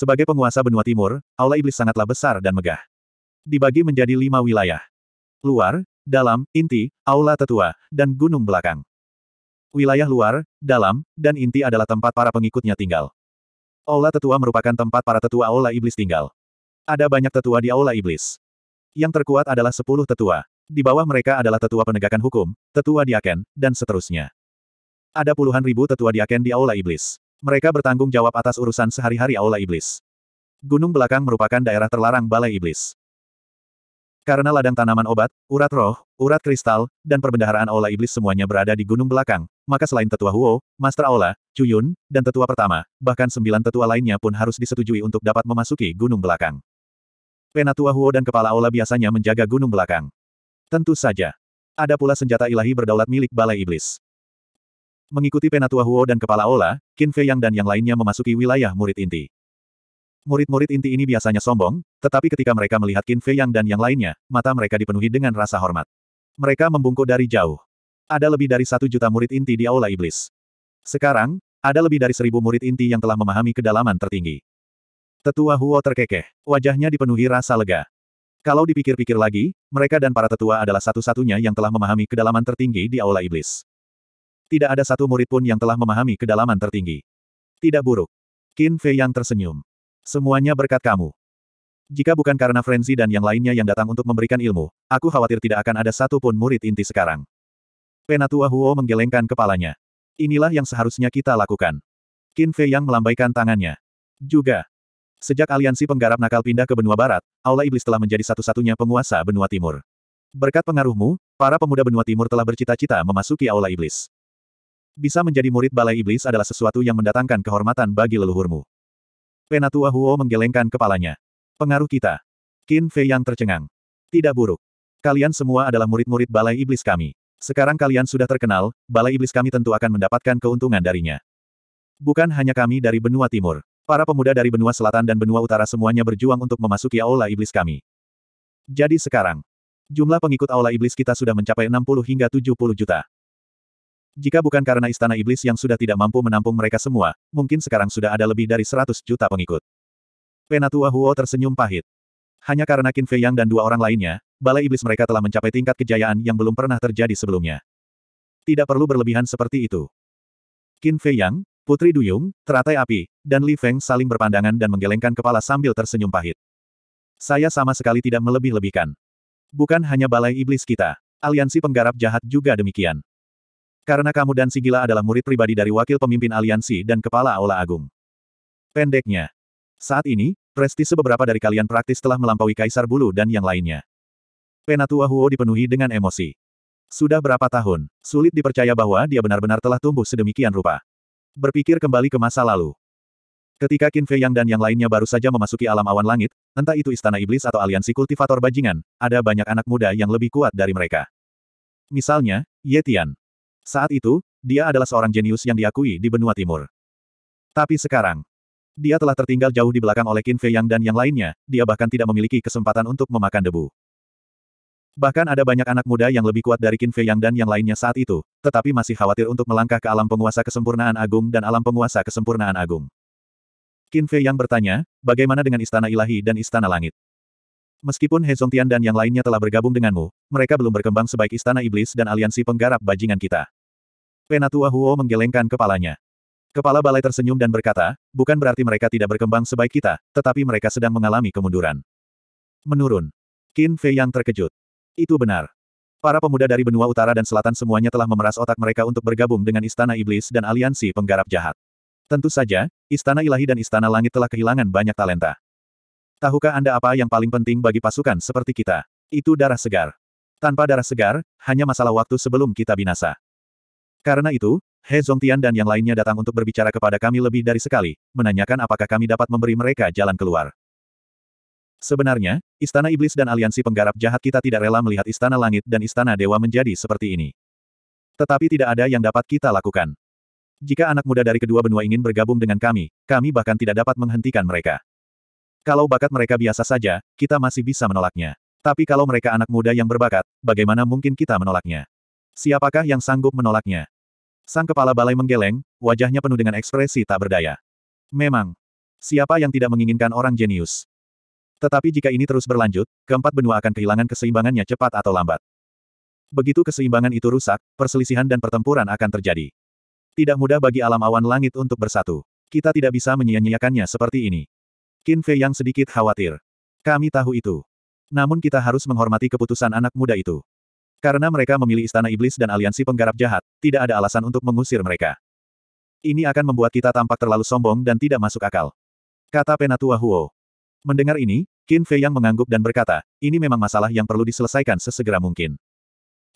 Sebagai penguasa benua timur, Aula Iblis sangatlah besar dan megah. Dibagi menjadi lima wilayah. Luar, dalam, inti, aula tetua, dan gunung belakang. Wilayah luar, dalam, dan inti adalah tempat para pengikutnya tinggal. Aula tetua merupakan tempat para tetua aula iblis tinggal. Ada banyak tetua di aula iblis. Yang terkuat adalah sepuluh tetua. Di bawah mereka adalah tetua penegakan hukum, tetua diaken, dan seterusnya. Ada puluhan ribu tetua diaken di aula iblis. Mereka bertanggung jawab atas urusan sehari-hari Aula Iblis. Gunung Belakang merupakan daerah terlarang Balai Iblis. Karena ladang tanaman obat, urat roh, urat kristal, dan perbendaharaan Aula Iblis semuanya berada di Gunung Belakang, maka selain Tetua Huo, Master Aula, Cuyun, dan Tetua Pertama, bahkan sembilan tetua lainnya pun harus disetujui untuk dapat memasuki Gunung Belakang. Penatua Huo dan Kepala Aula biasanya menjaga Gunung Belakang. Tentu saja. Ada pula senjata ilahi berdaulat milik Balai Iblis. Mengikuti Penatua Huo dan Kepala Ola, Qin Fei Yang dan yang lainnya memasuki wilayah murid inti. Murid-murid inti ini biasanya sombong, tetapi ketika mereka melihat Qin Fei Yang dan yang lainnya, mata mereka dipenuhi dengan rasa hormat. Mereka membungkuk dari jauh. Ada lebih dari satu juta murid inti di Aula Iblis. Sekarang, ada lebih dari seribu murid inti yang telah memahami kedalaman tertinggi. Tetua Huo terkekeh, wajahnya dipenuhi rasa lega. Kalau dipikir-pikir lagi, mereka dan para tetua adalah satu-satunya yang telah memahami kedalaman tertinggi di Aula Iblis. Tidak ada satu murid pun yang telah memahami kedalaman tertinggi. Tidak buruk. Qin Fei yang tersenyum. Semuanya berkat kamu. Jika bukan karena Frenzy dan yang lainnya yang datang untuk memberikan ilmu, aku khawatir tidak akan ada satu pun murid inti sekarang. Penatua Huo menggelengkan kepalanya. Inilah yang seharusnya kita lakukan. Qin Fei yang melambaikan tangannya. Juga. Sejak aliansi penggarap nakal pindah ke benua barat, Aula Iblis telah menjadi satu-satunya penguasa benua timur. Berkat pengaruhmu, para pemuda benua timur telah bercita-cita memasuki Aula Iblis. Bisa menjadi murid balai iblis adalah sesuatu yang mendatangkan kehormatan bagi leluhurmu. Penatua Huo menggelengkan kepalanya. Pengaruh kita. Qin Fei yang tercengang. Tidak buruk. Kalian semua adalah murid-murid balai iblis kami. Sekarang kalian sudah terkenal, balai iblis kami tentu akan mendapatkan keuntungan darinya. Bukan hanya kami dari benua timur. Para pemuda dari benua selatan dan benua utara semuanya berjuang untuk memasuki aula iblis kami. Jadi sekarang, jumlah pengikut aula iblis kita sudah mencapai 60 hingga 70 juta. Jika bukan karena istana iblis yang sudah tidak mampu menampung mereka semua, mungkin sekarang sudah ada lebih dari 100 juta pengikut. Penatua Huo tersenyum pahit. Hanya karena Qin Fei Yang dan dua orang lainnya, balai iblis mereka telah mencapai tingkat kejayaan yang belum pernah terjadi sebelumnya. Tidak perlu berlebihan seperti itu. Qin Fei Yang, Putri Duyung, Teratai Api, dan Li Feng saling berpandangan dan menggelengkan kepala sambil tersenyum pahit. Saya sama sekali tidak melebih-lebihkan. Bukan hanya balai iblis kita. Aliansi penggarap jahat juga demikian. Karena kamu dan Sigila adalah murid pribadi dari wakil pemimpin aliansi dan kepala Aula Agung. Pendeknya. Saat ini, prestise beberapa dari kalian praktis telah melampaui Kaisar Bulu dan yang lainnya. Penatua Huo dipenuhi dengan emosi. Sudah berapa tahun, sulit dipercaya bahwa dia benar-benar telah tumbuh sedemikian rupa. Berpikir kembali ke masa lalu. Ketika Qin Fei Yang dan yang lainnya baru saja memasuki alam awan langit, entah itu istana iblis atau aliansi kultivator bajingan, ada banyak anak muda yang lebih kuat dari mereka. Misalnya, Yetian. Saat itu, dia adalah seorang jenius yang diakui di benua timur. Tapi sekarang, dia telah tertinggal jauh di belakang oleh Qin Fei Yang dan yang lainnya, dia bahkan tidak memiliki kesempatan untuk memakan debu. Bahkan ada banyak anak muda yang lebih kuat dari Qin Fei Yang dan yang lainnya saat itu, tetapi masih khawatir untuk melangkah ke alam penguasa kesempurnaan agung dan alam penguasa kesempurnaan agung. Qin Fei Yang bertanya, bagaimana dengan istana ilahi dan istana langit? Meskipun He dan yang lainnya telah bergabung denganmu, mereka belum berkembang sebaik Istana Iblis dan aliansi penggarap bajingan kita. Penatua Huo menggelengkan kepalanya. Kepala balai tersenyum dan berkata, bukan berarti mereka tidak berkembang sebaik kita, tetapi mereka sedang mengalami kemunduran. Menurun. Qin Fei yang terkejut. Itu benar. Para pemuda dari benua utara dan selatan semuanya telah memeras otak mereka untuk bergabung dengan Istana Iblis dan aliansi penggarap jahat. Tentu saja, Istana Ilahi dan Istana Langit telah kehilangan banyak talenta. Tahukah Anda apa yang paling penting bagi pasukan seperti kita? Itu darah segar. Tanpa darah segar, hanya masalah waktu sebelum kita binasa. Karena itu, He Zongtian dan yang lainnya datang untuk berbicara kepada kami lebih dari sekali, menanyakan apakah kami dapat memberi mereka jalan keluar. Sebenarnya, Istana Iblis dan aliansi penggarap jahat kita tidak rela melihat Istana Langit dan Istana Dewa menjadi seperti ini. Tetapi tidak ada yang dapat kita lakukan. Jika anak muda dari kedua benua ingin bergabung dengan kami, kami bahkan tidak dapat menghentikan mereka. Kalau bakat mereka biasa saja, kita masih bisa menolaknya. Tapi kalau mereka anak muda yang berbakat, bagaimana mungkin kita menolaknya? Siapakah yang sanggup menolaknya? Sang kepala balai menggeleng, wajahnya penuh dengan ekspresi tak berdaya. Memang. Siapa yang tidak menginginkan orang jenius? Tetapi jika ini terus berlanjut, keempat benua akan kehilangan keseimbangannya cepat atau lambat. Begitu keseimbangan itu rusak, perselisihan dan pertempuran akan terjadi. Tidak mudah bagi alam awan langit untuk bersatu. Kita tidak bisa menyia-nyiakannya seperti ini. Qin Fei yang sedikit khawatir. Kami tahu itu. Namun kita harus menghormati keputusan anak muda itu. Karena mereka memilih Istana Iblis dan aliansi penggarap jahat, tidak ada alasan untuk mengusir mereka. Ini akan membuat kita tampak terlalu sombong dan tidak masuk akal. Kata Penatua Huo. Mendengar ini, Qin Fei yang mengangguk dan berkata, ini memang masalah yang perlu diselesaikan sesegera mungkin.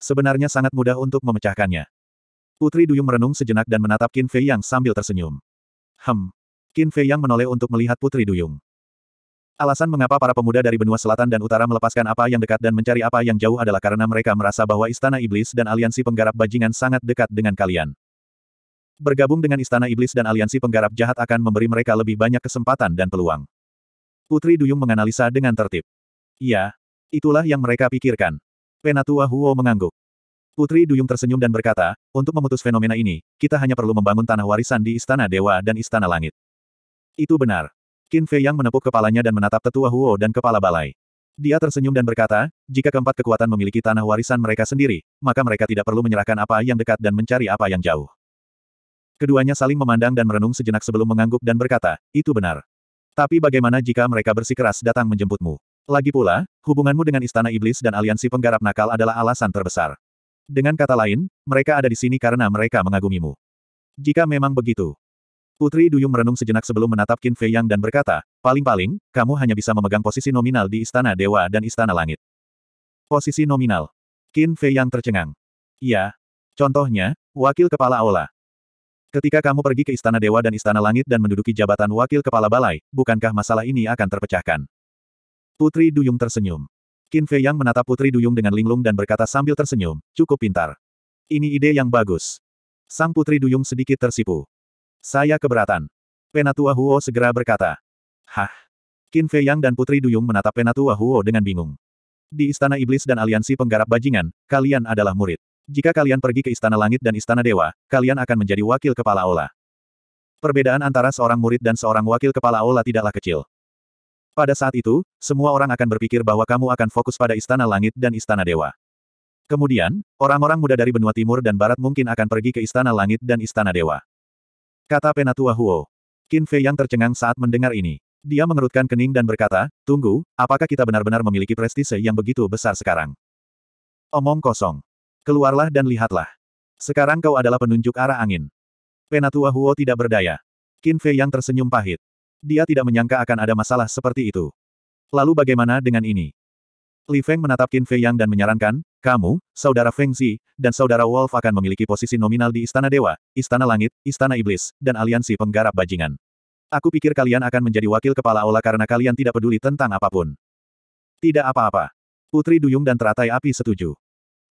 Sebenarnya sangat mudah untuk memecahkannya. Putri Duyung merenung sejenak dan menatap Qin Fei yang sambil tersenyum. Hem, Qin Fei Yang menoleh untuk melihat Putri Duyung. Alasan mengapa para pemuda dari benua selatan dan utara melepaskan apa yang dekat dan mencari apa yang jauh adalah karena mereka merasa bahwa Istana Iblis dan Aliansi Penggarap Bajingan sangat dekat dengan kalian. Bergabung dengan Istana Iblis dan Aliansi Penggarap Jahat akan memberi mereka lebih banyak kesempatan dan peluang. Putri Duyung menganalisa dengan tertib. Iya, itulah yang mereka pikirkan. Penatua Huo mengangguk. Putri Duyung tersenyum dan berkata, untuk memutus fenomena ini, kita hanya perlu membangun tanah warisan di Istana Dewa dan Istana Langit. Itu benar. Qin Fei yang menepuk kepalanya dan menatap tetua Huo dan kepala balai. Dia tersenyum dan berkata, jika keempat kekuatan memiliki tanah warisan mereka sendiri, maka mereka tidak perlu menyerahkan apa yang dekat dan mencari apa yang jauh. Keduanya saling memandang dan merenung sejenak sebelum mengangguk dan berkata, itu benar. Tapi bagaimana jika mereka bersikeras datang menjemputmu? Lagi pula, hubunganmu dengan Istana Iblis dan aliansi penggarap nakal adalah alasan terbesar. Dengan kata lain, mereka ada di sini karena mereka mengagumimu. Jika memang begitu, Putri Duyung merenung sejenak sebelum menatap Qin Fei Yang dan berkata, paling-paling, kamu hanya bisa memegang posisi nominal di Istana Dewa dan Istana Langit. Posisi nominal. Qin Fei Yang tercengang. Iya. Contohnya, Wakil Kepala Aula. Ketika kamu pergi ke Istana Dewa dan Istana Langit dan menduduki jabatan Wakil Kepala Balai, bukankah masalah ini akan terpecahkan? Putri Duyung tersenyum. Qin Fei Yang menatap Putri Duyung dengan linglung dan berkata sambil tersenyum, cukup pintar. Ini ide yang bagus. Sang Putri Duyung sedikit tersipu. Saya keberatan. Penatua Huo segera berkata. Hah? Qin Fei Yang dan Putri Duyung menatap Penatua Huo dengan bingung. Di Istana Iblis dan Aliansi Penggarap Bajingan, kalian adalah murid. Jika kalian pergi ke Istana Langit dan Istana Dewa, kalian akan menjadi wakil kepala Aula. Perbedaan antara seorang murid dan seorang wakil kepala Aula tidaklah kecil. Pada saat itu, semua orang akan berpikir bahwa kamu akan fokus pada Istana Langit dan Istana Dewa. Kemudian, orang-orang muda dari benua timur dan barat mungkin akan pergi ke Istana Langit dan Istana Dewa. Kata Penatua Huo. Qin Fei yang tercengang saat mendengar ini. Dia mengerutkan kening dan berkata, Tunggu, apakah kita benar-benar memiliki prestise yang begitu besar sekarang? Omong kosong. Keluarlah dan lihatlah. Sekarang kau adalah penunjuk arah angin. Penatua Huo tidak berdaya. Qin Fei yang tersenyum pahit. Dia tidak menyangka akan ada masalah seperti itu. Lalu bagaimana dengan ini? Li Feng menatap Qin Fei Yang dan menyarankan, kamu, saudara Feng Zi, dan saudara Wolf akan memiliki posisi nominal di Istana Dewa, Istana Langit, Istana Iblis, dan Aliansi Penggarap Bajingan. Aku pikir kalian akan menjadi wakil kepala aula karena kalian tidak peduli tentang apapun. Tidak apa-apa. Putri Duyung dan Teratai Api setuju.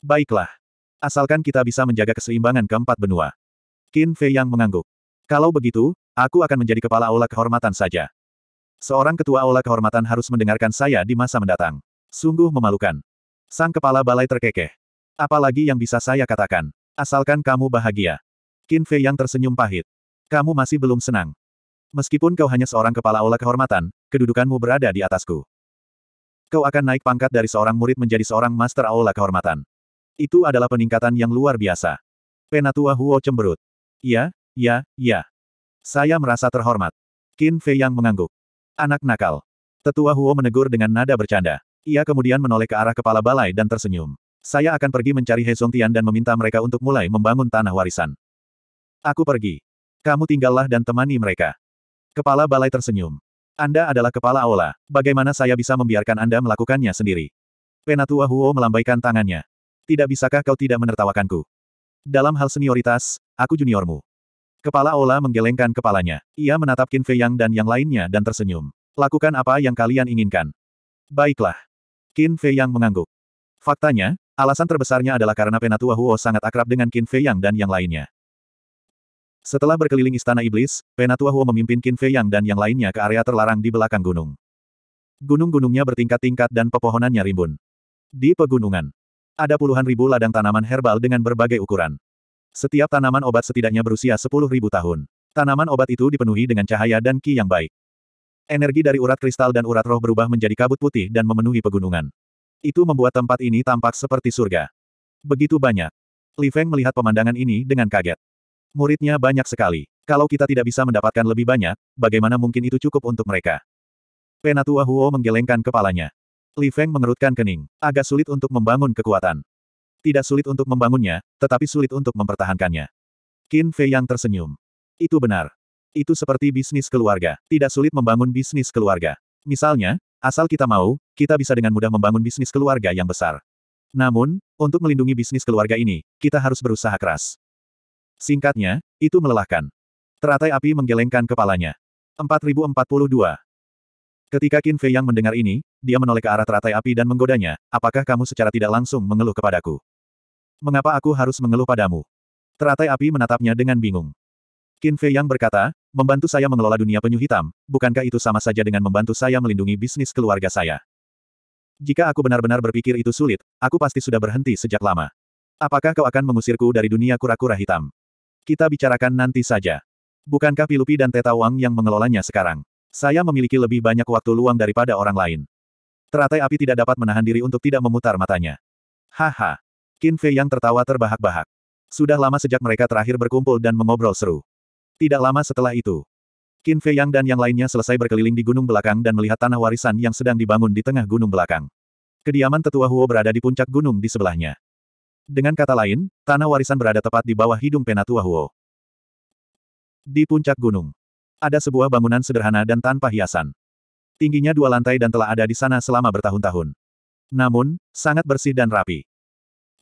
Baiklah. Asalkan kita bisa menjaga keseimbangan keempat benua. Qin Fei Yang mengangguk. Kalau begitu, aku akan menjadi kepala aula kehormatan saja. Seorang ketua aula kehormatan harus mendengarkan saya di masa mendatang. Sungguh memalukan. Sang kepala balai terkekeh. Apalagi yang bisa saya katakan. Asalkan kamu bahagia. Qin Fei yang tersenyum pahit. Kamu masih belum senang. Meskipun kau hanya seorang kepala aula kehormatan, kedudukanmu berada di atasku. Kau akan naik pangkat dari seorang murid menjadi seorang master aula kehormatan. Itu adalah peningkatan yang luar biasa. Penatua Huo cemberut. Ya, ya, ya. Saya merasa terhormat. Qin Fei yang mengangguk. Anak nakal. Tetua Huo menegur dengan nada bercanda. Ia kemudian menoleh ke arah kepala balai dan tersenyum. Saya akan pergi mencari Hezong Tian dan meminta mereka untuk mulai membangun tanah warisan. Aku pergi. Kamu tinggallah dan temani mereka. Kepala balai tersenyum. Anda adalah kepala aula. Bagaimana saya bisa membiarkan Anda melakukannya sendiri? Penatua Huo melambaikan tangannya. Tidak bisakah kau tidak menertawakanku? Dalam hal senioritas, aku juniormu. Kepala aula menggelengkan kepalanya. Ia menatap Qin Fei Yang dan yang lainnya dan tersenyum. Lakukan apa yang kalian inginkan. Baiklah. Qin Fei Yang mengangguk. Faktanya, alasan terbesarnya adalah karena Penatua Huo sangat akrab dengan Qin Fei Yang dan yang lainnya. Setelah berkeliling Istana Iblis, Penatua Huo memimpin Qin Fei Yang dan yang lainnya ke area terlarang di belakang gunung. Gunung-gunungnya bertingkat-tingkat dan pepohonannya rimbun. Di pegunungan, ada puluhan ribu ladang tanaman herbal dengan berbagai ukuran. Setiap tanaman obat setidaknya berusia sepuluh ribu tahun. Tanaman obat itu dipenuhi dengan cahaya dan ki yang baik. Energi dari urat kristal dan urat roh berubah menjadi kabut putih dan memenuhi pegunungan. Itu membuat tempat ini tampak seperti surga. Begitu banyak. Li Feng melihat pemandangan ini dengan kaget. Muridnya banyak sekali. Kalau kita tidak bisa mendapatkan lebih banyak, bagaimana mungkin itu cukup untuk mereka? Penatua Huo menggelengkan kepalanya. Li Feng mengerutkan kening. Agak sulit untuk membangun kekuatan. Tidak sulit untuk membangunnya, tetapi sulit untuk mempertahankannya. Qin Fei yang tersenyum. Itu benar. Itu seperti bisnis keluarga. Tidak sulit membangun bisnis keluarga. Misalnya, asal kita mau, kita bisa dengan mudah membangun bisnis keluarga yang besar. Namun, untuk melindungi bisnis keluarga ini, kita harus berusaha keras. Singkatnya, itu melelahkan. Teratai api menggelengkan kepalanya. 4042 Ketika Qin Fei yang mendengar ini, dia menoleh ke arah teratai api dan menggodanya, apakah kamu secara tidak langsung mengeluh kepadaku? Mengapa aku harus mengeluh padamu? Teratai api menatapnya dengan bingung. Qin Fei yang berkata, membantu saya mengelola dunia penyu hitam, bukankah itu sama saja dengan membantu saya melindungi bisnis keluarga saya? Jika aku benar-benar berpikir itu sulit, aku pasti sudah berhenti sejak lama. Apakah kau akan mengusirku dari dunia kura-kura hitam? Kita bicarakan nanti saja. Bukankah Pilupi dan Teta Wang yang mengelolanya sekarang? Saya memiliki lebih banyak waktu luang daripada orang lain. Teratai api tidak dapat menahan diri untuk tidak memutar matanya. Haha. Qin Fei yang tertawa terbahak-bahak. Sudah lama sejak mereka terakhir berkumpul dan mengobrol seru. Tidak lama setelah itu, Qin Fei Yang dan yang lainnya selesai berkeliling di gunung belakang dan melihat tanah warisan yang sedang dibangun di tengah gunung belakang. Kediaman tetua Huo berada di puncak gunung di sebelahnya. Dengan kata lain, tanah warisan berada tepat di bawah hidung penatua Huo. Di puncak gunung, ada sebuah bangunan sederhana dan tanpa hiasan. Tingginya dua lantai dan telah ada di sana selama bertahun-tahun. Namun, sangat bersih dan rapi.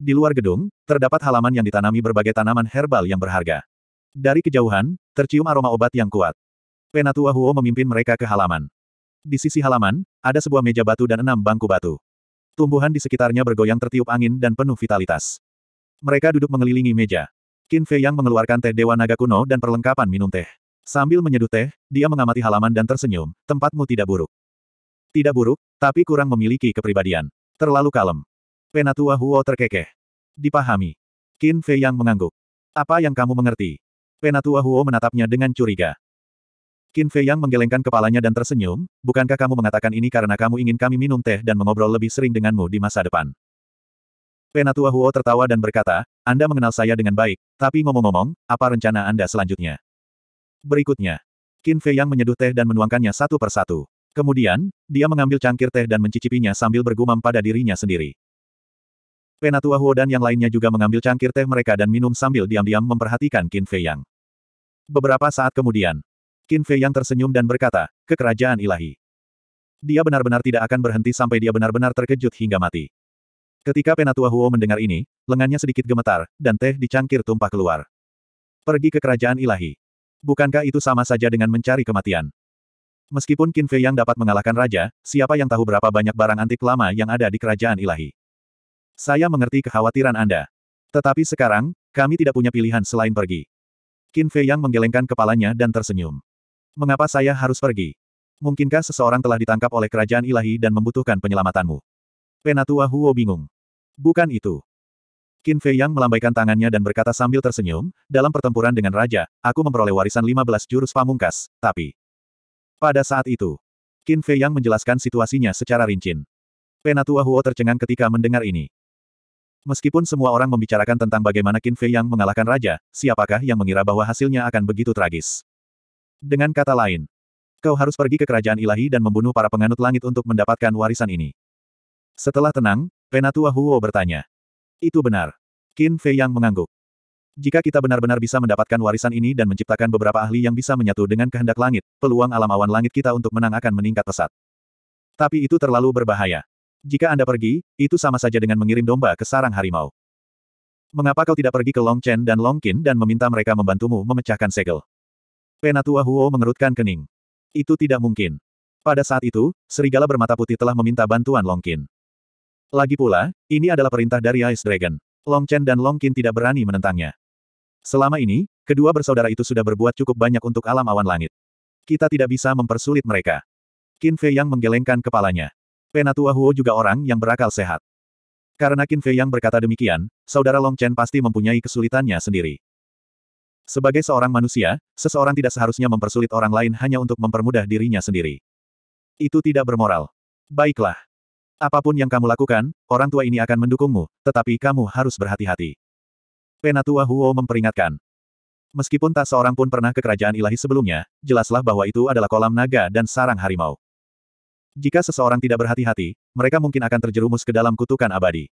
Di luar gedung, terdapat halaman yang ditanami berbagai tanaman herbal yang berharga. Dari kejauhan, tercium aroma obat yang kuat. Penatua Huo memimpin mereka ke halaman. Di sisi halaman, ada sebuah meja batu dan enam bangku batu. Tumbuhan di sekitarnya bergoyang tertiup angin dan penuh vitalitas. Mereka duduk mengelilingi meja. Qin Fei Yang mengeluarkan teh Dewa Naga kuno dan perlengkapan minum teh. Sambil menyeduh teh, dia mengamati halaman dan tersenyum, tempatmu tidak buruk. Tidak buruk, tapi kurang memiliki kepribadian. Terlalu kalem. Penatua Huo terkekeh. Dipahami. Qin Fei Yang mengangguk. Apa yang kamu mengerti? Penatua Huo menatapnya dengan curiga. Qin Fei Yang menggelengkan kepalanya dan tersenyum, bukankah kamu mengatakan ini karena kamu ingin kami minum teh dan mengobrol lebih sering denganmu di masa depan? Penatua Huo tertawa dan berkata, Anda mengenal saya dengan baik, tapi ngomong-ngomong, apa rencana Anda selanjutnya? Berikutnya, Qin Fei Yang menyeduh teh dan menuangkannya satu persatu. Kemudian, dia mengambil cangkir teh dan mencicipinya sambil bergumam pada dirinya sendiri. Penatua Huo dan yang lainnya juga mengambil cangkir teh mereka dan minum sambil diam-diam memperhatikan Qin Fei Yang. Beberapa saat kemudian, Qin Fei yang tersenyum dan berkata, ke kerajaan ilahi. Dia benar-benar tidak akan berhenti sampai dia benar-benar terkejut hingga mati. Ketika Penatua Huo mendengar ini, lengannya sedikit gemetar, dan teh di cangkir tumpah keluar. Pergi ke kerajaan ilahi. Bukankah itu sama saja dengan mencari kematian? Meskipun Qin Fei yang dapat mengalahkan raja, siapa yang tahu berapa banyak barang antik lama yang ada di kerajaan ilahi? Saya mengerti kekhawatiran Anda. Tetapi sekarang, kami tidak punya pilihan selain pergi. Qin Fei Yang menggelengkan kepalanya dan tersenyum. Mengapa saya harus pergi? Mungkinkah seseorang telah ditangkap oleh kerajaan ilahi dan membutuhkan penyelamatanmu? Penatua Huo bingung. Bukan itu. Qin Fei Yang melambaikan tangannya dan berkata sambil tersenyum, dalam pertempuran dengan Raja, aku memperoleh warisan 15 jurus pamungkas, tapi... Pada saat itu, Qin Fei Yang menjelaskan situasinya secara rinci. Penatua Huo tercengang ketika mendengar ini. Meskipun semua orang membicarakan tentang bagaimana Qin Fei yang mengalahkan raja, siapakah yang mengira bahwa hasilnya akan begitu tragis? Dengan kata lain, kau harus pergi ke kerajaan ilahi dan membunuh para penganut langit untuk mendapatkan warisan ini. Setelah tenang, Penatua Huo bertanya. Itu benar. Qin Fei yang mengangguk. Jika kita benar-benar bisa mendapatkan warisan ini dan menciptakan beberapa ahli yang bisa menyatu dengan kehendak langit, peluang alam awan langit kita untuk menang akan meningkat pesat. Tapi itu terlalu berbahaya. Jika Anda pergi, itu sama saja dengan mengirim domba ke sarang harimau. Mengapa kau tidak pergi ke Long Chen dan Long Qin dan meminta mereka membantumu memecahkan segel? Penatua Huo mengerutkan kening. Itu tidak mungkin. Pada saat itu, serigala bermata putih telah meminta bantuan Long Qin. Lagi pula, ini adalah perintah dari Ice Dragon. Long Chen dan Long Qin tidak berani menentangnya. Selama ini, kedua bersaudara itu sudah berbuat cukup banyak untuk alam awan langit. Kita tidak bisa mempersulit mereka. Qin Fei yang menggelengkan kepalanya. Penatua Huo juga orang yang berakal sehat. Karena Qin Fei yang berkata demikian, saudara Long Chen pasti mempunyai kesulitannya sendiri. Sebagai seorang manusia, seseorang tidak seharusnya mempersulit orang lain hanya untuk mempermudah dirinya sendiri. Itu tidak bermoral. Baiklah. Apapun yang kamu lakukan, orang tua ini akan mendukungmu, tetapi kamu harus berhati-hati. Penatua Huo memperingatkan. Meskipun tak seorang pun pernah ke kerajaan ilahi sebelumnya, jelaslah bahwa itu adalah kolam naga dan sarang harimau. Jika seseorang tidak berhati-hati, mereka mungkin akan terjerumus ke dalam kutukan abadi.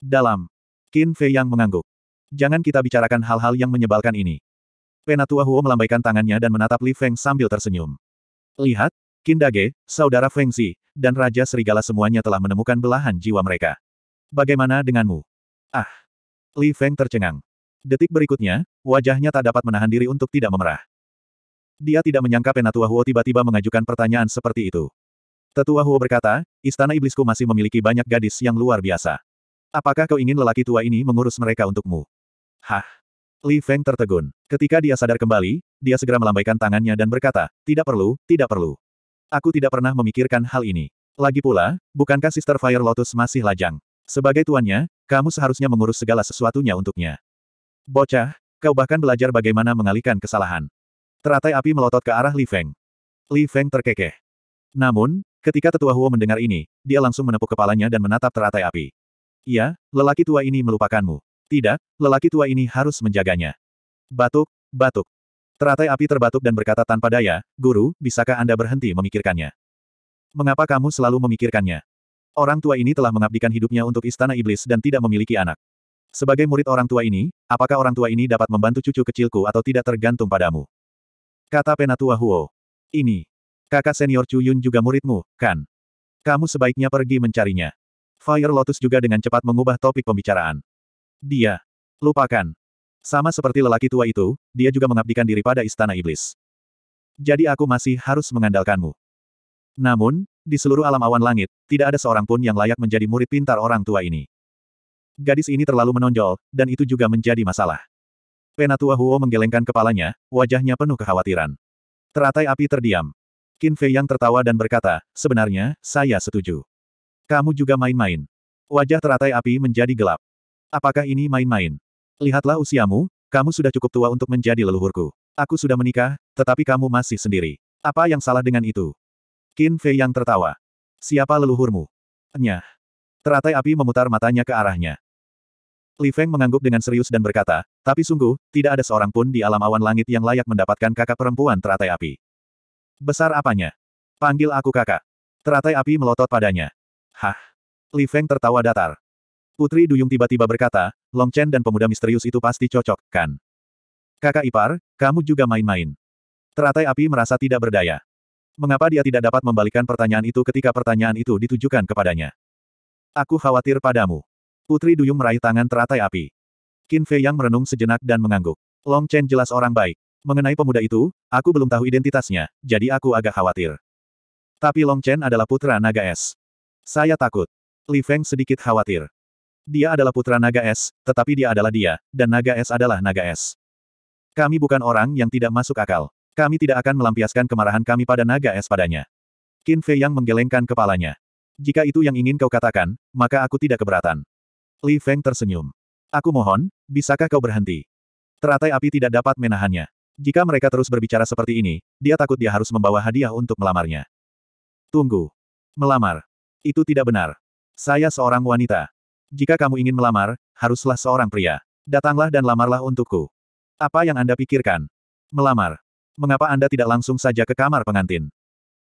Dalam. Qin Fei yang mengangguk. Jangan kita bicarakan hal-hal yang menyebalkan ini. Penatua Huo melambaikan tangannya dan menatap Li Feng sambil tersenyum. Lihat, Qin Dage, saudara Feng Xi, dan Raja Serigala semuanya telah menemukan belahan jiwa mereka. Bagaimana denganmu? Ah! Li Feng tercengang. Detik berikutnya, wajahnya tak dapat menahan diri untuk tidak memerah. Dia tidak menyangka Penatua Huo tiba-tiba mengajukan pertanyaan seperti itu. Tetua Huo berkata, istana iblisku masih memiliki banyak gadis yang luar biasa. Apakah kau ingin lelaki tua ini mengurus mereka untukmu? Hah? Li Feng tertegun. Ketika dia sadar kembali, dia segera melambaikan tangannya dan berkata, tidak perlu, tidak perlu. Aku tidak pernah memikirkan hal ini. Lagi pula, bukankah Sister Fire Lotus masih lajang? Sebagai tuannya, kamu seharusnya mengurus segala sesuatunya untuknya. Bocah, kau bahkan belajar bagaimana mengalihkan kesalahan. Teratai api melotot ke arah Li Feng. Li Feng terkekeh. Namun, Ketika tetua Huo mendengar ini, dia langsung menepuk kepalanya dan menatap teratai api. Iya, lelaki tua ini melupakanmu. Tidak, lelaki tua ini harus menjaganya. Batuk, batuk. Teratai api terbatuk dan berkata tanpa daya, Guru, bisakah Anda berhenti memikirkannya? Mengapa kamu selalu memikirkannya? Orang tua ini telah mengabdikan hidupnya untuk istana iblis dan tidak memiliki anak. Sebagai murid orang tua ini, apakah orang tua ini dapat membantu cucu kecilku atau tidak tergantung padamu? Kata penatua Huo. Ini, Kakak senior Chu Yun juga muridmu, kan? Kamu sebaiknya pergi mencarinya. Fire Lotus juga dengan cepat mengubah topik pembicaraan. Dia. Lupakan. Sama seperti lelaki tua itu, dia juga mengabdikan diri pada istana iblis. Jadi aku masih harus mengandalkanmu. Namun, di seluruh alam awan langit, tidak ada seorang pun yang layak menjadi murid pintar orang tua ini. Gadis ini terlalu menonjol, dan itu juga menjadi masalah. Penatua Huo menggelengkan kepalanya, wajahnya penuh kekhawatiran. Teratai api terdiam. Qin Fei yang tertawa dan berkata, sebenarnya, saya setuju. Kamu juga main-main. Wajah teratai api menjadi gelap. Apakah ini main-main? Lihatlah usiamu, kamu sudah cukup tua untuk menjadi leluhurku. Aku sudah menikah, tetapi kamu masih sendiri. Apa yang salah dengan itu? Qin Fei yang tertawa. Siapa leluhurmu? Nyah. Teratai api memutar matanya ke arahnya. Li Feng mengangguk dengan serius dan berkata, tapi sungguh, tidak ada seorang pun di alam awan langit yang layak mendapatkan kakak perempuan teratai api. Besar apanya? Panggil aku kakak. Teratai api melotot padanya. Hah? Li Feng tertawa datar. Putri Duyung tiba-tiba berkata, Long Chen dan pemuda misterius itu pasti cocok, kan? Kakak ipar, kamu juga main-main. Teratai api merasa tidak berdaya. Mengapa dia tidak dapat membalikan pertanyaan itu ketika pertanyaan itu ditujukan kepadanya? Aku khawatir padamu. Putri Duyung meraih tangan teratai api. Qin Fei yang merenung sejenak dan mengangguk. Long Chen jelas orang baik. Mengenai pemuda itu, aku belum tahu identitasnya, jadi aku agak khawatir. Tapi Long Chen adalah putra naga es. Saya takut. Li Feng sedikit khawatir. Dia adalah putra naga es, tetapi dia adalah dia, dan naga es adalah naga es. Kami bukan orang yang tidak masuk akal. Kami tidak akan melampiaskan kemarahan kami pada naga es padanya. Qin Fei yang menggelengkan kepalanya. Jika itu yang ingin kau katakan, maka aku tidak keberatan. Li Feng tersenyum. Aku mohon, bisakah kau berhenti? Teratai api tidak dapat menahannya. Jika mereka terus berbicara seperti ini, dia takut dia harus membawa hadiah untuk melamarnya. Tunggu. Melamar. Itu tidak benar. Saya seorang wanita. Jika kamu ingin melamar, haruslah seorang pria. Datanglah dan lamarlah untukku. Apa yang Anda pikirkan? Melamar. Mengapa Anda tidak langsung saja ke kamar pengantin?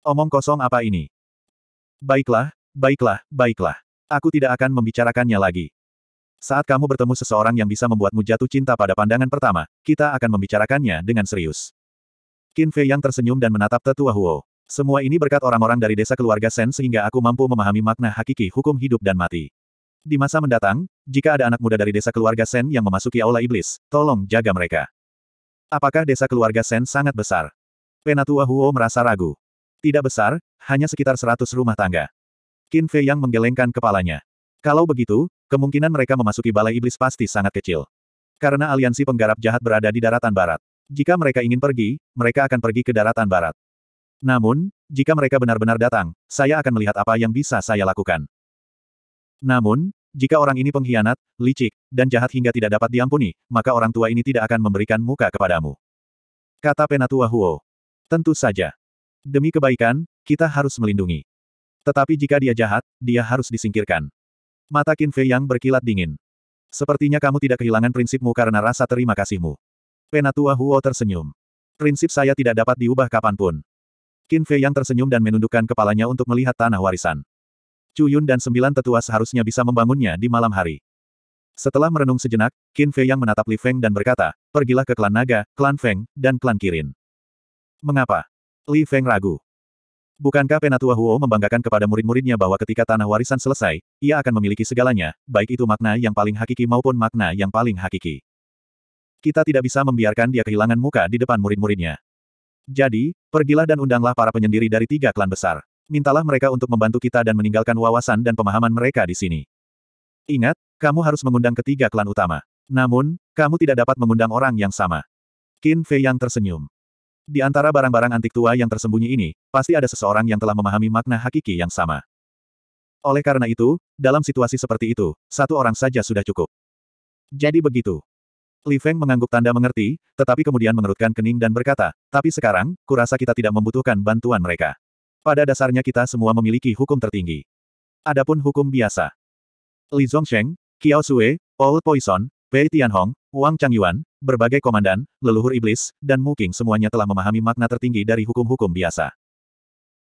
Omong kosong apa ini? Baiklah, baiklah, baiklah. Aku tidak akan membicarakannya lagi. Saat kamu bertemu seseorang yang bisa membuatmu jatuh cinta pada pandangan pertama, kita akan membicarakannya dengan serius. Qin Fei yang tersenyum dan menatap tetua Huo. Semua ini berkat orang-orang dari desa keluarga Sen sehingga aku mampu memahami makna hakiki hukum hidup dan mati. Di masa mendatang, jika ada anak muda dari desa keluarga Sen yang memasuki aula iblis, tolong jaga mereka. Apakah desa keluarga Sen sangat besar? Penatua Huo merasa ragu. Tidak besar, hanya sekitar 100 rumah tangga. Qin Fei yang menggelengkan kepalanya. Kalau begitu, kemungkinan mereka memasuki Balai Iblis pasti sangat kecil. Karena aliansi penggarap jahat berada di daratan barat. Jika mereka ingin pergi, mereka akan pergi ke daratan barat. Namun, jika mereka benar-benar datang, saya akan melihat apa yang bisa saya lakukan. Namun, jika orang ini pengkhianat, licik, dan jahat hingga tidak dapat diampuni, maka orang tua ini tidak akan memberikan muka kepadamu. Kata Penatua Huo. Tentu saja. Demi kebaikan, kita harus melindungi. Tetapi jika dia jahat, dia harus disingkirkan. Mata Qin Fei yang berkilat dingin. Sepertinya kamu tidak kehilangan prinsipmu karena rasa terima kasihmu. Penatua Huo tersenyum. Prinsip saya tidak dapat diubah kapanpun. Qin Fei yang tersenyum dan menundukkan kepalanya untuk melihat tanah warisan. Chu Yun dan sembilan tetua seharusnya bisa membangunnya di malam hari. Setelah merenung sejenak, Qin Fei yang menatap Li Feng dan berkata, pergilah ke klan Naga, klan Feng, dan klan Kirin. Mengapa? Li Feng ragu. Bukankah Penatua Huo membanggakan kepada murid-muridnya bahwa ketika tanah warisan selesai, ia akan memiliki segalanya, baik itu makna yang paling hakiki maupun makna yang paling hakiki. Kita tidak bisa membiarkan dia kehilangan muka di depan murid-muridnya. Jadi, pergilah dan undanglah para penyendiri dari tiga klan besar. Mintalah mereka untuk membantu kita dan meninggalkan wawasan dan pemahaman mereka di sini. Ingat, kamu harus mengundang ketiga klan utama. Namun, kamu tidak dapat mengundang orang yang sama. Qin Fei yang tersenyum. Di antara barang-barang antik tua yang tersembunyi ini, pasti ada seseorang yang telah memahami makna hakiki yang sama. Oleh karena itu, dalam situasi seperti itu, satu orang saja sudah cukup. Jadi begitu. Li Feng mengangguk tanda mengerti, tetapi kemudian mengerutkan kening dan berkata, tapi sekarang, kurasa kita tidak membutuhkan bantuan mereka. Pada dasarnya kita semua memiliki hukum tertinggi. Adapun hukum biasa. Li Zhongsheng, Qiao Sue, Old Poison, Pei Tianhong, Wang Changyuan, berbagai komandan, leluhur iblis, dan Muking semuanya telah memahami makna tertinggi dari hukum-hukum biasa.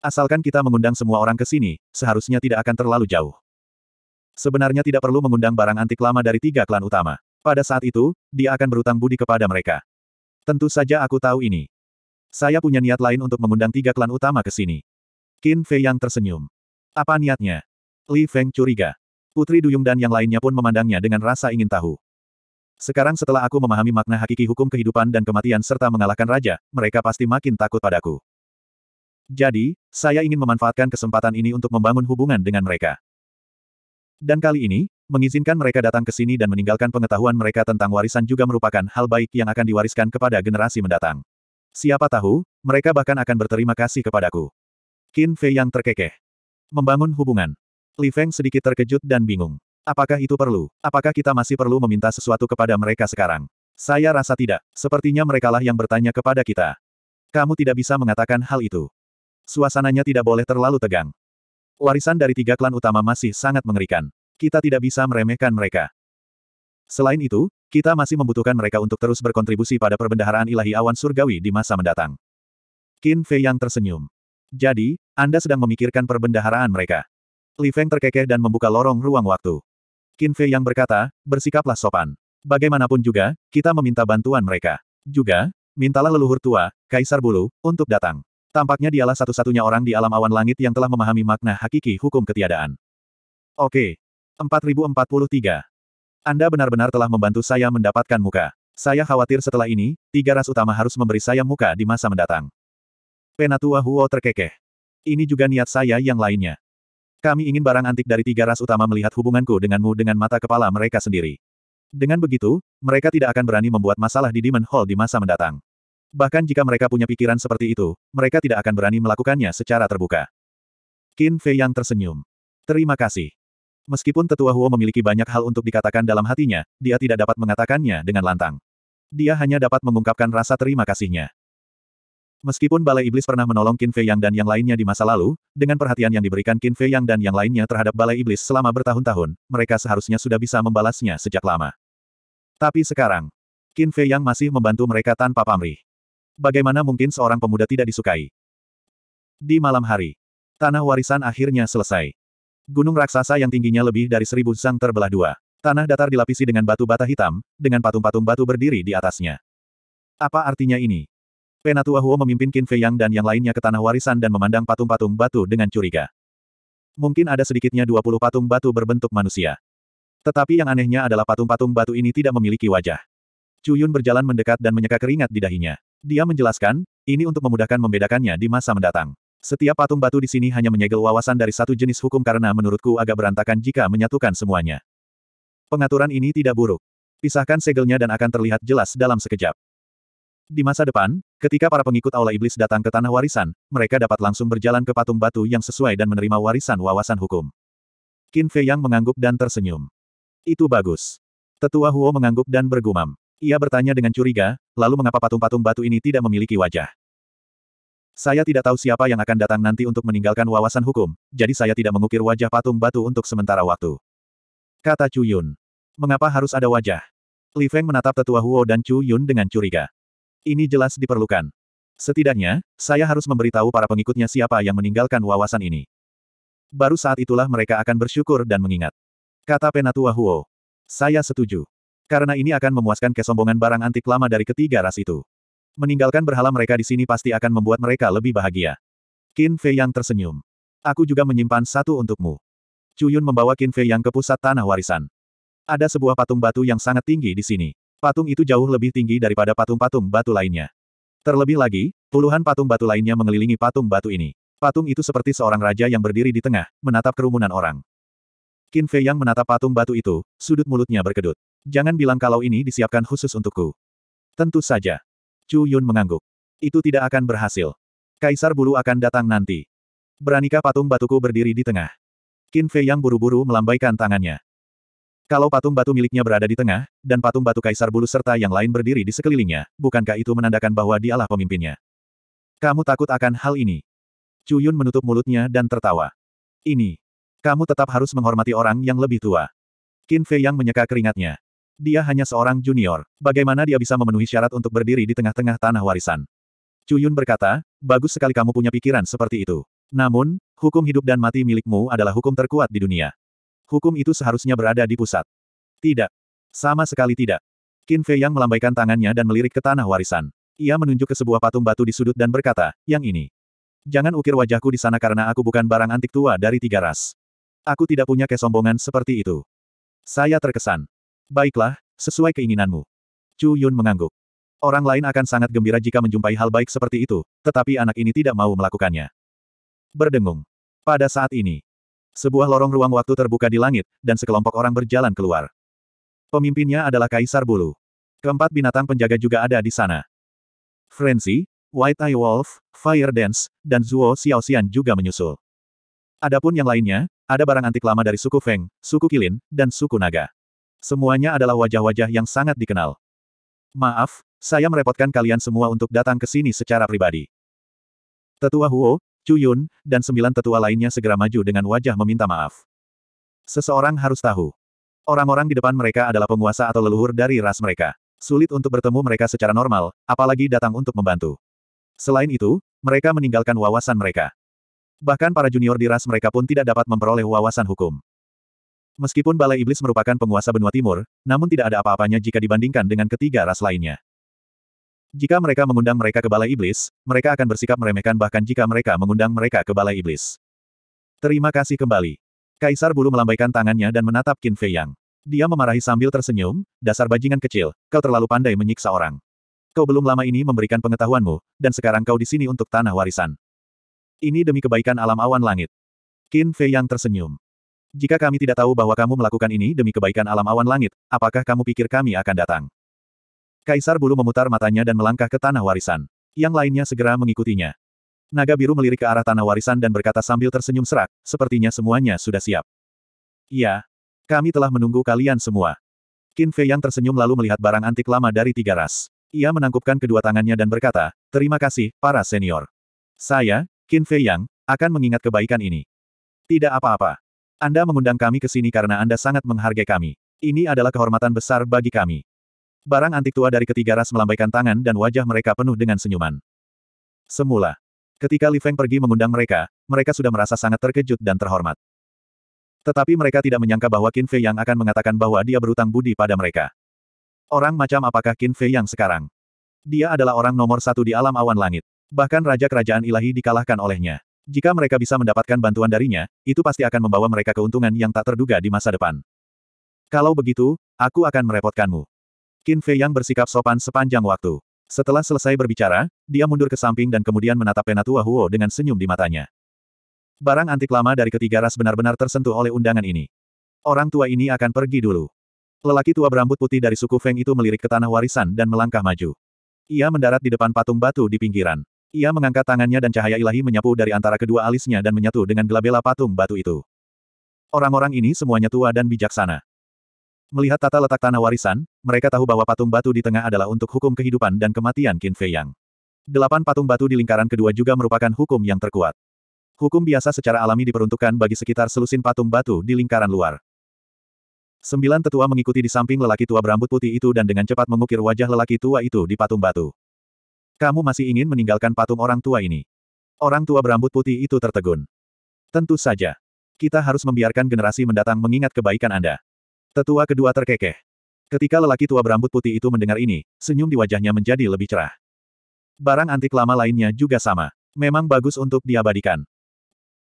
Asalkan kita mengundang semua orang ke sini, seharusnya tidak akan terlalu jauh. Sebenarnya tidak perlu mengundang barang antik lama dari tiga klan utama. Pada saat itu, dia akan berutang budi kepada mereka. Tentu saja aku tahu ini. Saya punya niat lain untuk mengundang tiga klan utama ke sini. Qin Fei yang tersenyum. Apa niatnya? Li Feng curiga. Putri Duyung dan yang lainnya pun memandangnya dengan rasa ingin tahu. Sekarang setelah aku memahami makna hakiki hukum kehidupan dan kematian serta mengalahkan raja, mereka pasti makin takut padaku. Jadi, saya ingin memanfaatkan kesempatan ini untuk membangun hubungan dengan mereka. Dan kali ini, mengizinkan mereka datang ke sini dan meninggalkan pengetahuan mereka tentang warisan juga merupakan hal baik yang akan diwariskan kepada generasi mendatang. Siapa tahu, mereka bahkan akan berterima kasih kepadaku. Qin Fei yang terkekeh. Membangun hubungan. Li Feng sedikit terkejut dan bingung. Apakah itu perlu? Apakah kita masih perlu meminta sesuatu kepada mereka sekarang? Saya rasa tidak. Sepertinya merekalah yang bertanya kepada kita. Kamu tidak bisa mengatakan hal itu. Suasananya tidak boleh terlalu tegang. Warisan dari tiga klan utama masih sangat mengerikan. Kita tidak bisa meremehkan mereka. Selain itu, kita masih membutuhkan mereka untuk terus berkontribusi pada perbendaharaan ilahi awan surgawi di masa mendatang. Qin Fei yang tersenyum. Jadi, Anda sedang memikirkan perbendaharaan mereka. Li Feng terkekeh dan membuka lorong ruang waktu. Qin Fei yang berkata, bersikaplah sopan. Bagaimanapun juga, kita meminta bantuan mereka. Juga, mintalah leluhur tua, Kaisar Bulu, untuk datang. Tampaknya dialah satu-satunya orang di alam awan langit yang telah memahami makna hakiki hukum ketiadaan. Oke. 4043. Anda benar-benar telah membantu saya mendapatkan muka. Saya khawatir setelah ini, tiga ras utama harus memberi saya muka di masa mendatang. Penatua Huo terkekeh. Ini juga niat saya yang lainnya. Kami ingin barang antik dari tiga ras utama melihat hubunganku denganmu dengan mata kepala mereka sendiri. Dengan begitu, mereka tidak akan berani membuat masalah di Demon Hall di masa mendatang. Bahkan jika mereka punya pikiran seperti itu, mereka tidak akan berani melakukannya secara terbuka. Qin Fei yang tersenyum. Terima kasih. Meskipun tetua Huo memiliki banyak hal untuk dikatakan dalam hatinya, dia tidak dapat mengatakannya dengan lantang. Dia hanya dapat mengungkapkan rasa terima kasihnya. Meskipun Balai Iblis pernah menolong Qin Fei Yang dan yang lainnya di masa lalu, dengan perhatian yang diberikan Qin Fei Yang dan yang lainnya terhadap Balai Iblis selama bertahun-tahun, mereka seharusnya sudah bisa membalasnya sejak lama. Tapi sekarang, Qin Fei Yang masih membantu mereka tanpa pamrih. Bagaimana mungkin seorang pemuda tidak disukai? Di malam hari, tanah warisan akhirnya selesai. Gunung raksasa yang tingginya lebih dari seribu sang terbelah dua. Tanah datar dilapisi dengan batu bata hitam, dengan patung-patung batu berdiri di atasnya. Apa artinya ini? Penatua Huo memimpin Qin Fei Yang dan yang lainnya ke tanah warisan dan memandang patung-patung batu dengan curiga. Mungkin ada sedikitnya 20 patung batu berbentuk manusia. Tetapi yang anehnya adalah patung-patung batu ini tidak memiliki wajah. Cuyun berjalan mendekat dan menyeka keringat di dahinya. Dia menjelaskan, ini untuk memudahkan membedakannya di masa mendatang. Setiap patung batu di sini hanya menyegel wawasan dari satu jenis hukum karena menurutku agak berantakan jika menyatukan semuanya. Pengaturan ini tidak buruk. Pisahkan segelnya dan akan terlihat jelas dalam sekejap. Di masa depan, ketika para pengikut Aula Iblis datang ke Tanah Warisan, mereka dapat langsung berjalan ke patung batu yang sesuai dan menerima warisan wawasan hukum. Qin Fei Yang mengangguk dan tersenyum. Itu bagus. Tetua Huo mengangguk dan bergumam. Ia bertanya dengan curiga, lalu mengapa patung-patung batu ini tidak memiliki wajah? Saya tidak tahu siapa yang akan datang nanti untuk meninggalkan wawasan hukum, jadi saya tidak mengukir wajah patung batu untuk sementara waktu. Kata Chu Yun. Mengapa harus ada wajah? Li Feng menatap tetua Huo dan Chu Yun dengan curiga. Ini jelas diperlukan. Setidaknya, saya harus memberitahu para pengikutnya siapa yang meninggalkan wawasan ini. Baru saat itulah mereka akan bersyukur dan mengingat. Kata Penatua Huo. Saya setuju. Karena ini akan memuaskan kesombongan barang antik lama dari ketiga ras itu. Meninggalkan berhala mereka di sini pasti akan membuat mereka lebih bahagia. Qin Fei yang tersenyum. Aku juga menyimpan satu untukmu. Cuyun membawa Qin Fei yang ke pusat tanah warisan. Ada sebuah patung batu yang sangat tinggi di sini. Patung itu jauh lebih tinggi daripada patung-patung batu lainnya. Terlebih lagi, puluhan patung batu lainnya mengelilingi patung batu ini. Patung itu seperti seorang raja yang berdiri di tengah, menatap kerumunan orang. Qin Fei yang menatap patung batu itu, sudut mulutnya berkedut. Jangan bilang kalau ini disiapkan khusus untukku. Tentu saja. Chu Yun mengangguk. Itu tidak akan berhasil. Kaisar bulu akan datang nanti. Beranikah patung batuku berdiri di tengah? Qin Fei yang buru-buru melambaikan tangannya. Kalau patung batu miliknya berada di tengah, dan patung batu kaisar Bulu serta yang lain berdiri di sekelilingnya, bukankah itu menandakan bahwa dialah pemimpinnya? Kamu takut akan hal ini? Cuyun menutup mulutnya dan tertawa. Ini. Kamu tetap harus menghormati orang yang lebih tua. Qin Fei yang menyeka keringatnya. Dia hanya seorang junior. Bagaimana dia bisa memenuhi syarat untuk berdiri di tengah-tengah tanah warisan? Cuyun berkata, bagus sekali kamu punya pikiran seperti itu. Namun, hukum hidup dan mati milikmu adalah hukum terkuat di dunia. Hukum itu seharusnya berada di pusat. Tidak. Sama sekali tidak. Qin Fei Yang melambaikan tangannya dan melirik ke tanah warisan. Ia menunjuk ke sebuah patung batu di sudut dan berkata, yang ini. Jangan ukir wajahku di sana karena aku bukan barang antik tua dari tiga ras. Aku tidak punya kesombongan seperti itu. Saya terkesan. Baiklah, sesuai keinginanmu. Chu Yun mengangguk. Orang lain akan sangat gembira jika menjumpai hal baik seperti itu, tetapi anak ini tidak mau melakukannya. Berdengung. Pada saat ini, sebuah lorong ruang waktu terbuka di langit, dan sekelompok orang berjalan keluar. Pemimpinnya adalah Kaisar Bulu. Keempat binatang penjaga juga ada di sana. Frenzy, White Eye Wolf, Fire Dance, dan Zuo Xiaoxian juga menyusul. Adapun yang lainnya, ada barang antik lama dari suku Feng, suku Kilin, dan suku Naga. Semuanya adalah wajah-wajah yang sangat dikenal. Maaf, saya merepotkan kalian semua untuk datang ke sini secara pribadi. Tetua Huo, Chu Yun, dan sembilan tetua lainnya segera maju dengan wajah meminta maaf. Seseorang harus tahu. Orang-orang di depan mereka adalah penguasa atau leluhur dari ras mereka. Sulit untuk bertemu mereka secara normal, apalagi datang untuk membantu. Selain itu, mereka meninggalkan wawasan mereka. Bahkan para junior di ras mereka pun tidak dapat memperoleh wawasan hukum. Meskipun Balai Iblis merupakan penguasa benua timur, namun tidak ada apa-apanya jika dibandingkan dengan ketiga ras lainnya. Jika mereka mengundang mereka ke Balai Iblis, mereka akan bersikap meremehkan bahkan jika mereka mengundang mereka ke Balai Iblis. Terima kasih kembali. Kaisar Bulu melambaikan tangannya dan menatap Qin Fei Yang. Dia memarahi sambil tersenyum, dasar bajingan kecil, kau terlalu pandai menyiksa orang. Kau belum lama ini memberikan pengetahuanmu, dan sekarang kau di sini untuk tanah warisan. Ini demi kebaikan alam awan langit. Qin Fei Yang tersenyum. Jika kami tidak tahu bahwa kamu melakukan ini demi kebaikan alam awan langit, apakah kamu pikir kami akan datang? Kaisar Bulu memutar matanya dan melangkah ke tanah warisan. Yang lainnya segera mengikutinya. Naga biru melirik ke arah tanah warisan dan berkata sambil tersenyum serak, sepertinya semuanya sudah siap. Iya. Kami telah menunggu kalian semua. Qin Fei yang tersenyum lalu melihat barang antik lama dari tiga ras. Ia menangkupkan kedua tangannya dan berkata, terima kasih, para senior. Saya, Qin Fei yang, akan mengingat kebaikan ini. Tidak apa-apa. Anda mengundang kami ke sini karena Anda sangat menghargai kami. Ini adalah kehormatan besar bagi kami. Barang antik tua dari ketiga ras melambaikan tangan dan wajah mereka penuh dengan senyuman. Semula. Ketika Li Feng pergi mengundang mereka, mereka sudah merasa sangat terkejut dan terhormat. Tetapi mereka tidak menyangka bahwa Qin Fei yang akan mengatakan bahwa dia berutang budi pada mereka. Orang macam apakah Qin Fei yang sekarang? Dia adalah orang nomor satu di alam awan langit. Bahkan Raja Kerajaan Ilahi dikalahkan olehnya. Jika mereka bisa mendapatkan bantuan darinya, itu pasti akan membawa mereka keuntungan yang tak terduga di masa depan. Kalau begitu, aku akan merepotkanmu. Qin Fei yang bersikap sopan sepanjang waktu. Setelah selesai berbicara, dia mundur ke samping dan kemudian menatap Penatua Huo dengan senyum di matanya. Barang antik lama dari ketiga ras benar-benar tersentuh oleh undangan ini. Orang tua ini akan pergi dulu. Lelaki tua berambut putih dari suku Feng itu melirik ke tanah warisan dan melangkah maju. Ia mendarat di depan patung batu di pinggiran. Ia mengangkat tangannya dan cahaya ilahi menyapu dari antara kedua alisnya dan menyatu dengan gelabela patung batu itu. Orang-orang ini semuanya tua dan bijaksana. Melihat tata letak tanah warisan, mereka tahu bahwa patung batu di tengah adalah untuk hukum kehidupan dan kematian Qin Fei Yang. Delapan patung batu di lingkaran kedua juga merupakan hukum yang terkuat. Hukum biasa secara alami diperuntukkan bagi sekitar selusin patung batu di lingkaran luar. Sembilan tetua mengikuti di samping lelaki tua berambut putih itu dan dengan cepat mengukir wajah lelaki tua itu di patung batu. Kamu masih ingin meninggalkan patung orang tua ini? Orang tua berambut putih itu tertegun. Tentu saja. Kita harus membiarkan generasi mendatang mengingat kebaikan Anda. Tetua kedua terkekeh. Ketika lelaki tua berambut putih itu mendengar ini, senyum di wajahnya menjadi lebih cerah. Barang antik lama lainnya juga sama. Memang bagus untuk diabadikan.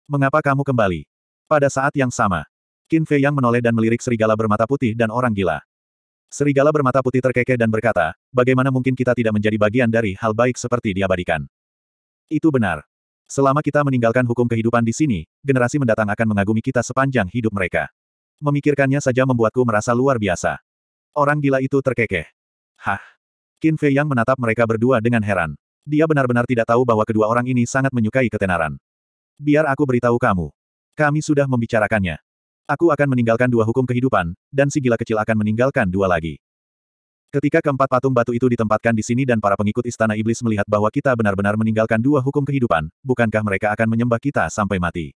Mengapa kamu kembali? Pada saat yang sama, Qin Fei yang menoleh dan melirik serigala bermata putih dan orang gila. Serigala bermata putih terkekeh dan berkata, bagaimana mungkin kita tidak menjadi bagian dari hal baik seperti diabadikan? Itu benar. Selama kita meninggalkan hukum kehidupan di sini, generasi mendatang akan mengagumi kita sepanjang hidup mereka. Memikirkannya saja membuatku merasa luar biasa. Orang gila itu terkekeh. Hah. Qin Fei yang menatap mereka berdua dengan heran. Dia benar-benar tidak tahu bahwa kedua orang ini sangat menyukai ketenaran. Biar aku beritahu kamu. Kami sudah membicarakannya. Aku akan meninggalkan dua hukum kehidupan, dan si gila kecil akan meninggalkan dua lagi. Ketika keempat patung batu itu ditempatkan di sini dan para pengikut istana iblis melihat bahwa kita benar-benar meninggalkan dua hukum kehidupan, bukankah mereka akan menyembah kita sampai mati?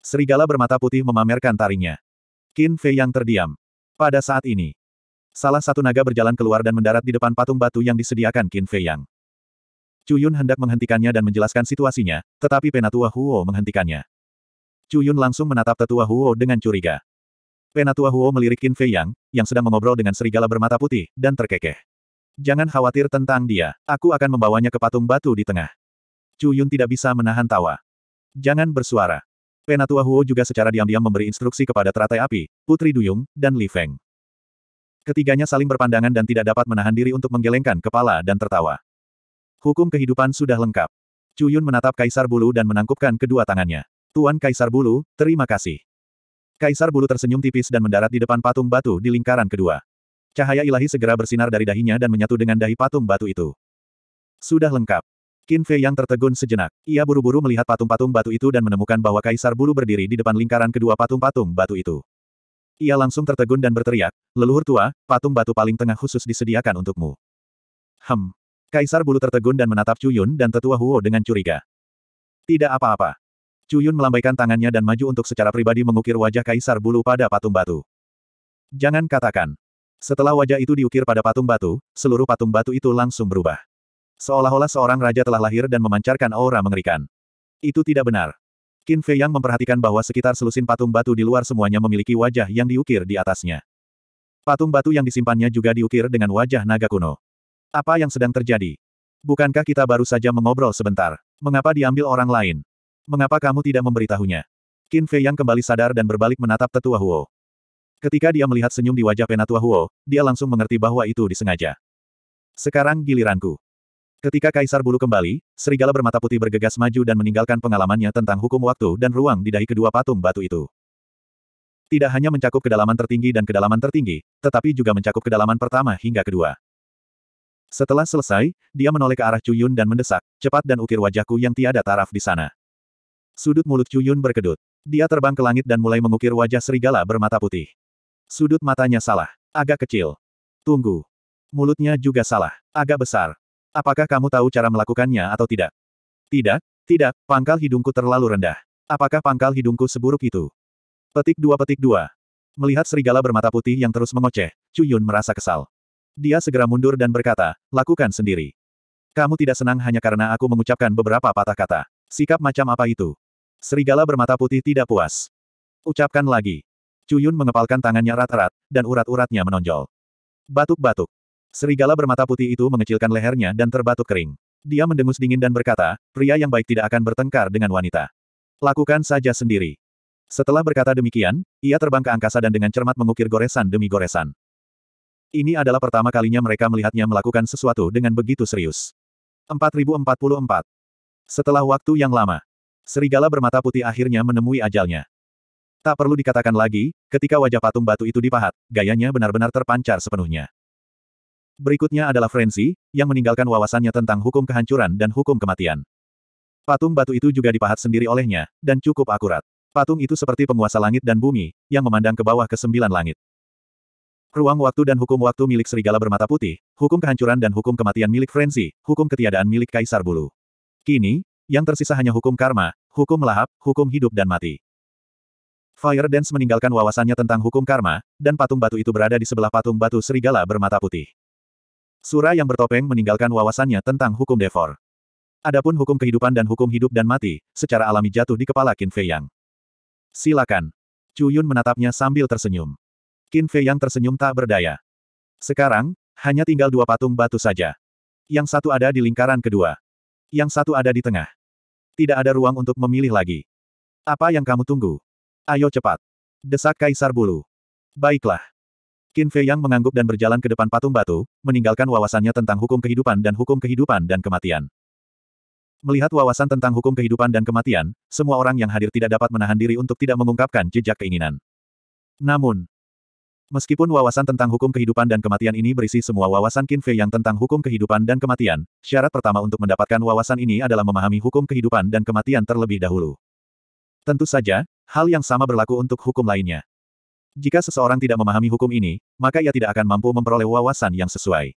Serigala bermata putih memamerkan taringnya. Qin Fei yang terdiam. Pada saat ini, salah satu naga berjalan keluar dan mendarat di depan patung batu yang disediakan Qin Fei yang. Chu Yun hendak menghentikannya dan menjelaskan situasinya, tetapi Penatua Huo menghentikannya. Chu Yun langsung menatap Tetua Huo dengan curiga. Penatua Huo melirik Qin Fei Yang, yang sedang mengobrol dengan serigala bermata putih, dan terkekeh. Jangan khawatir tentang dia, aku akan membawanya ke patung batu di tengah. Chu Yun tidak bisa menahan tawa. Jangan bersuara. Penatua Huo juga secara diam-diam memberi instruksi kepada teratai api, Putri Duyung, dan Li Feng. Ketiganya saling berpandangan dan tidak dapat menahan diri untuk menggelengkan kepala dan tertawa. Hukum kehidupan sudah lengkap. Cuyun menatap Kaisar Bulu dan menangkupkan kedua tangannya. Tuan Kaisar Bulu, terima kasih. Kaisar Bulu tersenyum tipis dan mendarat di depan patung batu di lingkaran kedua. Cahaya ilahi segera bersinar dari dahinya dan menyatu dengan dahi patung batu itu. Sudah lengkap. Qin Fei yang tertegun sejenak. Ia buru-buru melihat patung-patung batu itu dan menemukan bahwa Kaisar Bulu berdiri di depan lingkaran kedua patung-patung batu itu. Ia langsung tertegun dan berteriak, leluhur tua, patung batu paling tengah khusus disediakan untukmu. Hem. Kaisar Bulu tertegun dan menatap Cuyun dan tetua Huo dengan curiga. Tidak apa-apa. Cuyun melambaikan tangannya dan maju untuk secara pribadi mengukir wajah Kaisar Bulu pada patung batu. Jangan katakan. Setelah wajah itu diukir pada patung batu, seluruh patung batu itu langsung berubah. Seolah-olah seorang raja telah lahir dan memancarkan aura mengerikan. Itu tidak benar. Qin Fei yang memperhatikan bahwa sekitar selusin patung batu di luar semuanya memiliki wajah yang diukir di atasnya. Patung batu yang disimpannya juga diukir dengan wajah naga kuno. Apa yang sedang terjadi? Bukankah kita baru saja mengobrol sebentar? Mengapa diambil orang lain? Mengapa kamu tidak memberitahunya? Qin Fei yang kembali sadar dan berbalik menatap tetua Huo. Ketika dia melihat senyum di wajah penatua Huo, dia langsung mengerti bahwa itu disengaja. Sekarang giliranku. Ketika Kaisar Bulu kembali, serigala bermata putih bergegas maju dan meninggalkan pengalamannya tentang hukum waktu dan ruang di dahi kedua patung batu itu. Tidak hanya mencakup kedalaman tertinggi dan kedalaman tertinggi, tetapi juga mencakup kedalaman pertama hingga kedua. Setelah selesai, dia menoleh ke arah Cuyun dan mendesak, cepat dan ukir wajahku yang tiada taraf di sana. Sudut mulut Cuyun berkedut. Dia terbang ke langit dan mulai mengukir wajah serigala bermata putih. Sudut matanya salah. Agak kecil. Tunggu. Mulutnya juga salah. Agak besar. Apakah kamu tahu cara melakukannya atau tidak? Tidak, tidak, pangkal hidungku terlalu rendah. Apakah pangkal hidungku seburuk itu? Petik dua petik dua. Melihat serigala bermata putih yang terus mengoceh, Cuyun merasa kesal. Dia segera mundur dan berkata, lakukan sendiri. Kamu tidak senang hanya karena aku mengucapkan beberapa patah kata. Sikap macam apa itu? Serigala bermata putih tidak puas. Ucapkan lagi. Cuyun mengepalkan tangannya rat-rat, dan urat-uratnya menonjol. Batuk-batuk. Serigala bermata putih itu mengecilkan lehernya dan terbatuk kering. Dia mendengus dingin dan berkata, pria yang baik tidak akan bertengkar dengan wanita. Lakukan saja sendiri. Setelah berkata demikian, ia terbang ke angkasa dan dengan cermat mengukir goresan demi goresan. Ini adalah pertama kalinya mereka melihatnya melakukan sesuatu dengan begitu serius. 4044 Setelah waktu yang lama, serigala bermata putih akhirnya menemui ajalnya. Tak perlu dikatakan lagi, ketika wajah patung batu itu dipahat, gayanya benar-benar terpancar sepenuhnya. Berikutnya adalah Frenzy, yang meninggalkan wawasannya tentang hukum kehancuran dan hukum kematian. Patung batu itu juga dipahat sendiri olehnya, dan cukup akurat. Patung itu seperti penguasa langit dan bumi, yang memandang ke bawah ke sembilan langit. Ruang waktu dan hukum waktu milik serigala bermata putih, hukum kehancuran dan hukum kematian milik Frenzy, hukum ketiadaan milik Kaisar Bulu. Kini, yang tersisa hanya hukum karma, hukum melahap, hukum hidup dan mati. Fire Dance meninggalkan wawasannya tentang hukum karma, dan patung batu itu berada di sebelah patung batu serigala bermata putih. Surah yang bertopeng meninggalkan wawasannya tentang hukum Devor. Adapun hukum kehidupan dan hukum hidup dan mati, secara alami jatuh di kepala Qin Fei Yang. Silakan. Chu Yun menatapnya sambil tersenyum. Qin Fei Yang tersenyum tak berdaya. Sekarang, hanya tinggal dua patung batu saja. Yang satu ada di lingkaran kedua. Yang satu ada di tengah. Tidak ada ruang untuk memilih lagi. Apa yang kamu tunggu? Ayo cepat. Desak Kaisar Bulu. Baiklah. Qin Fei Yang mengangguk dan berjalan ke depan patung batu, meninggalkan wawasannya tentang hukum kehidupan dan hukum kehidupan dan kematian. Melihat wawasan tentang hukum kehidupan dan kematian, semua orang yang hadir tidak dapat menahan diri untuk tidak mengungkapkan jejak keinginan. Namun, meskipun wawasan tentang hukum kehidupan dan kematian ini berisi semua wawasan Qin Fei Yang tentang hukum kehidupan dan kematian, syarat pertama untuk mendapatkan wawasan ini adalah memahami hukum kehidupan dan kematian terlebih dahulu. Tentu saja, hal yang sama berlaku untuk hukum lainnya. Jika seseorang tidak memahami hukum ini, maka ia tidak akan mampu memperoleh wawasan yang sesuai.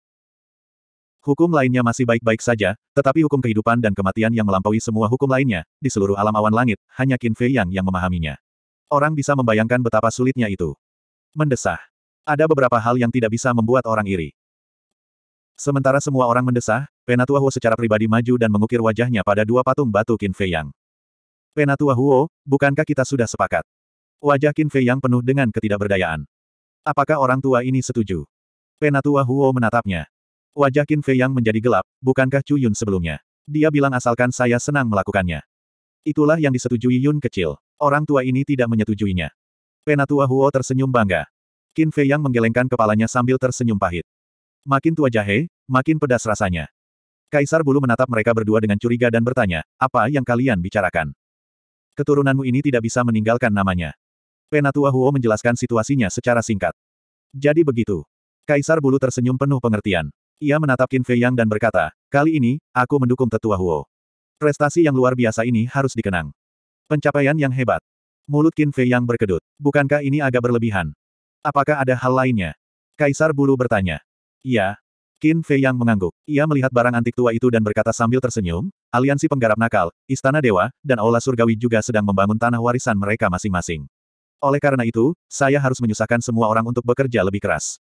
Hukum lainnya masih baik-baik saja, tetapi hukum kehidupan dan kematian yang melampaui semua hukum lainnya, di seluruh alam awan langit, hanya Qin Fei Yang yang memahaminya. Orang bisa membayangkan betapa sulitnya itu. Mendesah. Ada beberapa hal yang tidak bisa membuat orang iri. Sementara semua orang mendesah, Penatua Huo secara pribadi maju dan mengukir wajahnya pada dua patung batu Qin Fei Yang. Penatua Huo, bukankah kita sudah sepakat? Wajah Qin Fei yang penuh dengan ketidakberdayaan. Apakah orang tua ini setuju? Penatua Huo menatapnya. Wajah Qin Fei yang menjadi gelap, bukankah Chu Yun sebelumnya? Dia bilang asalkan saya senang melakukannya. Itulah yang disetujui Yun kecil. Orang tua ini tidak menyetujuinya. Penatua Huo tersenyum bangga. Qin Fei yang menggelengkan kepalanya sambil tersenyum pahit. Makin tua jahe, makin pedas rasanya. Kaisar Bulu menatap mereka berdua dengan curiga dan bertanya, apa yang kalian bicarakan? Keturunanmu ini tidak bisa meninggalkan namanya. Penatua Huo menjelaskan situasinya secara singkat. Jadi begitu. Kaisar Bulu tersenyum penuh pengertian. Ia menatap Qin Fei Yang dan berkata, kali ini, aku mendukung tetua Huo. Prestasi yang luar biasa ini harus dikenang. Pencapaian yang hebat. Mulut Qin Fei Yang berkedut. Bukankah ini agak berlebihan? Apakah ada hal lainnya? Kaisar Bulu bertanya. Iya. Qin Fei Yang mengangguk. Ia melihat barang antik tua itu dan berkata sambil tersenyum, aliansi penggarap nakal, istana dewa, dan aula surgawi juga sedang membangun tanah warisan mereka masing-masing. Oleh karena itu, saya harus menyusahkan semua orang untuk bekerja lebih keras.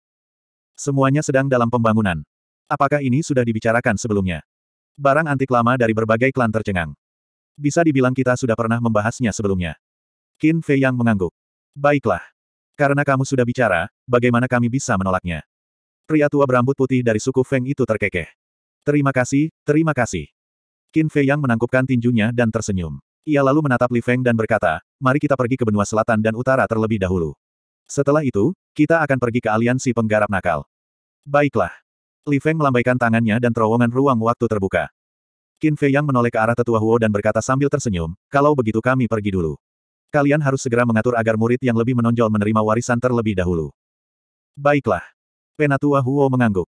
Semuanya sedang dalam pembangunan. Apakah ini sudah dibicarakan sebelumnya? Barang antik lama dari berbagai klan tercengang. Bisa dibilang kita sudah pernah membahasnya sebelumnya. Qin Fei yang mengangguk. Baiklah. Karena kamu sudah bicara, bagaimana kami bisa menolaknya? Pria tua berambut putih dari suku Feng itu terkekeh. Terima kasih, terima kasih. Qin Fei yang menangkupkan tinjunya dan tersenyum. Ia lalu menatap Li Feng dan berkata, mari kita pergi ke benua selatan dan utara terlebih dahulu. Setelah itu, kita akan pergi ke aliansi penggarap nakal. Baiklah. Li Feng melambaikan tangannya dan terowongan ruang waktu terbuka. Qin Fei Yang menoleh ke arah tetua Huo dan berkata sambil tersenyum, kalau begitu kami pergi dulu. Kalian harus segera mengatur agar murid yang lebih menonjol menerima warisan terlebih dahulu. Baiklah. Penatua Huo mengangguk.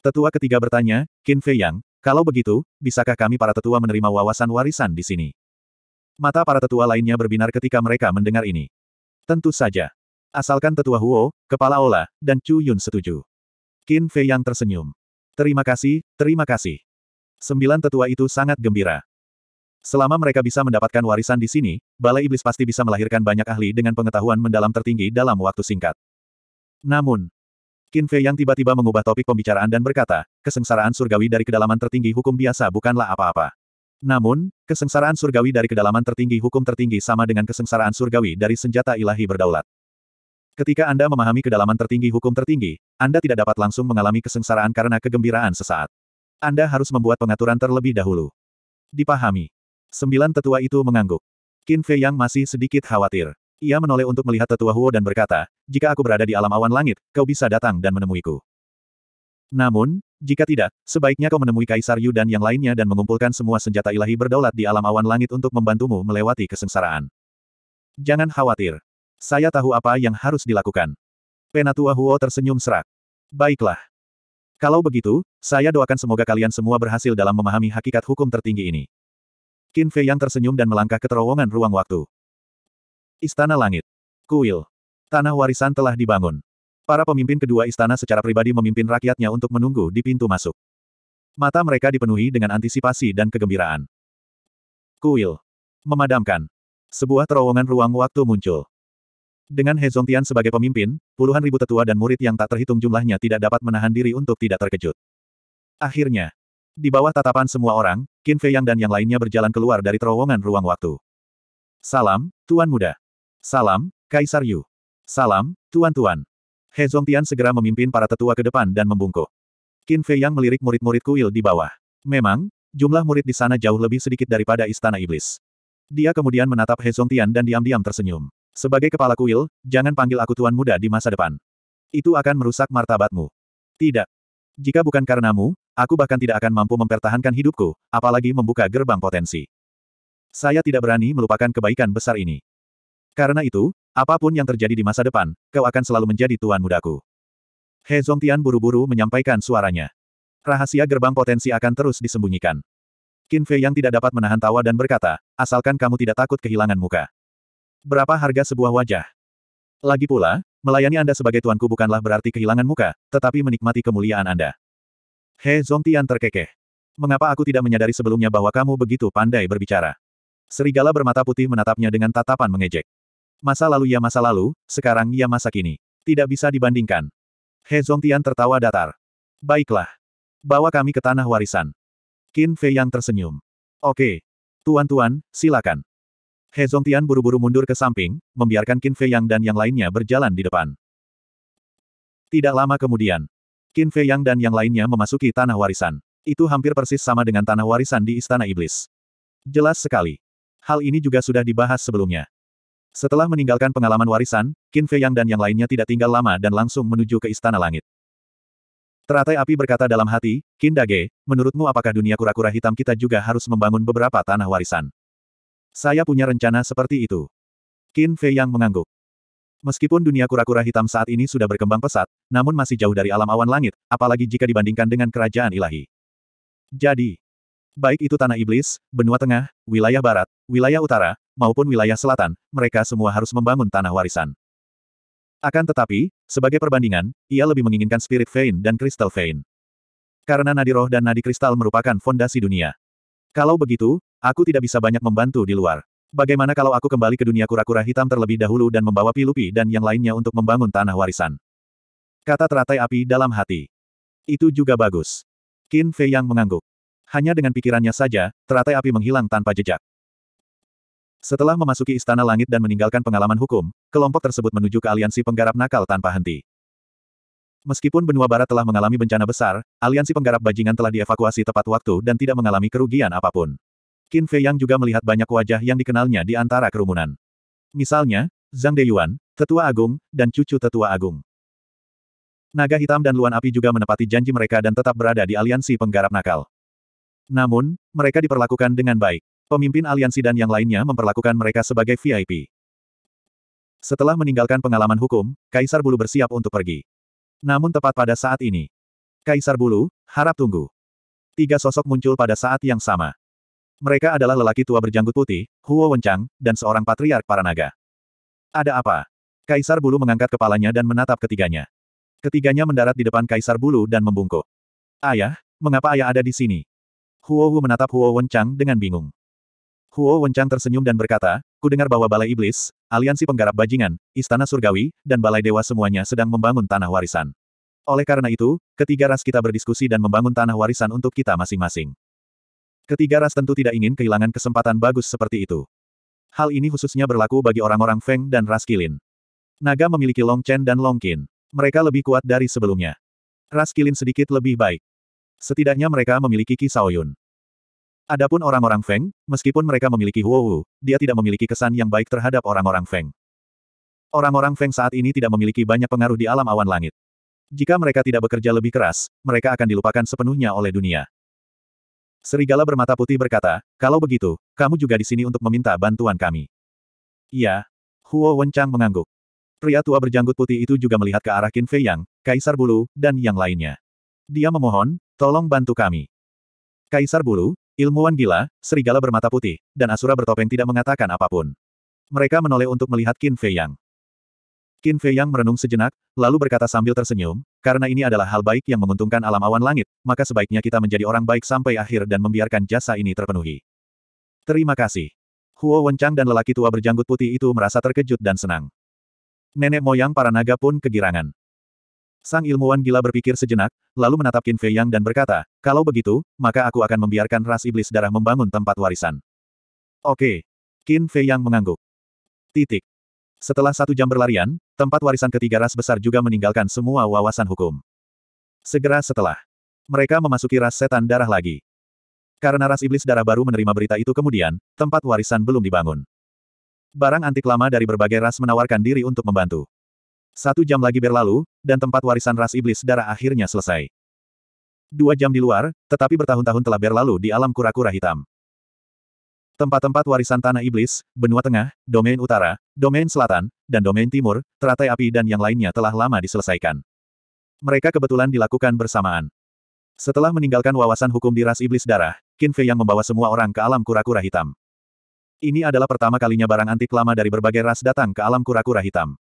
Tetua ketiga bertanya, Qin Fei Yang, kalau begitu, bisakah kami para tetua menerima wawasan warisan di sini? Mata para tetua lainnya berbinar ketika mereka mendengar ini. Tentu saja. Asalkan tetua Huo, kepala Ola, dan Chu Yun setuju. Qin Fei yang tersenyum. Terima kasih, terima kasih. Sembilan tetua itu sangat gembira. Selama mereka bisa mendapatkan warisan di sini, Balai Iblis pasti bisa melahirkan banyak ahli dengan pengetahuan mendalam tertinggi dalam waktu singkat. Namun, Qin Fei yang tiba-tiba mengubah topik pembicaraan dan berkata, kesengsaraan surgawi dari kedalaman tertinggi hukum biasa bukanlah apa-apa. Namun, kesengsaraan surgawi dari kedalaman tertinggi hukum tertinggi sama dengan kesengsaraan surgawi dari senjata ilahi berdaulat. Ketika Anda memahami kedalaman tertinggi hukum tertinggi, Anda tidak dapat langsung mengalami kesengsaraan karena kegembiraan sesaat. Anda harus membuat pengaturan terlebih dahulu. Dipahami. Sembilan tetua itu mengangguk. Qin Fei Yang masih sedikit khawatir. Ia menoleh untuk melihat tetua Huo dan berkata, jika aku berada di alam awan langit, kau bisa datang dan menemuiku. Namun, jika tidak, sebaiknya kau menemui Kaisar Yu dan yang lainnya dan mengumpulkan semua senjata ilahi berdaulat di alam awan langit untuk membantumu melewati kesengsaraan. Jangan khawatir. Saya tahu apa yang harus dilakukan. Penatua Huo tersenyum serak. Baiklah. Kalau begitu, saya doakan semoga kalian semua berhasil dalam memahami hakikat hukum tertinggi ini. Qin Fei yang tersenyum dan melangkah ke terowongan ruang waktu. Istana Langit. Kuil. Tanah warisan telah dibangun. Para pemimpin kedua istana secara pribadi memimpin rakyatnya untuk menunggu di pintu masuk. Mata mereka dipenuhi dengan antisipasi dan kegembiraan. Kuil. Memadamkan. Sebuah terowongan ruang waktu muncul. Dengan Hezongtian sebagai pemimpin, puluhan ribu tetua dan murid yang tak terhitung jumlahnya tidak dapat menahan diri untuk tidak terkejut. Akhirnya, di bawah tatapan semua orang, Qin Fei Yang dan yang lainnya berjalan keluar dari terowongan ruang waktu. Salam, Tuan Muda. Salam, Kaisar Yu. Salam, Tuan-Tuan. He Zongtian segera memimpin para tetua ke depan dan membungkuk. Qin Fei Yang melirik murid-murid kuil di bawah. Memang, jumlah murid di sana jauh lebih sedikit daripada istana iblis. Dia kemudian menatap He Zongtian dan diam-diam tersenyum. Sebagai kepala kuil, jangan panggil aku tuan muda di masa depan. Itu akan merusak martabatmu. Tidak. Jika bukan karenamu, aku bahkan tidak akan mampu mempertahankan hidupku, apalagi membuka gerbang potensi. Saya tidak berani melupakan kebaikan besar ini. Karena itu, Apapun yang terjadi di masa depan, kau akan selalu menjadi tuan mudaku. He Zongtian buru-buru menyampaikan suaranya. Rahasia gerbang potensi akan terus disembunyikan. Qin Fei yang tidak dapat menahan tawa dan berkata, asalkan kamu tidak takut kehilangan muka. Berapa harga sebuah wajah? Lagi pula, melayani Anda sebagai tuanku bukanlah berarti kehilangan muka, tetapi menikmati kemuliaan Anda. He Zongtian terkekeh. Mengapa aku tidak menyadari sebelumnya bahwa kamu begitu pandai berbicara? Serigala bermata putih menatapnya dengan tatapan mengejek. Masa lalu ya masa lalu, sekarang ya masa kini. Tidak bisa dibandingkan. He Zongtian tertawa datar. Baiklah. Bawa kami ke tanah warisan. Qin Fei yang tersenyum. Oke. Tuan-tuan, silakan. He Zongtian buru-buru mundur ke samping, membiarkan Qin Fei Yang dan yang lainnya berjalan di depan. Tidak lama kemudian, Qin Fei Yang dan yang lainnya memasuki tanah warisan. Itu hampir persis sama dengan tanah warisan di Istana Iblis. Jelas sekali. Hal ini juga sudah dibahas sebelumnya. Setelah meninggalkan pengalaman warisan, Qin Fei Yang dan yang lainnya tidak tinggal lama dan langsung menuju ke Istana Langit. Teratai api berkata dalam hati, Qin Dage, menurutmu apakah dunia kura-kura hitam kita juga harus membangun beberapa tanah warisan? Saya punya rencana seperti itu. Qin Fei Yang mengangguk. Meskipun dunia kura-kura hitam saat ini sudah berkembang pesat, namun masih jauh dari alam awan langit, apalagi jika dibandingkan dengan kerajaan ilahi. Jadi, baik itu tanah iblis, benua tengah, wilayah barat, wilayah utara, maupun wilayah selatan, mereka semua harus membangun tanah warisan. Akan tetapi, sebagai perbandingan, ia lebih menginginkan spirit vein dan kristal vein. Karena nadi roh dan nadi kristal merupakan fondasi dunia. Kalau begitu, aku tidak bisa banyak membantu di luar. Bagaimana kalau aku kembali ke dunia kura-kura hitam terlebih dahulu dan membawa Pilupi dan yang lainnya untuk membangun tanah warisan? Kata teratai api dalam hati. Itu juga bagus. Qin Fei yang mengangguk. Hanya dengan pikirannya saja, teratai api menghilang tanpa jejak. Setelah memasuki Istana Langit dan meninggalkan pengalaman hukum, kelompok tersebut menuju ke aliansi penggarap nakal tanpa henti. Meskipun benua barat telah mengalami bencana besar, aliansi penggarap bajingan telah dievakuasi tepat waktu dan tidak mengalami kerugian apapun. Qin Fei Yang juga melihat banyak wajah yang dikenalnya di antara kerumunan. Misalnya, Zhang Deyuan, Tetua Agung, dan cucu Tetua Agung. Naga Hitam dan Luan Api juga menepati janji mereka dan tetap berada di aliansi penggarap nakal. Namun, mereka diperlakukan dengan baik. Pemimpin aliansi dan yang lainnya memperlakukan mereka sebagai VIP. Setelah meninggalkan pengalaman hukum, Kaisar Bulu bersiap untuk pergi. Namun tepat pada saat ini, Kaisar Bulu, harap tunggu. Tiga sosok muncul pada saat yang sama. Mereka adalah lelaki tua berjanggut putih, Huo Wenchang, dan seorang patriark para naga. Ada apa? Kaisar Bulu mengangkat kepalanya dan menatap ketiganya. Ketiganya mendarat di depan Kaisar Bulu dan membungkuk. Ayah, mengapa ayah ada di sini? Huo Wu menatap Huo Wenchang dengan bingung. Huo Wenchang tersenyum dan berkata, ku dengar bahwa Balai Iblis, Aliansi Penggarap Bajingan, Istana Surgawi, dan Balai Dewa semuanya sedang membangun tanah warisan. Oleh karena itu, ketiga ras kita berdiskusi dan membangun tanah warisan untuk kita masing-masing. Ketiga ras tentu tidak ingin kehilangan kesempatan bagus seperti itu. Hal ini khususnya berlaku bagi orang-orang Feng dan ras Kilin. Naga memiliki Long Chen dan Long Qin. Mereka lebih kuat dari sebelumnya. Ras Kilin sedikit lebih baik. Setidaknya mereka memiliki Yun." Adapun orang-orang Feng, meskipun mereka memiliki Huo Wu, dia tidak memiliki kesan yang baik terhadap orang-orang Feng. Orang-orang Feng saat ini tidak memiliki banyak pengaruh di alam awan langit. Jika mereka tidak bekerja lebih keras, mereka akan dilupakan sepenuhnya oleh dunia. Serigala bermata putih berkata, kalau begitu, kamu juga di sini untuk meminta bantuan kami. Iya. Huo Wenchang mengangguk. Pria tua berjanggut putih itu juga melihat ke arah Qin Fei Yang, Kaisar Bulu, dan yang lainnya. Dia memohon, tolong bantu kami. Kaisar Bulu, Ilmuwan gila, serigala bermata putih, dan Asura bertopeng tidak mengatakan apapun. Mereka menoleh untuk melihat Qin Fei Yang. Qin Fei Yang merenung sejenak, lalu berkata sambil tersenyum, karena ini adalah hal baik yang menguntungkan alam awan langit, maka sebaiknya kita menjadi orang baik sampai akhir dan membiarkan jasa ini terpenuhi. Terima kasih. Huo Wenchang dan lelaki tua berjanggut putih itu merasa terkejut dan senang. Nenek moyang para naga pun kegirangan. Sang ilmuwan gila berpikir sejenak, lalu menatap Qin Fei Yang dan berkata, kalau begitu, maka aku akan membiarkan ras iblis darah membangun tempat warisan. Oke. Qin Fei Yang mengangguk. Titik. Setelah satu jam berlarian, tempat warisan ketiga ras besar juga meninggalkan semua wawasan hukum. Segera setelah, mereka memasuki ras setan darah lagi. Karena ras iblis darah baru menerima berita itu kemudian, tempat warisan belum dibangun. Barang antik lama dari berbagai ras menawarkan diri untuk membantu. Satu jam lagi berlalu, dan tempat warisan ras iblis darah akhirnya selesai. Dua jam di luar, tetapi bertahun-tahun telah berlalu di alam kura-kura hitam. Tempat-tempat warisan tanah iblis, benua tengah, domain utara, domain selatan, dan domain timur, teratai api dan yang lainnya telah lama diselesaikan. Mereka kebetulan dilakukan bersamaan. Setelah meninggalkan wawasan hukum di ras iblis darah, Qin Fei yang membawa semua orang ke alam kura-kura hitam. Ini adalah pertama kalinya barang antik lama dari berbagai ras datang ke alam kura-kura hitam.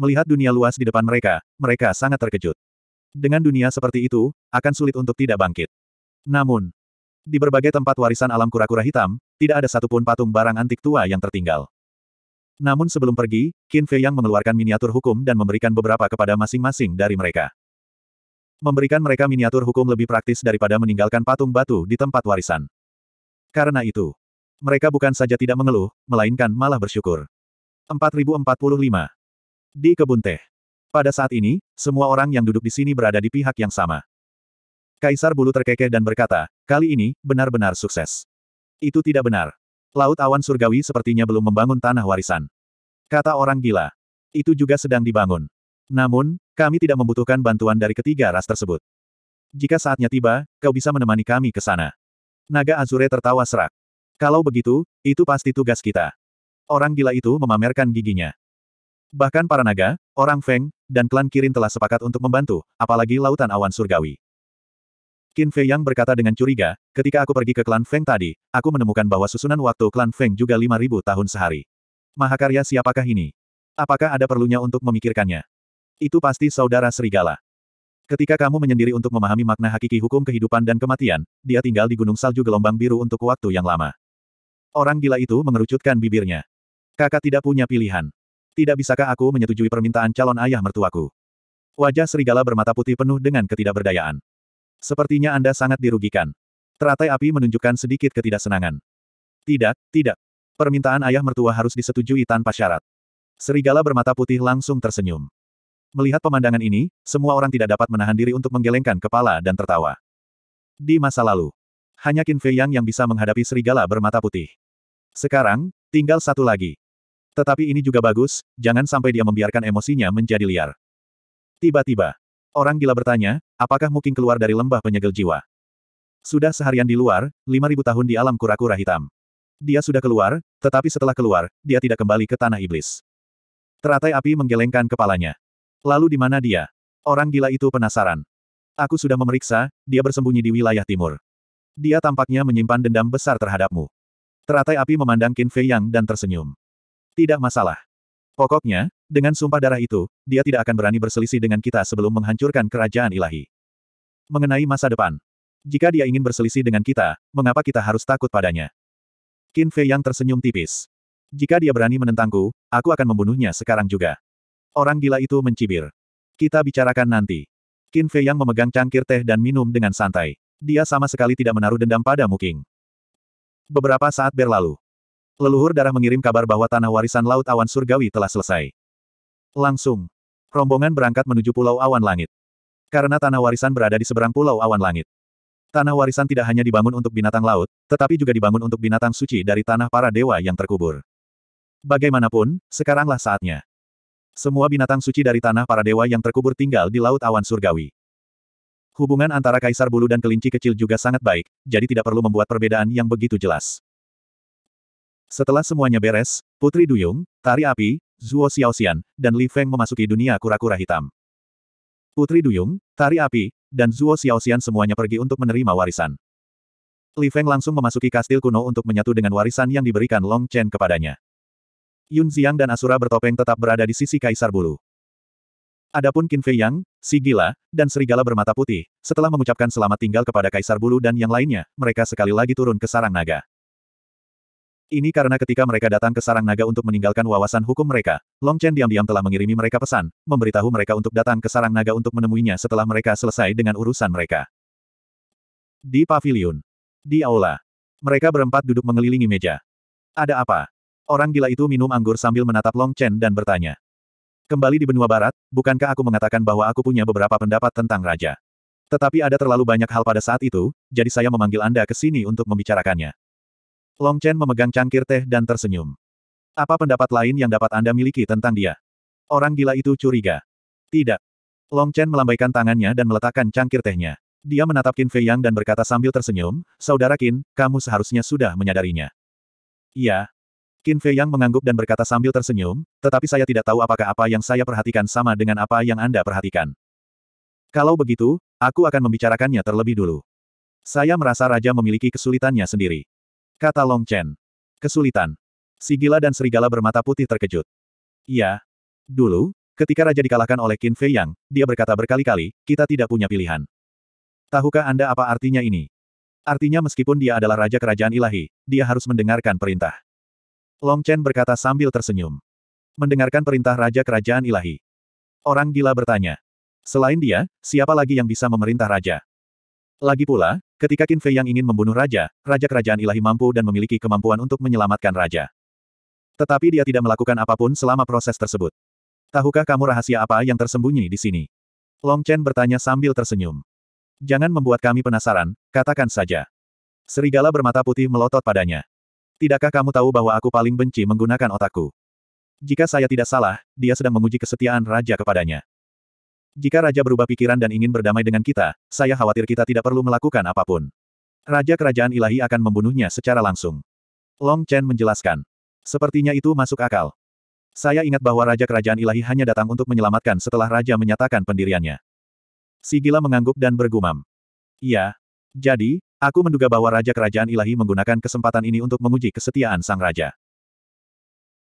Melihat dunia luas di depan mereka, mereka sangat terkejut. Dengan dunia seperti itu, akan sulit untuk tidak bangkit. Namun, di berbagai tempat warisan alam kura-kura hitam, tidak ada satupun patung barang antik tua yang tertinggal. Namun sebelum pergi, Qin Fei yang mengeluarkan miniatur hukum dan memberikan beberapa kepada masing-masing dari mereka. Memberikan mereka miniatur hukum lebih praktis daripada meninggalkan patung batu di tempat warisan. Karena itu, mereka bukan saja tidak mengeluh, melainkan malah bersyukur. 4045 di kebun teh. Pada saat ini, semua orang yang duduk di sini berada di pihak yang sama. Kaisar bulu terkekeh dan berkata, kali ini, benar-benar sukses. Itu tidak benar. Laut awan surgawi sepertinya belum membangun tanah warisan. Kata orang gila. Itu juga sedang dibangun. Namun, kami tidak membutuhkan bantuan dari ketiga ras tersebut. Jika saatnya tiba, kau bisa menemani kami ke sana. Naga Azure tertawa serak. Kalau begitu, itu pasti tugas kita. Orang gila itu memamerkan giginya. Bahkan para naga, orang Feng, dan klan Kirin telah sepakat untuk membantu, apalagi lautan awan surgawi. Qin Fei Yang berkata dengan curiga, ketika aku pergi ke klan Feng tadi, aku menemukan bahwa susunan waktu klan Feng juga 5.000 tahun sehari. Mahakarya siapakah ini? Apakah ada perlunya untuk memikirkannya? Itu pasti saudara serigala. Ketika kamu menyendiri untuk memahami makna hakiki hukum kehidupan dan kematian, dia tinggal di gunung salju gelombang biru untuk waktu yang lama. Orang gila itu mengerucutkan bibirnya. Kakak tidak punya pilihan. Tidak bisakah aku menyetujui permintaan calon ayah mertuaku? Wajah serigala bermata putih penuh dengan ketidakberdayaan. Sepertinya Anda sangat dirugikan. Teratai api menunjukkan sedikit ketidaksenangan. Tidak, tidak. Permintaan ayah mertua harus disetujui tanpa syarat. Serigala bermata putih langsung tersenyum. Melihat pemandangan ini, semua orang tidak dapat menahan diri untuk menggelengkan kepala dan tertawa. Di masa lalu, hanya Qin Fei Yang yang bisa menghadapi serigala bermata putih. Sekarang, tinggal satu lagi. Tetapi ini juga bagus, jangan sampai dia membiarkan emosinya menjadi liar. Tiba-tiba, orang gila bertanya, apakah mungkin keluar dari lembah penyegel jiwa? Sudah seharian di luar, 5000 tahun di alam kura-kura hitam. Dia sudah keluar, tetapi setelah keluar, dia tidak kembali ke tanah iblis. Teratai api menggelengkan kepalanya. Lalu di mana dia? Orang gila itu penasaran. Aku sudah memeriksa, dia bersembunyi di wilayah timur. Dia tampaknya menyimpan dendam besar terhadapmu. Teratai api memandang Qin Fei Yang dan tersenyum. Tidak masalah. Pokoknya, dengan sumpah darah itu, dia tidak akan berani berselisih dengan kita sebelum menghancurkan kerajaan ilahi. Mengenai masa depan. Jika dia ingin berselisih dengan kita, mengapa kita harus takut padanya? Qin Fei yang tersenyum tipis. Jika dia berani menentangku, aku akan membunuhnya sekarang juga. Orang gila itu mencibir. Kita bicarakan nanti. Qin Fei yang memegang cangkir teh dan minum dengan santai. Dia sama sekali tidak menaruh dendam pada Mu Muking. Beberapa saat berlalu. Leluhur darah mengirim kabar bahwa tanah warisan Laut Awan Surgawi telah selesai. Langsung. Rombongan berangkat menuju Pulau Awan Langit. Karena tanah warisan berada di seberang Pulau Awan Langit. Tanah warisan tidak hanya dibangun untuk binatang laut, tetapi juga dibangun untuk binatang suci dari tanah para dewa yang terkubur. Bagaimanapun, sekaranglah saatnya. Semua binatang suci dari tanah para dewa yang terkubur tinggal di Laut Awan Surgawi. Hubungan antara Kaisar Bulu dan Kelinci Kecil juga sangat baik, jadi tidak perlu membuat perbedaan yang begitu jelas. Setelah semuanya beres, Putri Duyung, Tari Api, Zuo Xiaoxian, dan Li Feng memasuki dunia kura-kura hitam. Putri Duyung, Tari Api, dan Zuo Xiaoxian semuanya pergi untuk menerima warisan. Li Feng langsung memasuki kastil kuno untuk menyatu dengan warisan yang diberikan Long Chen kepadanya. Yun Xiang dan Asura bertopeng tetap berada di sisi Kaisar Bulu. Adapun Qin Fei Yang, si gila, dan serigala bermata putih, setelah mengucapkan selamat tinggal kepada Kaisar Bulu dan yang lainnya, mereka sekali lagi turun ke sarang naga. Ini karena ketika mereka datang ke sarang naga untuk meninggalkan wawasan hukum mereka, Long Chen diam-diam telah mengirimi mereka pesan, memberitahu mereka untuk datang ke sarang naga untuk menemuinya setelah mereka selesai dengan urusan mereka. Di pavilion. Di aula. Mereka berempat duduk mengelilingi meja. Ada apa? Orang gila itu minum anggur sambil menatap Long Chen dan bertanya. Kembali di benua barat, bukankah aku mengatakan bahwa aku punya beberapa pendapat tentang raja? Tetapi ada terlalu banyak hal pada saat itu, jadi saya memanggil Anda ke sini untuk membicarakannya. Long Chen memegang cangkir teh dan tersenyum. Apa pendapat lain yang dapat Anda miliki tentang dia? Orang gila itu curiga. Tidak. Long Chen melambaikan tangannya dan meletakkan cangkir tehnya. Dia menatap Qin Fei Yang dan berkata sambil tersenyum, Saudara Qin, kamu seharusnya sudah menyadarinya. Iya. Qin Fei Yang mengangguk dan berkata sambil tersenyum, tetapi saya tidak tahu apakah apa yang saya perhatikan sama dengan apa yang Anda perhatikan. Kalau begitu, aku akan membicarakannya terlebih dulu. Saya merasa Raja memiliki kesulitannya sendiri. Kata Long Chen. Kesulitan. Sigila dan serigala bermata putih terkejut. Iya. Dulu, ketika raja dikalahkan oleh Qin Fei Yang, dia berkata berkali-kali, kita tidak punya pilihan. Tahukah Anda apa artinya ini? Artinya meskipun dia adalah raja kerajaan ilahi, dia harus mendengarkan perintah. Long Chen berkata sambil tersenyum. Mendengarkan perintah raja kerajaan ilahi. Orang gila bertanya. Selain dia, siapa lagi yang bisa memerintah raja? Lagi pula, Ketika Qin Fei yang ingin membunuh raja, raja kerajaan ilahi mampu dan memiliki kemampuan untuk menyelamatkan raja. Tetapi dia tidak melakukan apapun selama proses tersebut. Tahukah kamu rahasia apa yang tersembunyi di sini? Long Chen bertanya sambil tersenyum. Jangan membuat kami penasaran, katakan saja. Serigala bermata putih melotot padanya. Tidakkah kamu tahu bahwa aku paling benci menggunakan otakku? Jika saya tidak salah, dia sedang menguji kesetiaan raja kepadanya. Jika Raja berubah pikiran dan ingin berdamai dengan kita, saya khawatir kita tidak perlu melakukan apapun. Raja Kerajaan Ilahi akan membunuhnya secara langsung. Long Chen menjelaskan. Sepertinya itu masuk akal. Saya ingat bahwa Raja Kerajaan Ilahi hanya datang untuk menyelamatkan setelah Raja menyatakan pendiriannya. Sigila mengangguk dan bergumam. Iya. Jadi, aku menduga bahwa Raja Kerajaan Ilahi menggunakan kesempatan ini untuk menguji kesetiaan Sang Raja.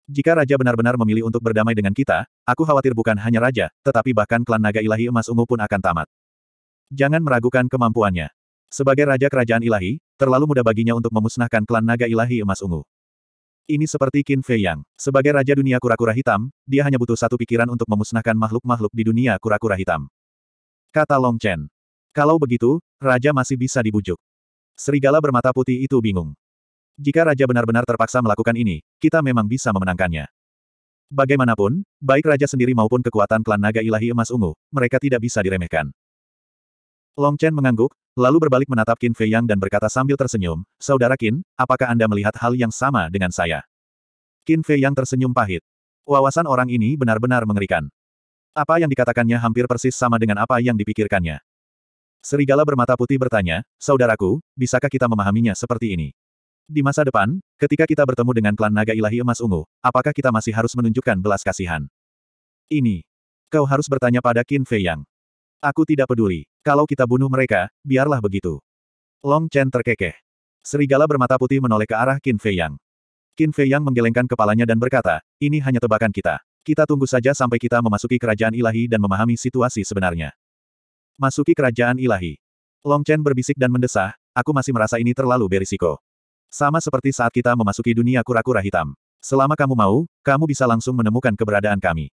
Jika Raja benar-benar memilih untuk berdamai dengan kita, aku khawatir bukan hanya Raja, tetapi bahkan klan naga ilahi emas ungu pun akan tamat. Jangan meragukan kemampuannya. Sebagai Raja Kerajaan Ilahi, terlalu mudah baginya untuk memusnahkan klan naga ilahi emas ungu. Ini seperti Qin Fei Yang. Sebagai Raja Dunia Kura-Kura Hitam, dia hanya butuh satu pikiran untuk memusnahkan makhluk-makhluk di dunia kura-kura hitam. Kata Long Chen. Kalau begitu, Raja masih bisa dibujuk. Serigala bermata putih itu bingung. Jika Raja benar-benar terpaksa melakukan ini, kita memang bisa memenangkannya. Bagaimanapun, baik Raja sendiri maupun kekuatan klan naga ilahi emas ungu, mereka tidak bisa diremehkan. Long Chen mengangguk, lalu berbalik menatap Qin Fei Yang dan berkata sambil tersenyum, Saudara Qin, apakah Anda melihat hal yang sama dengan saya? Qin Fei Yang tersenyum pahit. Wawasan orang ini benar-benar mengerikan. Apa yang dikatakannya hampir persis sama dengan apa yang dipikirkannya. Serigala bermata putih bertanya, Saudaraku, bisakah kita memahaminya seperti ini? Di masa depan, ketika kita bertemu dengan klan naga ilahi emas ungu, apakah kita masih harus menunjukkan belas kasihan? Ini. Kau harus bertanya pada Qin Fei Yang. Aku tidak peduli. Kalau kita bunuh mereka, biarlah begitu. Long Chen terkekeh. Serigala bermata putih menoleh ke arah Qin Fei Yang. Qin Fei Yang menggelengkan kepalanya dan berkata, ini hanya tebakan kita. Kita tunggu saja sampai kita memasuki kerajaan ilahi dan memahami situasi sebenarnya. Masuki kerajaan ilahi. Long Chen berbisik dan mendesah, aku masih merasa ini terlalu berisiko. Sama seperti saat kita memasuki dunia kura-kura hitam. Selama kamu mau, kamu bisa langsung menemukan keberadaan kami.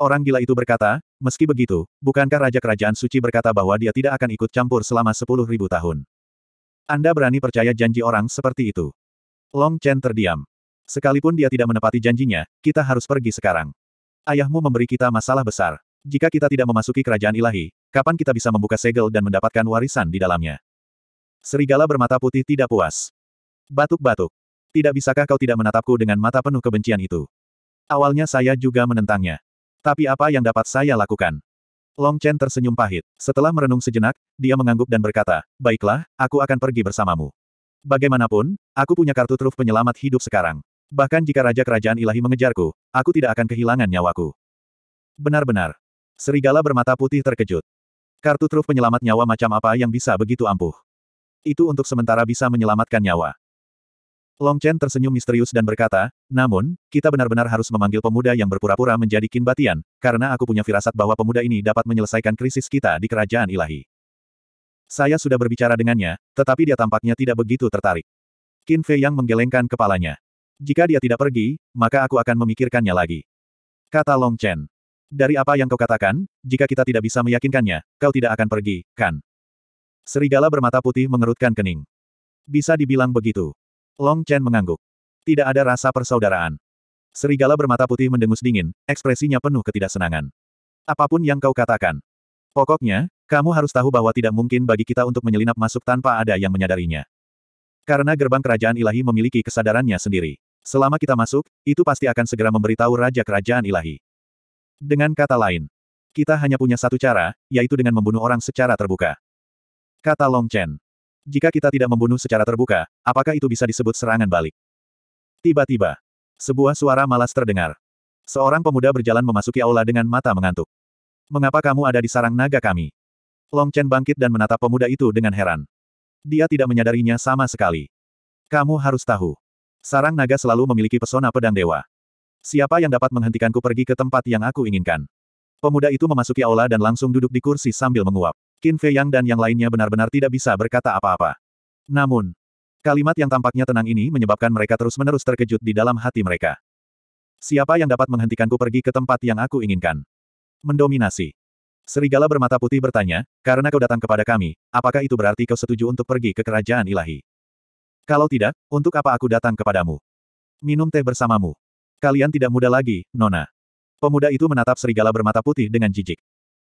Orang gila itu berkata, meski begitu, bukankah Raja Kerajaan Suci berkata bahwa dia tidak akan ikut campur selama sepuluh ribu tahun? Anda berani percaya janji orang seperti itu? Long Chen terdiam. Sekalipun dia tidak menepati janjinya, kita harus pergi sekarang. Ayahmu memberi kita masalah besar. Jika kita tidak memasuki kerajaan ilahi, kapan kita bisa membuka segel dan mendapatkan warisan di dalamnya? Serigala bermata putih tidak puas. Batuk-batuk. Tidak bisakah kau tidak menatapku dengan mata penuh kebencian itu? Awalnya saya juga menentangnya. Tapi apa yang dapat saya lakukan? Long Chen tersenyum pahit. Setelah merenung sejenak, dia mengangguk dan berkata, Baiklah, aku akan pergi bersamamu. Bagaimanapun, aku punya kartu truf penyelamat hidup sekarang. Bahkan jika Raja Kerajaan Ilahi mengejarku, aku tidak akan kehilangan nyawaku. Benar-benar. Serigala bermata putih terkejut. Kartu truf penyelamat nyawa macam apa yang bisa begitu ampuh? Itu untuk sementara bisa menyelamatkan nyawa. Long Chen tersenyum misterius dan berkata, namun, kita benar-benar harus memanggil pemuda yang berpura-pura menjadi Kin Batian, karena aku punya firasat bahwa pemuda ini dapat menyelesaikan krisis kita di kerajaan ilahi. Saya sudah berbicara dengannya, tetapi dia tampaknya tidak begitu tertarik. Qin Fei yang menggelengkan kepalanya. Jika dia tidak pergi, maka aku akan memikirkannya lagi. Kata Long Chen. Dari apa yang kau katakan, jika kita tidak bisa meyakinkannya, kau tidak akan pergi, kan? Serigala bermata putih mengerutkan kening. Bisa dibilang begitu. Long Chen mengangguk. Tidak ada rasa persaudaraan. Serigala bermata putih mendengus dingin, ekspresinya penuh ketidaksenangan. Apapun yang kau katakan. Pokoknya, kamu harus tahu bahwa tidak mungkin bagi kita untuk menyelinap masuk tanpa ada yang menyadarinya. Karena gerbang kerajaan ilahi memiliki kesadarannya sendiri. Selama kita masuk, itu pasti akan segera memberitahu raja kerajaan ilahi. Dengan kata lain, kita hanya punya satu cara, yaitu dengan membunuh orang secara terbuka. Kata Long Chen. Jika kita tidak membunuh secara terbuka, apakah itu bisa disebut serangan balik? Tiba-tiba, sebuah suara malas terdengar. Seorang pemuda berjalan memasuki aula dengan mata mengantuk. Mengapa kamu ada di sarang naga kami? Long Chen bangkit dan menatap pemuda itu dengan heran. Dia tidak menyadarinya sama sekali. Kamu harus tahu. Sarang naga selalu memiliki pesona pedang dewa. Siapa yang dapat menghentikanku pergi ke tempat yang aku inginkan? Pemuda itu memasuki aula dan langsung duduk di kursi sambil menguap. Qin Fei Yang dan yang lainnya benar-benar tidak bisa berkata apa-apa. Namun, kalimat yang tampaknya tenang ini menyebabkan mereka terus-menerus terkejut di dalam hati mereka. Siapa yang dapat menghentikanku pergi ke tempat yang aku inginkan? Mendominasi. Serigala bermata putih bertanya, karena kau datang kepada kami, apakah itu berarti kau setuju untuk pergi ke kerajaan ilahi? Kalau tidak, untuk apa aku datang kepadamu? Minum teh bersamamu. Kalian tidak muda lagi, Nona. Pemuda itu menatap serigala bermata putih dengan jijik.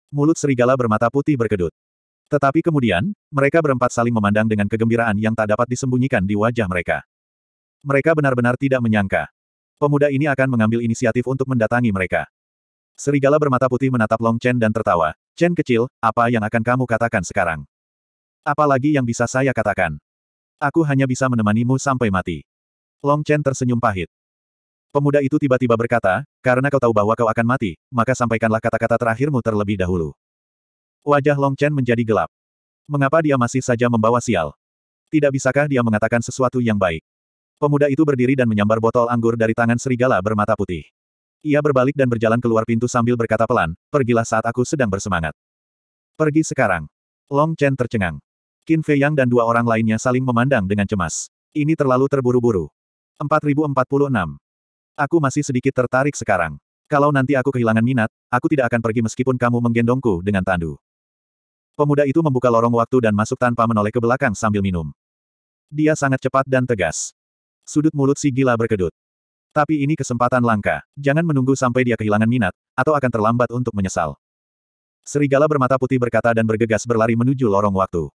Mulut serigala bermata putih berkedut. Tetapi kemudian, mereka berempat saling memandang dengan kegembiraan yang tak dapat disembunyikan di wajah mereka. Mereka benar-benar tidak menyangka. Pemuda ini akan mengambil inisiatif untuk mendatangi mereka. Serigala bermata putih menatap Long Chen dan tertawa. Chen kecil, apa yang akan kamu katakan sekarang? Apalagi yang bisa saya katakan? Aku hanya bisa menemanimu sampai mati. Long Chen tersenyum pahit. Pemuda itu tiba-tiba berkata, karena kau tahu bahwa kau akan mati, maka sampaikanlah kata-kata terakhirmu terlebih dahulu. Wajah Long Chen menjadi gelap. Mengapa dia masih saja membawa sial? Tidak bisakah dia mengatakan sesuatu yang baik? Pemuda itu berdiri dan menyambar botol anggur dari tangan serigala bermata putih. Ia berbalik dan berjalan keluar pintu sambil berkata pelan, pergilah saat aku sedang bersemangat. Pergi sekarang. Long Chen tercengang. Qin Fei Yang dan dua orang lainnya saling memandang dengan cemas. Ini terlalu terburu-buru. 4046 Aku masih sedikit tertarik sekarang. Kalau nanti aku kehilangan minat, aku tidak akan pergi meskipun kamu menggendongku dengan tandu. Pemuda itu membuka lorong waktu dan masuk tanpa menoleh ke belakang sambil minum. Dia sangat cepat dan tegas. Sudut mulut si gila berkedut. Tapi ini kesempatan langka. Jangan menunggu sampai dia kehilangan minat, atau akan terlambat untuk menyesal. Serigala bermata putih berkata dan bergegas berlari menuju lorong waktu.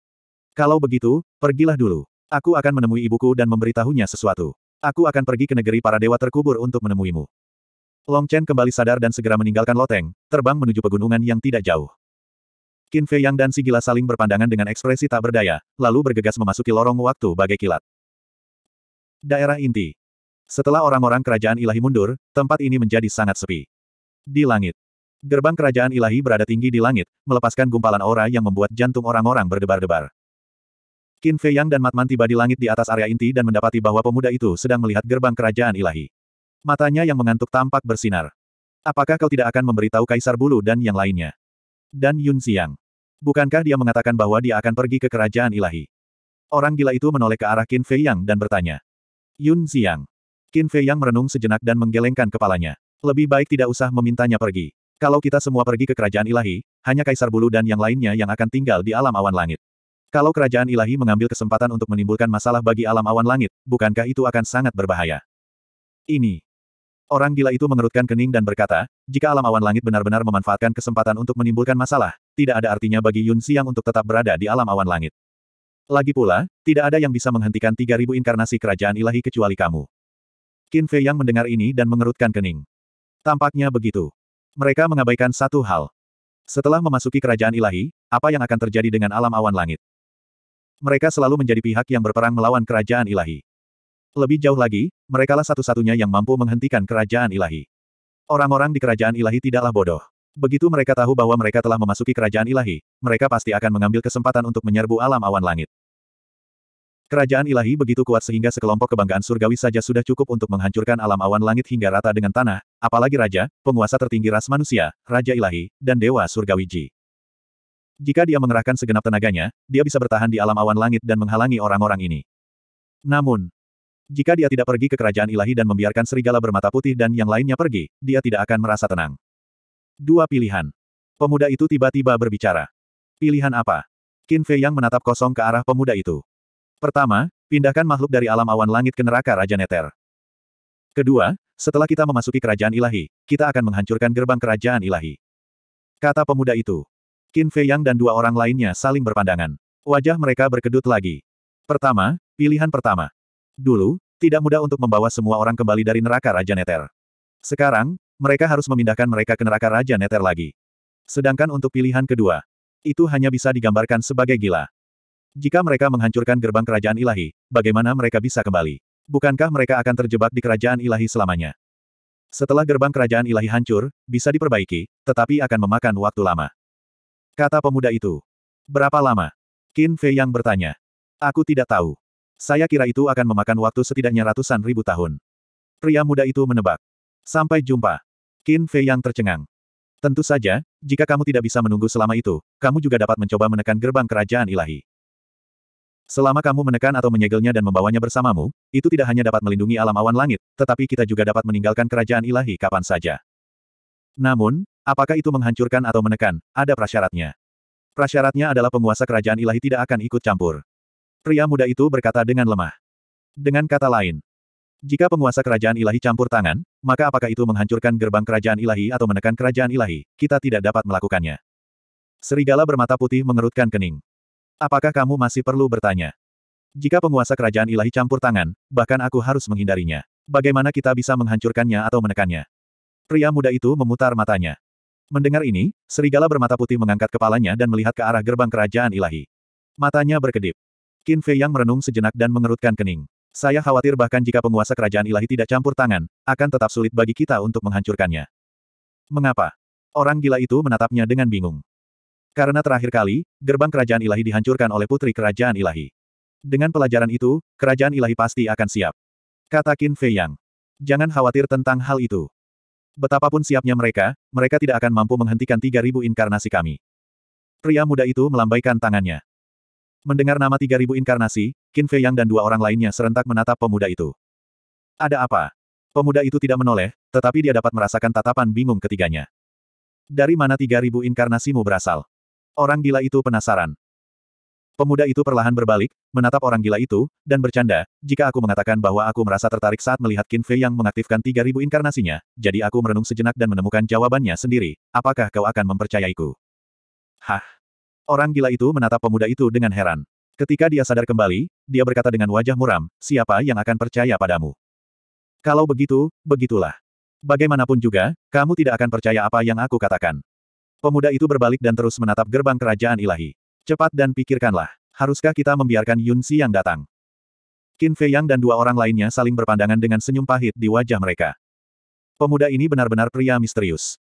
Kalau begitu, pergilah dulu. Aku akan menemui ibuku dan memberitahunya sesuatu. Aku akan pergi ke negeri para dewa terkubur untuk menemuimu. Long Chen kembali sadar dan segera meninggalkan Loteng, terbang menuju pegunungan yang tidak jauh. Qin Fei Yang dan si gila saling berpandangan dengan ekspresi tak berdaya, lalu bergegas memasuki lorong waktu bagai kilat. Daerah inti. Setelah orang-orang kerajaan ilahi mundur, tempat ini menjadi sangat sepi. Di langit. Gerbang kerajaan ilahi berada tinggi di langit, melepaskan gumpalan aura yang membuat jantung orang-orang berdebar-debar. Qin Fei Yang dan Matman tiba di langit di atas area inti dan mendapati bahwa pemuda itu sedang melihat gerbang kerajaan ilahi. Matanya yang mengantuk tampak bersinar. Apakah kau tidak akan memberitahu Kaisar Bulu dan yang lainnya? Dan Yun Xiang. Bukankah dia mengatakan bahwa dia akan pergi ke kerajaan ilahi? Orang gila itu menoleh ke arah Qin Fei Yang dan bertanya. Yun Xiang. Qin Fei Yang merenung sejenak dan menggelengkan kepalanya. Lebih baik tidak usah memintanya pergi. Kalau kita semua pergi ke kerajaan ilahi, hanya Kaisar Bulu dan yang lainnya yang akan tinggal di alam awan langit. Kalau kerajaan ilahi mengambil kesempatan untuk menimbulkan masalah bagi alam awan langit, bukankah itu akan sangat berbahaya? Ini. Orang gila itu mengerutkan kening dan berkata, jika alam awan langit benar-benar memanfaatkan kesempatan untuk menimbulkan masalah, tidak ada artinya bagi Yun Siang untuk tetap berada di alam awan langit. Lagi pula, tidak ada yang bisa menghentikan 3000 inkarnasi kerajaan ilahi kecuali kamu. Qin Fei yang mendengar ini dan mengerutkan kening. Tampaknya begitu. Mereka mengabaikan satu hal. Setelah memasuki kerajaan ilahi, apa yang akan terjadi dengan alam awan langit? mereka selalu menjadi pihak yang berperang melawan kerajaan ilahi. Lebih jauh lagi, merekalah satu-satunya yang mampu menghentikan kerajaan ilahi. Orang-orang di kerajaan ilahi tidaklah bodoh. Begitu mereka tahu bahwa mereka telah memasuki kerajaan ilahi, mereka pasti akan mengambil kesempatan untuk menyerbu alam awan langit. Kerajaan ilahi begitu kuat sehingga sekelompok kebanggaan surgawi saja sudah cukup untuk menghancurkan alam awan langit hingga rata dengan tanah, apalagi raja, penguasa tertinggi ras manusia, raja ilahi, dan dewa surgawi Ji. Jika dia mengerahkan segenap tenaganya, dia bisa bertahan di alam awan langit dan menghalangi orang-orang ini. Namun, jika dia tidak pergi ke kerajaan ilahi dan membiarkan serigala bermata putih dan yang lainnya pergi, dia tidak akan merasa tenang. Dua pilihan. Pemuda itu tiba-tiba berbicara. Pilihan apa? Qin Fei yang menatap kosong ke arah pemuda itu. Pertama, pindahkan makhluk dari alam awan langit ke neraka Raja Neter. Kedua, setelah kita memasuki kerajaan ilahi, kita akan menghancurkan gerbang kerajaan ilahi. Kata pemuda itu. Qin Fei Yang dan dua orang lainnya saling berpandangan. Wajah mereka berkedut lagi. Pertama, pilihan pertama. Dulu, tidak mudah untuk membawa semua orang kembali dari neraka Raja Neter. Sekarang, mereka harus memindahkan mereka ke neraka Raja Neter lagi. Sedangkan untuk pilihan kedua, itu hanya bisa digambarkan sebagai gila. Jika mereka menghancurkan gerbang kerajaan ilahi, bagaimana mereka bisa kembali? Bukankah mereka akan terjebak di kerajaan ilahi selamanya? Setelah gerbang kerajaan ilahi hancur, bisa diperbaiki, tetapi akan memakan waktu lama. Kata pemuda itu. Berapa lama? Qin Fei yang bertanya. Aku tidak tahu. Saya kira itu akan memakan waktu setidaknya ratusan ribu tahun. Pria muda itu menebak. Sampai jumpa. Qin Fei yang tercengang. Tentu saja, jika kamu tidak bisa menunggu selama itu, kamu juga dapat mencoba menekan gerbang kerajaan ilahi. Selama kamu menekan atau menyegelnya dan membawanya bersamamu, itu tidak hanya dapat melindungi alam awan langit, tetapi kita juga dapat meninggalkan kerajaan ilahi kapan saja. Namun, Apakah itu menghancurkan atau menekan, ada prasyaratnya. Prasyaratnya adalah penguasa kerajaan ilahi tidak akan ikut campur. Pria muda itu berkata dengan lemah. Dengan kata lain, jika penguasa kerajaan ilahi campur tangan, maka apakah itu menghancurkan gerbang kerajaan ilahi atau menekan kerajaan ilahi, kita tidak dapat melakukannya. Serigala bermata putih mengerutkan kening. Apakah kamu masih perlu bertanya? Jika penguasa kerajaan ilahi campur tangan, bahkan aku harus menghindarinya. Bagaimana kita bisa menghancurkannya atau menekannya? Pria muda itu memutar matanya. Mendengar ini, serigala bermata putih mengangkat kepalanya dan melihat ke arah gerbang kerajaan ilahi. Matanya berkedip. Qin Fei yang merenung sejenak dan mengerutkan kening. Saya khawatir bahkan jika penguasa kerajaan ilahi tidak campur tangan, akan tetap sulit bagi kita untuk menghancurkannya. Mengapa? Orang gila itu menatapnya dengan bingung. Karena terakhir kali, gerbang kerajaan ilahi dihancurkan oleh putri kerajaan ilahi. Dengan pelajaran itu, kerajaan ilahi pasti akan siap. Kata Qin Fei Yang. Jangan khawatir tentang hal itu. Betapapun siapnya mereka, mereka tidak akan mampu menghentikan 3.000 inkarnasi kami. Pria muda itu melambaikan tangannya. Mendengar nama 3.000 inkarnasi, Qin Fei Yang dan dua orang lainnya serentak menatap pemuda itu. Ada apa? Pemuda itu tidak menoleh, tetapi dia dapat merasakan tatapan bingung ketiganya. Dari mana 3.000 inkarnasimu berasal? Orang gila itu penasaran. Pemuda itu perlahan berbalik, menatap orang gila itu, dan bercanda, jika aku mengatakan bahwa aku merasa tertarik saat melihat Qin Fei yang mengaktifkan 3000 inkarnasinya, jadi aku merenung sejenak dan menemukan jawabannya sendiri, apakah kau akan mempercayaiku? Hah? Orang gila itu menatap pemuda itu dengan heran. Ketika dia sadar kembali, dia berkata dengan wajah muram, siapa yang akan percaya padamu? Kalau begitu, begitulah. Bagaimanapun juga, kamu tidak akan percaya apa yang aku katakan. Pemuda itu berbalik dan terus menatap gerbang kerajaan ilahi. Cepat dan pikirkanlah, haruskah kita membiarkan Yun Xi yang datang? Qin Fei Yang dan dua orang lainnya saling berpandangan dengan senyum pahit di wajah mereka. Pemuda ini benar-benar pria misterius.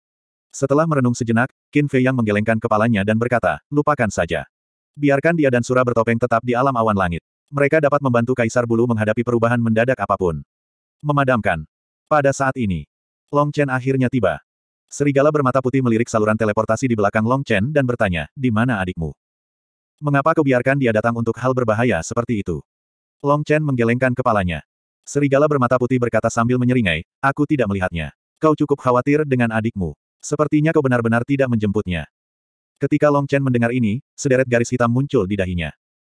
Setelah merenung sejenak, Qin Fei Yang menggelengkan kepalanya dan berkata, lupakan saja. Biarkan dia dan Sura bertopeng tetap di alam awan langit. Mereka dapat membantu Kaisar Bulu menghadapi perubahan mendadak apapun. Memadamkan. Pada saat ini, Long Chen akhirnya tiba. Serigala bermata putih melirik saluran teleportasi di belakang Long Chen dan bertanya, di mana adikmu? Mengapa kau biarkan dia datang untuk hal berbahaya seperti itu? Long Chen menggelengkan kepalanya. Serigala bermata putih berkata sambil menyeringai, aku tidak melihatnya. Kau cukup khawatir dengan adikmu. Sepertinya kau benar-benar tidak menjemputnya. Ketika Long Chen mendengar ini, sederet garis hitam muncul di dahinya.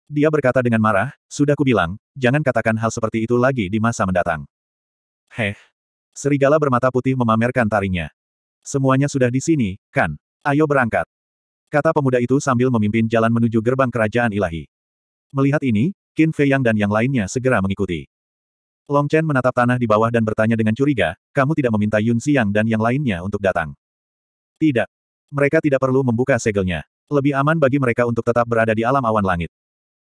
Dia berkata dengan marah, sudah kubilang, jangan katakan hal seperti itu lagi di masa mendatang. Heh. Serigala bermata putih memamerkan taringnya. Semuanya sudah di sini, kan? Ayo berangkat. Kata pemuda itu sambil memimpin jalan menuju gerbang kerajaan ilahi. Melihat ini, Qin Fei Yang dan yang lainnya segera mengikuti. Long Chen menatap tanah di bawah dan bertanya dengan curiga, kamu tidak meminta Yun Xiang dan yang lainnya untuk datang. Tidak. Mereka tidak perlu membuka segelnya. Lebih aman bagi mereka untuk tetap berada di alam awan langit.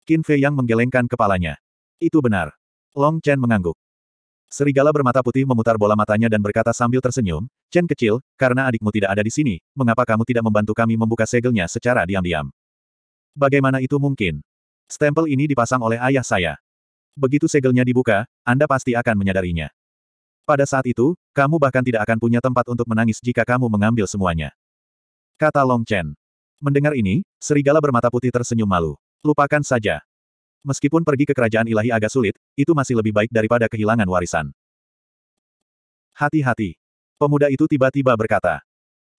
Qin Fei Yang menggelengkan kepalanya. Itu benar. Long Chen mengangguk. Serigala bermata putih memutar bola matanya dan berkata sambil tersenyum, Chen kecil, karena adikmu tidak ada di sini, mengapa kamu tidak membantu kami membuka segelnya secara diam-diam? Bagaimana itu mungkin? Stempel ini dipasang oleh ayah saya. Begitu segelnya dibuka, Anda pasti akan menyadarinya. Pada saat itu, kamu bahkan tidak akan punya tempat untuk menangis jika kamu mengambil semuanya. Kata Long Chen. Mendengar ini, serigala bermata putih tersenyum malu. Lupakan saja. Meskipun pergi ke kerajaan ilahi agak sulit, itu masih lebih baik daripada kehilangan warisan. Hati-hati. Pemuda itu tiba-tiba berkata.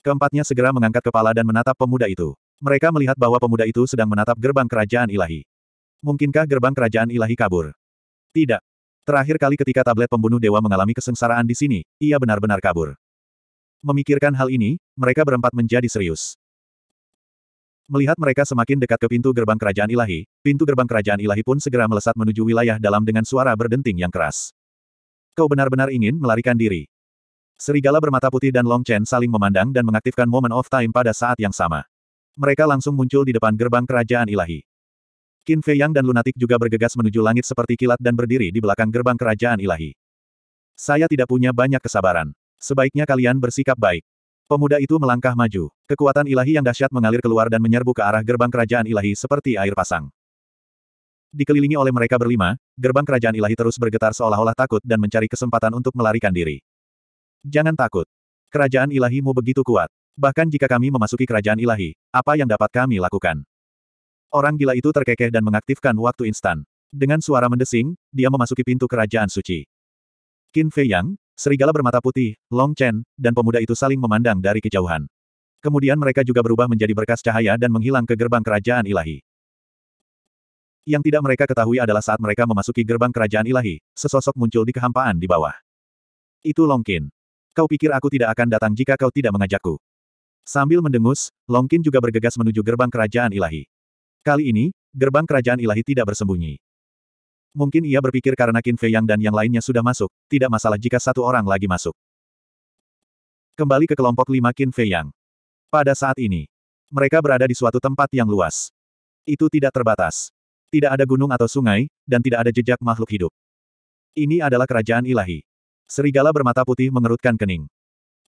Keempatnya segera mengangkat kepala dan menatap pemuda itu. Mereka melihat bahwa pemuda itu sedang menatap gerbang kerajaan ilahi. Mungkinkah gerbang kerajaan ilahi kabur? Tidak. Terakhir kali ketika tablet pembunuh dewa mengalami kesengsaraan di sini, ia benar-benar kabur. Memikirkan hal ini, mereka berempat menjadi serius. Melihat mereka semakin dekat ke pintu gerbang kerajaan ilahi, pintu gerbang kerajaan ilahi pun segera melesat menuju wilayah dalam dengan suara berdenting yang keras. Kau benar-benar ingin melarikan diri. Serigala bermata putih dan Long Chen saling memandang dan mengaktifkan Moment of Time pada saat yang sama. Mereka langsung muncul di depan gerbang kerajaan ilahi. Qin Fei Yang dan Lunatik juga bergegas menuju langit seperti kilat dan berdiri di belakang gerbang kerajaan ilahi. Saya tidak punya banyak kesabaran. Sebaiknya kalian bersikap baik. Pemuda itu melangkah maju. Kekuatan ilahi yang dahsyat mengalir keluar dan menyerbu ke arah gerbang kerajaan ilahi seperti air pasang. Dikelilingi oleh mereka berlima, gerbang kerajaan ilahi terus bergetar seolah-olah takut dan mencari kesempatan untuk melarikan diri. Jangan takut. Kerajaan ilahimu begitu kuat. Bahkan jika kami memasuki kerajaan ilahi, apa yang dapat kami lakukan? Orang gila itu terkekeh dan mengaktifkan waktu instan. Dengan suara mendesing, dia memasuki pintu kerajaan suci. Qin Fei Yang, Serigala bermata putih, Long Chen, dan pemuda itu saling memandang dari kejauhan. Kemudian mereka juga berubah menjadi berkas cahaya dan menghilang ke gerbang kerajaan ilahi. Yang tidak mereka ketahui adalah saat mereka memasuki gerbang kerajaan ilahi, sesosok muncul di kehampaan di bawah. Itu Long Qin. Kau pikir aku tidak akan datang jika kau tidak mengajakku. Sambil mendengus, Long Qin juga bergegas menuju gerbang kerajaan ilahi. Kali ini, gerbang kerajaan ilahi tidak bersembunyi. Mungkin ia berpikir karena Qin Fei Yang dan yang lainnya sudah masuk, tidak masalah jika satu orang lagi masuk. Kembali ke kelompok lima Qin Fei Yang. Pada saat ini, mereka berada di suatu tempat yang luas. Itu tidak terbatas. Tidak ada gunung atau sungai, dan tidak ada jejak makhluk hidup. Ini adalah kerajaan ilahi. Serigala bermata putih mengerutkan kening.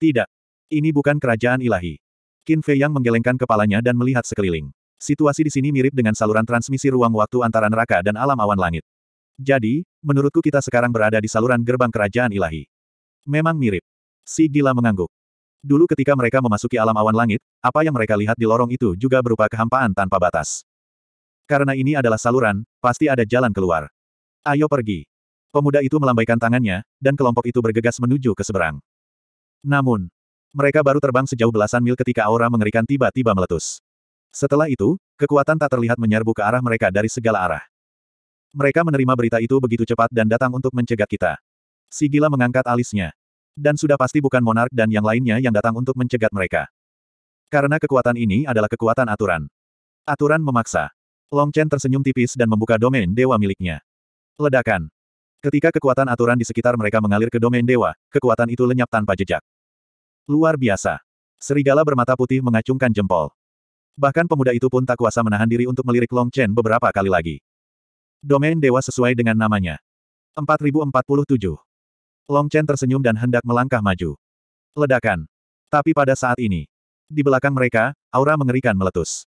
Tidak. Ini bukan kerajaan ilahi. Qin Fei Yang menggelengkan kepalanya dan melihat sekeliling. Situasi di sini mirip dengan saluran transmisi ruang waktu antara neraka dan alam awan langit. Jadi, menurutku kita sekarang berada di saluran gerbang kerajaan ilahi. Memang mirip. Si gila mengangguk. Dulu ketika mereka memasuki alam awan langit, apa yang mereka lihat di lorong itu juga berupa kehampaan tanpa batas. Karena ini adalah saluran, pasti ada jalan keluar. Ayo pergi. Pemuda itu melambaikan tangannya, dan kelompok itu bergegas menuju ke seberang. Namun, mereka baru terbang sejauh belasan mil ketika aura mengerikan tiba-tiba meletus. Setelah itu, kekuatan tak terlihat menyerbu ke arah mereka dari segala arah. Mereka menerima berita itu begitu cepat dan datang untuk mencegat kita. Sigila mengangkat alisnya. Dan sudah pasti bukan monark dan yang lainnya yang datang untuk mencegat mereka. Karena kekuatan ini adalah kekuatan aturan. Aturan memaksa. Long Chen tersenyum tipis dan membuka domain dewa miliknya. Ledakan. Ketika kekuatan aturan di sekitar mereka mengalir ke domain dewa, kekuatan itu lenyap tanpa jejak. Luar biasa. Serigala bermata putih mengacungkan jempol. Bahkan pemuda itu pun tak kuasa menahan diri untuk melirik Long Chen beberapa kali lagi. Domain dewa sesuai dengan namanya. 4047. Long Chen tersenyum dan hendak melangkah maju. Ledakan. Tapi pada saat ini, di belakang mereka, aura mengerikan meletus.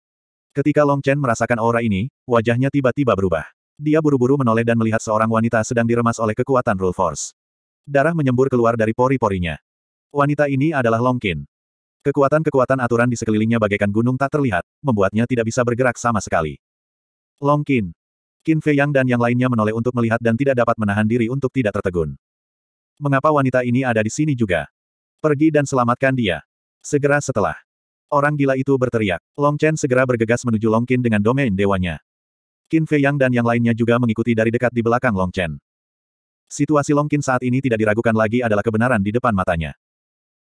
Ketika Long Chen merasakan aura ini, wajahnya tiba-tiba berubah. Dia buru-buru menoleh dan melihat seorang wanita sedang diremas oleh kekuatan Rule Force. Darah menyembur keluar dari pori-porinya. Wanita ini adalah Long Qin. Kekuatan-kekuatan aturan di sekelilingnya bagaikan gunung tak terlihat, membuatnya tidak bisa bergerak sama sekali. Long Qin, Qin Fei Yang dan yang lainnya menoleh untuk melihat dan tidak dapat menahan diri untuk tidak tertegun. Mengapa wanita ini ada di sini juga? Pergi dan selamatkan dia. Segera setelah. Orang gila itu berteriak. Long Chen segera bergegas menuju Long Qin dengan domain dewanya. Qin Fei Yang dan yang lainnya juga mengikuti dari dekat di belakang Long Chen. Situasi Long Qin saat ini tidak diragukan lagi adalah kebenaran di depan matanya.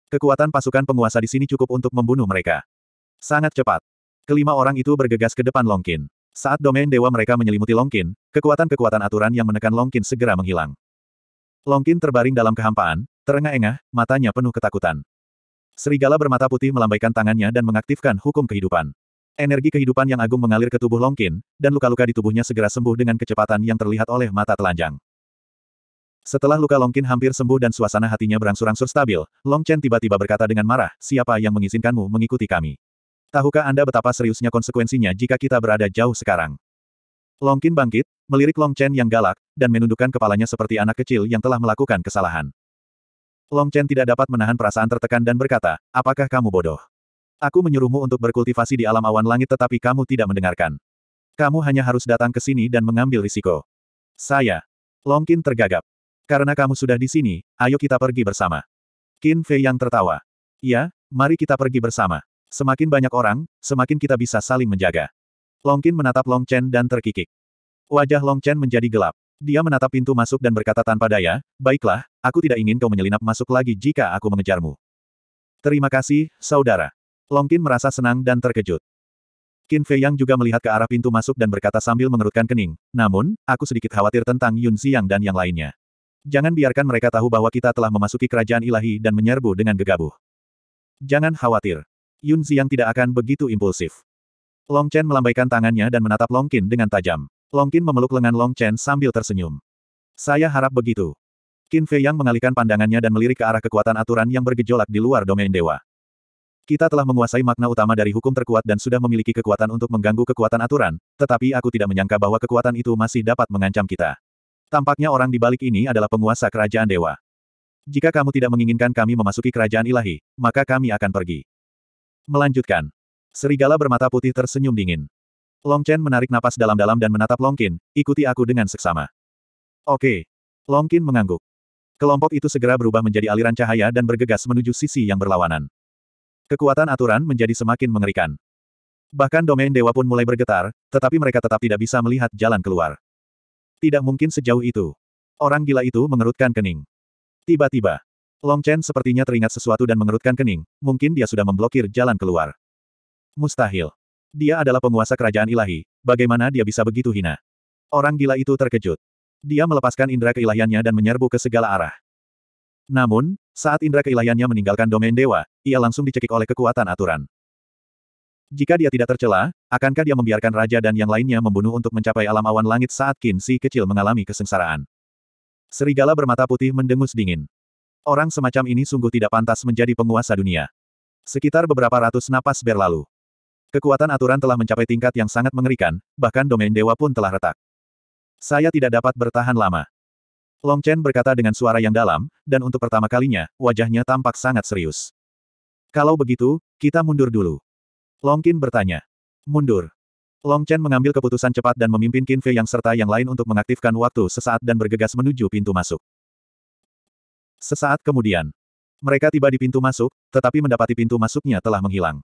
Kekuatan pasukan penguasa di sini cukup untuk membunuh mereka. Sangat cepat. Kelima orang itu bergegas ke depan Long Qin. Saat domain dewa mereka menyelimuti Longkin, kekuatan-kekuatan aturan yang menekan Longkin segera menghilang. Longkin terbaring dalam kehampaan, terengah-engah, matanya penuh ketakutan. Serigala bermata putih melambaikan tangannya dan mengaktifkan hukum kehidupan. Energi kehidupan yang agung mengalir ke tubuh Longkin, dan luka-luka di tubuhnya segera sembuh dengan kecepatan yang terlihat oleh mata telanjang. Setelah luka Longkin hampir sembuh dan suasana hatinya berangsur-angsur stabil, Long Chen tiba-tiba berkata dengan marah, siapa yang mengizinkanmu mengikuti kami? Tahukah Anda betapa seriusnya konsekuensinya jika kita berada jauh sekarang? Long Qin bangkit, melirik Long Chen yang galak, dan menundukkan kepalanya seperti anak kecil yang telah melakukan kesalahan. Long Chen tidak dapat menahan perasaan tertekan dan berkata, apakah kamu bodoh? Aku menyuruhmu untuk berkultivasi di alam awan langit tetapi kamu tidak mendengarkan. Kamu hanya harus datang ke sini dan mengambil risiko. Saya. Long Qin tergagap. Karena kamu sudah di sini, ayo kita pergi bersama. Qin Fei yang tertawa. Ya, mari kita pergi bersama. Semakin banyak orang, semakin kita bisa saling menjaga. Longkin menatap Long Chen dan terkikik. Wajah Long Chen menjadi gelap. Dia menatap pintu masuk dan berkata tanpa daya, Baiklah, aku tidak ingin kau menyelinap masuk lagi jika aku mengejarmu. Terima kasih, saudara. Longkin merasa senang dan terkejut. Qin Fei Yang juga melihat ke arah pintu masuk dan berkata sambil mengerutkan kening, namun, aku sedikit khawatir tentang Yun Xiang dan yang lainnya. Jangan biarkan mereka tahu bahwa kita telah memasuki kerajaan ilahi dan menyerbu dengan gegabah. Jangan khawatir. Yun Xiang tidak akan begitu impulsif. Long Chen melambaikan tangannya dan menatap Long Qin dengan tajam. Long Qin memeluk lengan Long Chen sambil tersenyum. Saya harap begitu. Qin Fei Yang mengalihkan pandangannya dan melirik ke arah kekuatan aturan yang bergejolak di luar domain dewa. Kita telah menguasai makna utama dari hukum terkuat dan sudah memiliki kekuatan untuk mengganggu kekuatan aturan, tetapi aku tidak menyangka bahwa kekuatan itu masih dapat mengancam kita. Tampaknya orang di balik ini adalah penguasa kerajaan dewa. Jika kamu tidak menginginkan kami memasuki kerajaan ilahi, maka kami akan pergi. Melanjutkan. Serigala bermata putih tersenyum dingin. Long Chen menarik napas dalam-dalam dan menatap Long Qin. ikuti aku dengan seksama. Oke. Long Qin mengangguk. Kelompok itu segera berubah menjadi aliran cahaya dan bergegas menuju sisi yang berlawanan. Kekuatan aturan menjadi semakin mengerikan. Bahkan domain dewa pun mulai bergetar, tetapi mereka tetap tidak bisa melihat jalan keluar. Tidak mungkin sejauh itu. Orang gila itu mengerutkan kening. Tiba-tiba, Long Chen sepertinya teringat sesuatu dan mengerutkan kening, mungkin dia sudah memblokir jalan keluar. Mustahil. Dia adalah penguasa kerajaan ilahi, bagaimana dia bisa begitu hina? Orang gila itu terkejut. Dia melepaskan indera keilahiannya dan menyerbu ke segala arah. Namun, saat indera keilahiannya meninggalkan domain dewa, ia langsung dicekik oleh kekuatan aturan. Jika dia tidak tercela, akankah dia membiarkan raja dan yang lainnya membunuh untuk mencapai alam awan langit saat Qin Si kecil mengalami kesengsaraan? Serigala bermata putih mendengus dingin. Orang semacam ini sungguh tidak pantas menjadi penguasa dunia. Sekitar beberapa ratus napas berlalu. Kekuatan aturan telah mencapai tingkat yang sangat mengerikan, bahkan domain dewa pun telah retak. Saya tidak dapat bertahan lama. Long Chen berkata dengan suara yang dalam, dan untuk pertama kalinya, wajahnya tampak sangat serius. Kalau begitu, kita mundur dulu. Long Qin bertanya. Mundur. Long Chen mengambil keputusan cepat dan memimpin Qin Fei yang serta yang lain untuk mengaktifkan waktu sesaat dan bergegas menuju pintu masuk. Sesaat kemudian, mereka tiba di pintu masuk, tetapi mendapati pintu masuknya telah menghilang.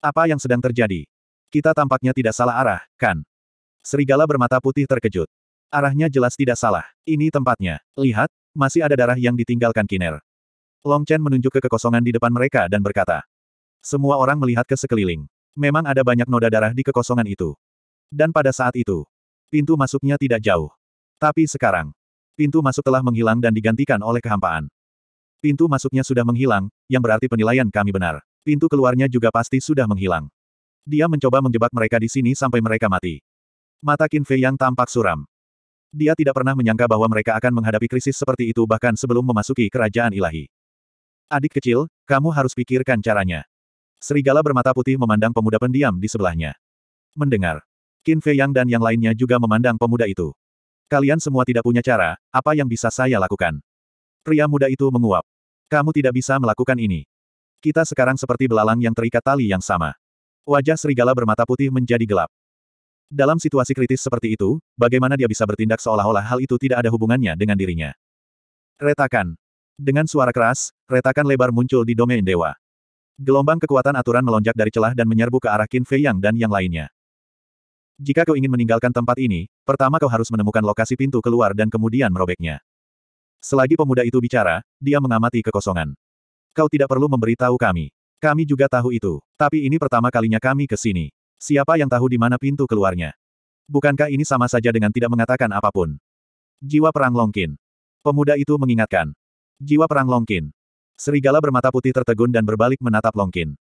Apa yang sedang terjadi? Kita tampaknya tidak salah arah, kan? Serigala bermata putih terkejut. Arahnya jelas tidak salah. Ini tempatnya. Lihat, masih ada darah yang ditinggalkan Kiner. Long Chen menunjuk ke kekosongan di depan mereka dan berkata. Semua orang melihat ke sekeliling. Memang ada banyak noda darah di kekosongan itu. Dan pada saat itu, pintu masuknya tidak jauh. Tapi sekarang, Pintu masuk telah menghilang dan digantikan oleh kehampaan. Pintu masuknya sudah menghilang, yang berarti penilaian kami benar. Pintu keluarnya juga pasti sudah menghilang. Dia mencoba menjebak mereka di sini sampai mereka mati. Mata Qin Fei yang tampak suram. Dia tidak pernah menyangka bahwa mereka akan menghadapi krisis seperti itu bahkan sebelum memasuki kerajaan ilahi. Adik kecil, kamu harus pikirkan caranya. Serigala bermata putih memandang pemuda pendiam di sebelahnya. Mendengar. Qin Fei Yang dan yang lainnya juga memandang pemuda itu. Kalian semua tidak punya cara, apa yang bisa saya lakukan? Pria muda itu menguap. Kamu tidak bisa melakukan ini. Kita sekarang seperti belalang yang terikat tali yang sama. Wajah serigala bermata putih menjadi gelap. Dalam situasi kritis seperti itu, bagaimana dia bisa bertindak seolah-olah hal itu tidak ada hubungannya dengan dirinya? Retakan. Dengan suara keras, retakan lebar muncul di domain dewa. Gelombang kekuatan aturan melonjak dari celah dan menyerbu ke arah Qin Fei Yang dan yang lainnya. Jika kau ingin meninggalkan tempat ini, Pertama kau harus menemukan lokasi pintu keluar dan kemudian merobeknya. Selagi pemuda itu bicara, dia mengamati kekosongan. Kau tidak perlu memberitahu kami. Kami juga tahu itu. Tapi ini pertama kalinya kami ke sini. Siapa yang tahu di mana pintu keluarnya? Bukankah ini sama saja dengan tidak mengatakan apapun? Jiwa Perang Longkin. Pemuda itu mengingatkan. Jiwa Perang Longkin. Serigala bermata putih tertegun dan berbalik menatap Longkin.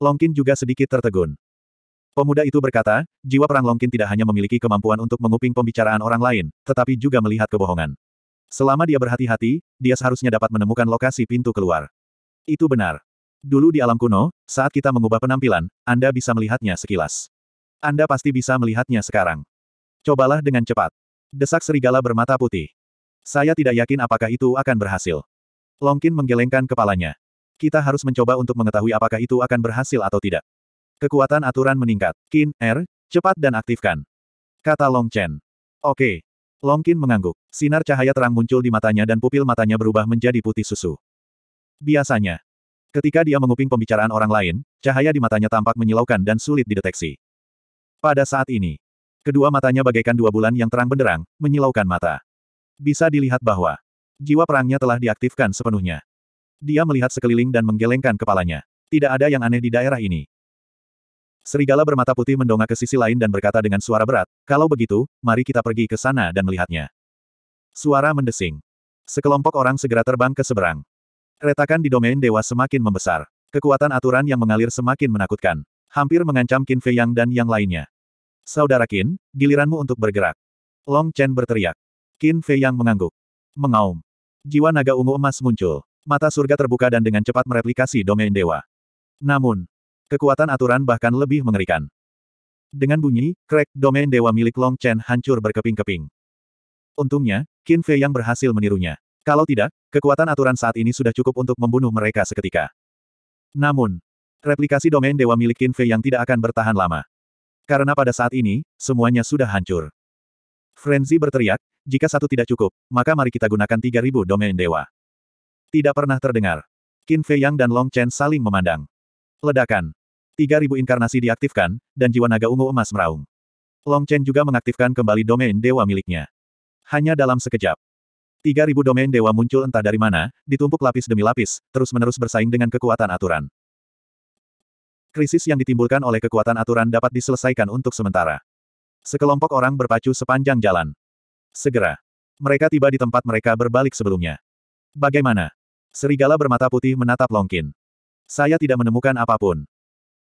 Longkin juga sedikit tertegun. Pemuda itu berkata, jiwa perang Longkin tidak hanya memiliki kemampuan untuk menguping pembicaraan orang lain, tetapi juga melihat kebohongan. Selama dia berhati-hati, dia seharusnya dapat menemukan lokasi pintu keluar. Itu benar. Dulu di alam kuno, saat kita mengubah penampilan, Anda bisa melihatnya sekilas. Anda pasti bisa melihatnya sekarang. Cobalah dengan cepat. Desak serigala bermata putih. Saya tidak yakin apakah itu akan berhasil. Longkin menggelengkan kepalanya. Kita harus mencoba untuk mengetahui apakah itu akan berhasil atau tidak. Kekuatan aturan meningkat. Qin, Er, cepat dan aktifkan. Kata Long Chen. Oke. Long Qin mengangguk. Sinar cahaya terang muncul di matanya dan pupil matanya berubah menjadi putih susu. Biasanya. Ketika dia menguping pembicaraan orang lain, cahaya di matanya tampak menyilaukan dan sulit dideteksi. Pada saat ini, kedua matanya bagaikan dua bulan yang terang benderang, menyilaukan mata. Bisa dilihat bahwa jiwa perangnya telah diaktifkan sepenuhnya. Dia melihat sekeliling dan menggelengkan kepalanya. Tidak ada yang aneh di daerah ini. Serigala bermata putih mendongak ke sisi lain dan berkata dengan suara berat, kalau begitu, mari kita pergi ke sana dan melihatnya. Suara mendesing. Sekelompok orang segera terbang ke seberang. Retakan di domain dewa semakin membesar. Kekuatan aturan yang mengalir semakin menakutkan. Hampir mengancam Qin Fei Yang dan yang lainnya. Saudara Qin, giliranmu untuk bergerak. Long Chen berteriak. Qin Fei Yang mengangguk. Mengaum. Jiwa naga ungu emas muncul. Mata surga terbuka dan dengan cepat mereplikasi domain dewa. Namun, Kekuatan aturan bahkan lebih mengerikan. Dengan bunyi, krek, domain dewa milik Long Chen hancur berkeping-keping. Untungnya, Qin Fei yang berhasil menirunya. Kalau tidak, kekuatan aturan saat ini sudah cukup untuk membunuh mereka seketika. Namun, replikasi domain dewa milik Qin Fei yang tidak akan bertahan lama. Karena pada saat ini, semuanya sudah hancur. Frenzy berteriak, jika satu tidak cukup, maka mari kita gunakan 3000 domain dewa. Tidak pernah terdengar. Qin Fei Yang dan Long Chen saling memandang. Ledakan. Tiga ribu inkarnasi diaktifkan, dan jiwa naga ungu emas meraung. Long Chen juga mengaktifkan kembali domain dewa miliknya. Hanya dalam sekejap. tiga ribu domain dewa muncul entah dari mana, ditumpuk lapis demi lapis, terus-menerus bersaing dengan kekuatan aturan. Krisis yang ditimbulkan oleh kekuatan aturan dapat diselesaikan untuk sementara. Sekelompok orang berpacu sepanjang jalan. Segera. Mereka tiba di tempat mereka berbalik sebelumnya. Bagaimana? Serigala bermata putih menatap Longkin. Saya tidak menemukan apapun.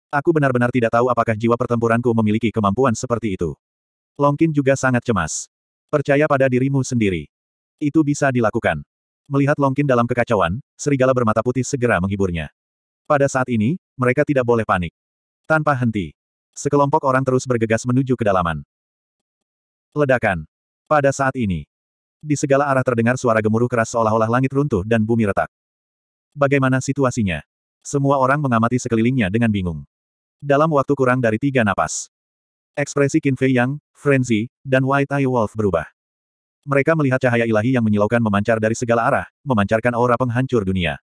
Aku benar-benar tidak tahu apakah jiwa pertempuranku memiliki kemampuan seperti itu. Longkin juga sangat cemas. Percaya pada dirimu sendiri. Itu bisa dilakukan. Melihat Longkin dalam kekacauan, serigala bermata putih segera menghiburnya. Pada saat ini, mereka tidak boleh panik. Tanpa henti. Sekelompok orang terus bergegas menuju kedalaman. Ledakan. Pada saat ini. Di segala arah terdengar suara gemuruh keras seolah-olah langit runtuh dan bumi retak. Bagaimana situasinya? Semua orang mengamati sekelilingnya dengan bingung. Dalam waktu kurang dari tiga napas. Ekspresi Qin Fei Yang, Frenzy, dan White Eye Wolf berubah. Mereka melihat cahaya ilahi yang menyilaukan memancar dari segala arah, memancarkan aura penghancur dunia.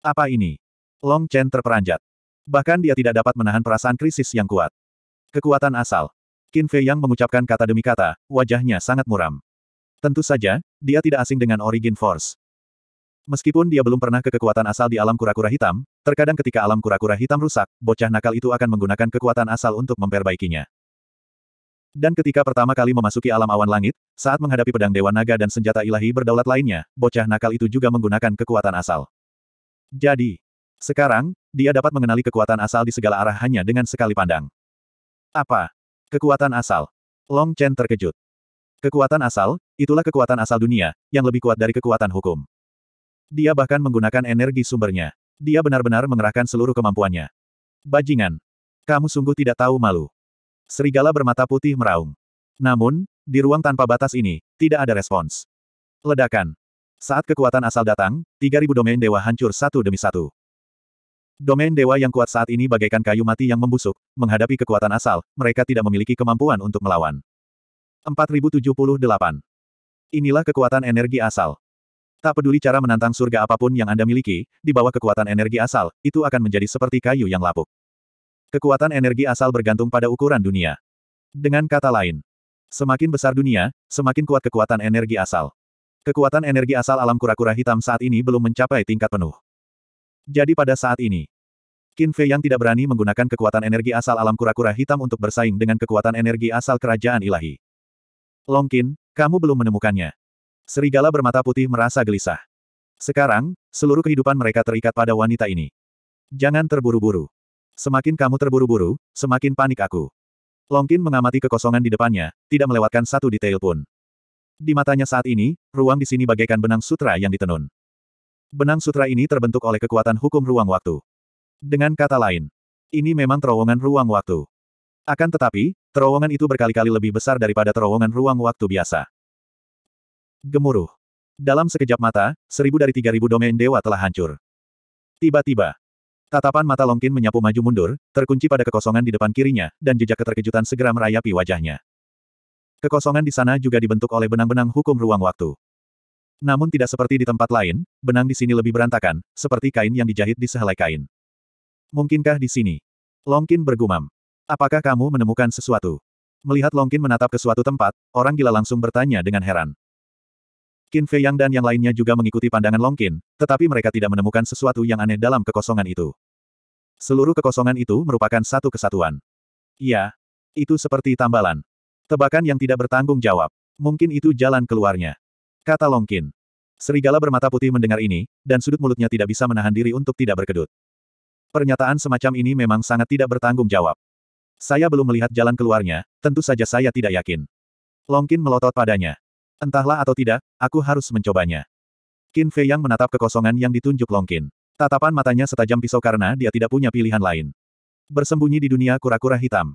Apa ini? Long Chen terperanjat. Bahkan dia tidak dapat menahan perasaan krisis yang kuat. Kekuatan asal. Qin Fei Yang mengucapkan kata demi kata, wajahnya sangat muram. Tentu saja, dia tidak asing dengan Origin Force. Meskipun dia belum pernah ke kekuatan asal di alam kura-kura hitam, terkadang ketika alam kura-kura hitam rusak, bocah nakal itu akan menggunakan kekuatan asal untuk memperbaikinya. Dan ketika pertama kali memasuki alam awan langit, saat menghadapi pedang Dewa Naga dan senjata ilahi berdaulat lainnya, bocah nakal itu juga menggunakan kekuatan asal. Jadi, sekarang, dia dapat mengenali kekuatan asal di segala arah hanya dengan sekali pandang. Apa? Kekuatan asal. Long Chen terkejut. Kekuatan asal, itulah kekuatan asal dunia, yang lebih kuat dari kekuatan hukum. Dia bahkan menggunakan energi sumbernya. Dia benar-benar mengerahkan seluruh kemampuannya. Bajingan. Kamu sungguh tidak tahu malu. Serigala bermata putih meraung. Namun, di ruang tanpa batas ini, tidak ada respons. Ledakan. Saat kekuatan asal datang, 3000 domain dewa hancur satu demi satu. Domain dewa yang kuat saat ini bagaikan kayu mati yang membusuk, menghadapi kekuatan asal, mereka tidak memiliki kemampuan untuk melawan. 4078. Inilah kekuatan energi asal. Tak peduli cara menantang surga apapun yang Anda miliki, di bawah kekuatan energi asal, itu akan menjadi seperti kayu yang lapuk. Kekuatan energi asal bergantung pada ukuran dunia. Dengan kata lain, semakin besar dunia, semakin kuat kekuatan energi asal. Kekuatan energi asal alam kura-kura hitam saat ini belum mencapai tingkat penuh. Jadi pada saat ini, Qin Fei yang tidak berani menggunakan kekuatan energi asal alam kura-kura hitam untuk bersaing dengan kekuatan energi asal kerajaan ilahi. Long Qin, kamu belum menemukannya. Serigala bermata putih merasa gelisah. Sekarang, seluruh kehidupan mereka terikat pada wanita ini. Jangan terburu-buru. Semakin kamu terburu-buru, semakin panik aku. Longkin mengamati kekosongan di depannya, tidak melewatkan satu detail pun. Di matanya saat ini, ruang di sini bagaikan benang sutra yang ditenun. Benang sutra ini terbentuk oleh kekuatan hukum ruang waktu. Dengan kata lain, ini memang terowongan ruang waktu. Akan tetapi, terowongan itu berkali-kali lebih besar daripada terowongan ruang waktu biasa gemuruh. Dalam sekejap mata, seribu dari tiga ribu domain dewa telah hancur. Tiba-tiba, tatapan mata Longkin menyapu maju mundur, terkunci pada kekosongan di depan kirinya, dan jejak keterkejutan segera merayapi wajahnya. Kekosongan di sana juga dibentuk oleh benang-benang hukum ruang waktu. Namun tidak seperti di tempat lain, benang di sini lebih berantakan, seperti kain yang dijahit di sehelai kain. Mungkinkah di sini? Longkin bergumam. Apakah kamu menemukan sesuatu? Melihat Longkin menatap ke suatu tempat, orang gila langsung bertanya dengan heran. Qin Fei Yang dan yang lainnya juga mengikuti pandangan Long Qin, tetapi mereka tidak menemukan sesuatu yang aneh dalam kekosongan itu. Seluruh kekosongan itu merupakan satu kesatuan. Iya, itu seperti tambalan. Tebakan yang tidak bertanggung jawab. Mungkin itu jalan keluarnya. Kata Long Qin. Serigala bermata putih mendengar ini, dan sudut mulutnya tidak bisa menahan diri untuk tidak berkedut. Pernyataan semacam ini memang sangat tidak bertanggung jawab. Saya belum melihat jalan keluarnya, tentu saja saya tidak yakin. Longkin melotot padanya. Entahlah atau tidak, aku harus mencobanya. Qin Fei yang menatap kekosongan yang ditunjuk Long Longkin. Tatapan matanya setajam pisau karena dia tidak punya pilihan lain. Bersembunyi di dunia kura-kura hitam.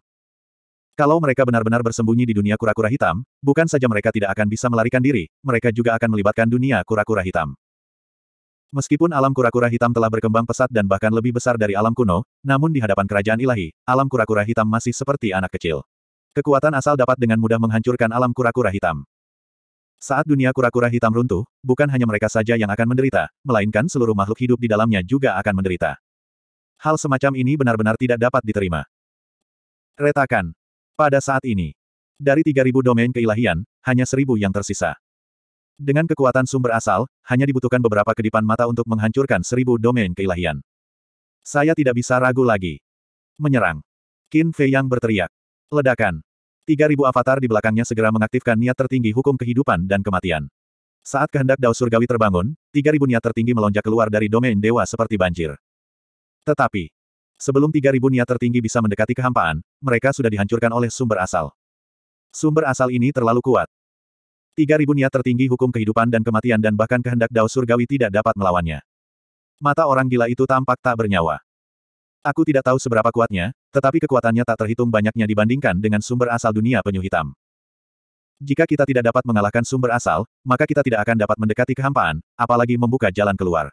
Kalau mereka benar-benar bersembunyi di dunia kura-kura hitam, bukan saja mereka tidak akan bisa melarikan diri, mereka juga akan melibatkan dunia kura-kura hitam. Meskipun alam kura-kura hitam telah berkembang pesat dan bahkan lebih besar dari alam kuno, namun di hadapan kerajaan ilahi, alam kura-kura hitam masih seperti anak kecil. Kekuatan asal dapat dengan mudah menghancurkan alam kura-kura hitam. Saat dunia kura-kura hitam runtuh, bukan hanya mereka saja yang akan menderita, melainkan seluruh makhluk hidup di dalamnya juga akan menderita. Hal semacam ini benar-benar tidak dapat diterima. Retakan. Pada saat ini, dari 3.000 domain keilahian, hanya 1.000 yang tersisa. Dengan kekuatan sumber asal, hanya dibutuhkan beberapa kedipan mata untuk menghancurkan 1.000 domain keilahian. Saya tidak bisa ragu lagi. Menyerang. Qin Fei yang berteriak. Ledakan. Tiga ribu avatar di belakangnya segera mengaktifkan niat tertinggi hukum kehidupan dan kematian. Saat kehendak Dao Surgawi terbangun, ribu niat tertinggi melonjak keluar dari domain dewa seperti banjir. Tetapi, sebelum tiga ribu niat tertinggi bisa mendekati kehampaan, mereka sudah dihancurkan oleh sumber asal. Sumber asal ini terlalu kuat. Tiga ribu niat tertinggi hukum kehidupan dan kematian dan bahkan kehendak Dao Surgawi tidak dapat melawannya. Mata orang gila itu tampak tak bernyawa. Aku tidak tahu seberapa kuatnya, tetapi kekuatannya tak terhitung banyaknya dibandingkan dengan sumber asal dunia penyu hitam. Jika kita tidak dapat mengalahkan sumber asal, maka kita tidak akan dapat mendekati kehampaan, apalagi membuka jalan keluar.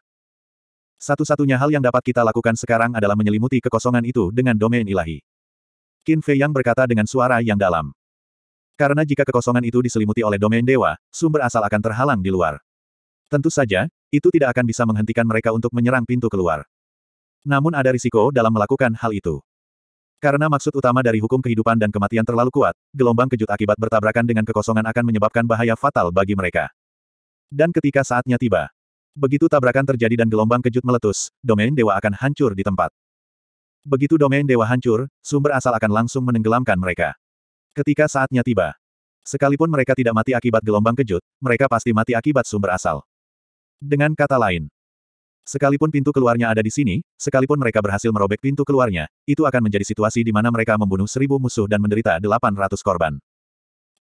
Satu-satunya hal yang dapat kita lakukan sekarang adalah menyelimuti kekosongan itu dengan domain ilahi. Qin Fei Yang berkata dengan suara yang dalam. Karena jika kekosongan itu diselimuti oleh domain dewa, sumber asal akan terhalang di luar. Tentu saja, itu tidak akan bisa menghentikan mereka untuk menyerang pintu keluar. Namun ada risiko dalam melakukan hal itu. Karena maksud utama dari hukum kehidupan dan kematian terlalu kuat, gelombang kejut akibat bertabrakan dengan kekosongan akan menyebabkan bahaya fatal bagi mereka. Dan ketika saatnya tiba, begitu tabrakan terjadi dan gelombang kejut meletus, domain dewa akan hancur di tempat. Begitu domain dewa hancur, sumber asal akan langsung menenggelamkan mereka. Ketika saatnya tiba, sekalipun mereka tidak mati akibat gelombang kejut, mereka pasti mati akibat sumber asal. Dengan kata lain, Sekalipun pintu keluarnya ada di sini, sekalipun mereka berhasil merobek pintu keluarnya, itu akan menjadi situasi di mana mereka membunuh seribu musuh dan menderita delapan ratus korban.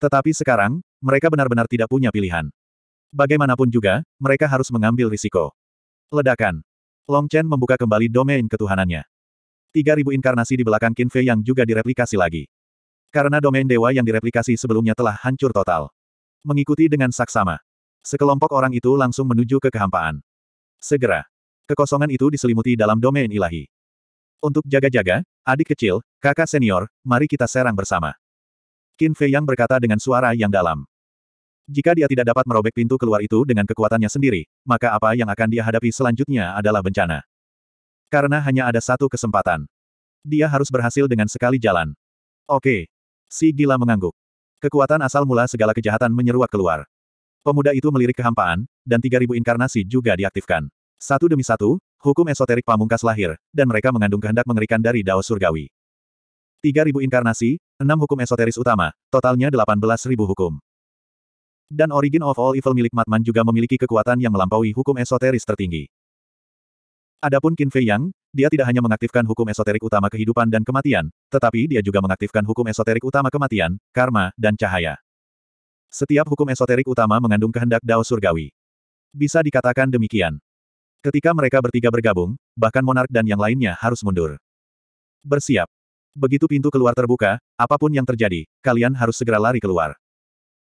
Tetapi sekarang, mereka benar-benar tidak punya pilihan. Bagaimanapun juga, mereka harus mengambil risiko. Ledakan. Long Chen membuka kembali domain ketuhanannya. 3000 inkarnasi di belakang Qin Fei yang juga direplikasi lagi. Karena domain dewa yang direplikasi sebelumnya telah hancur total. Mengikuti dengan saksama. Sekelompok orang itu langsung menuju ke kehampaan. Segera, Kekosongan itu diselimuti dalam domain ilahi. Untuk jaga-jaga, adik kecil, kakak senior, mari kita serang bersama. Qin Fei Yang berkata dengan suara yang dalam. Jika dia tidak dapat merobek pintu keluar itu dengan kekuatannya sendiri, maka apa yang akan dia hadapi selanjutnya adalah bencana. Karena hanya ada satu kesempatan. Dia harus berhasil dengan sekali jalan. Oke. Si gila mengangguk. Kekuatan asal mula segala kejahatan menyeruak keluar. Pemuda itu melirik kehampaan, dan 3000 inkarnasi juga diaktifkan. Satu demi satu, hukum esoterik pamungkas lahir, dan mereka mengandung kehendak mengerikan dari Dao Surgawi. 3.000 inkarnasi, 6 hukum esoteris utama, totalnya 18.000 hukum. Dan Origin of All Evil milik Matman juga memiliki kekuatan yang melampaui hukum esoteris tertinggi. Adapun Qin Fei Yang, dia tidak hanya mengaktifkan hukum esoterik utama kehidupan dan kematian, tetapi dia juga mengaktifkan hukum esoterik utama kematian, karma, dan cahaya. Setiap hukum esoterik utama mengandung kehendak Dao Surgawi. Bisa dikatakan demikian. Ketika mereka bertiga bergabung, bahkan monark dan yang lainnya harus mundur. Bersiap. Begitu pintu keluar terbuka, apapun yang terjadi, kalian harus segera lari keluar.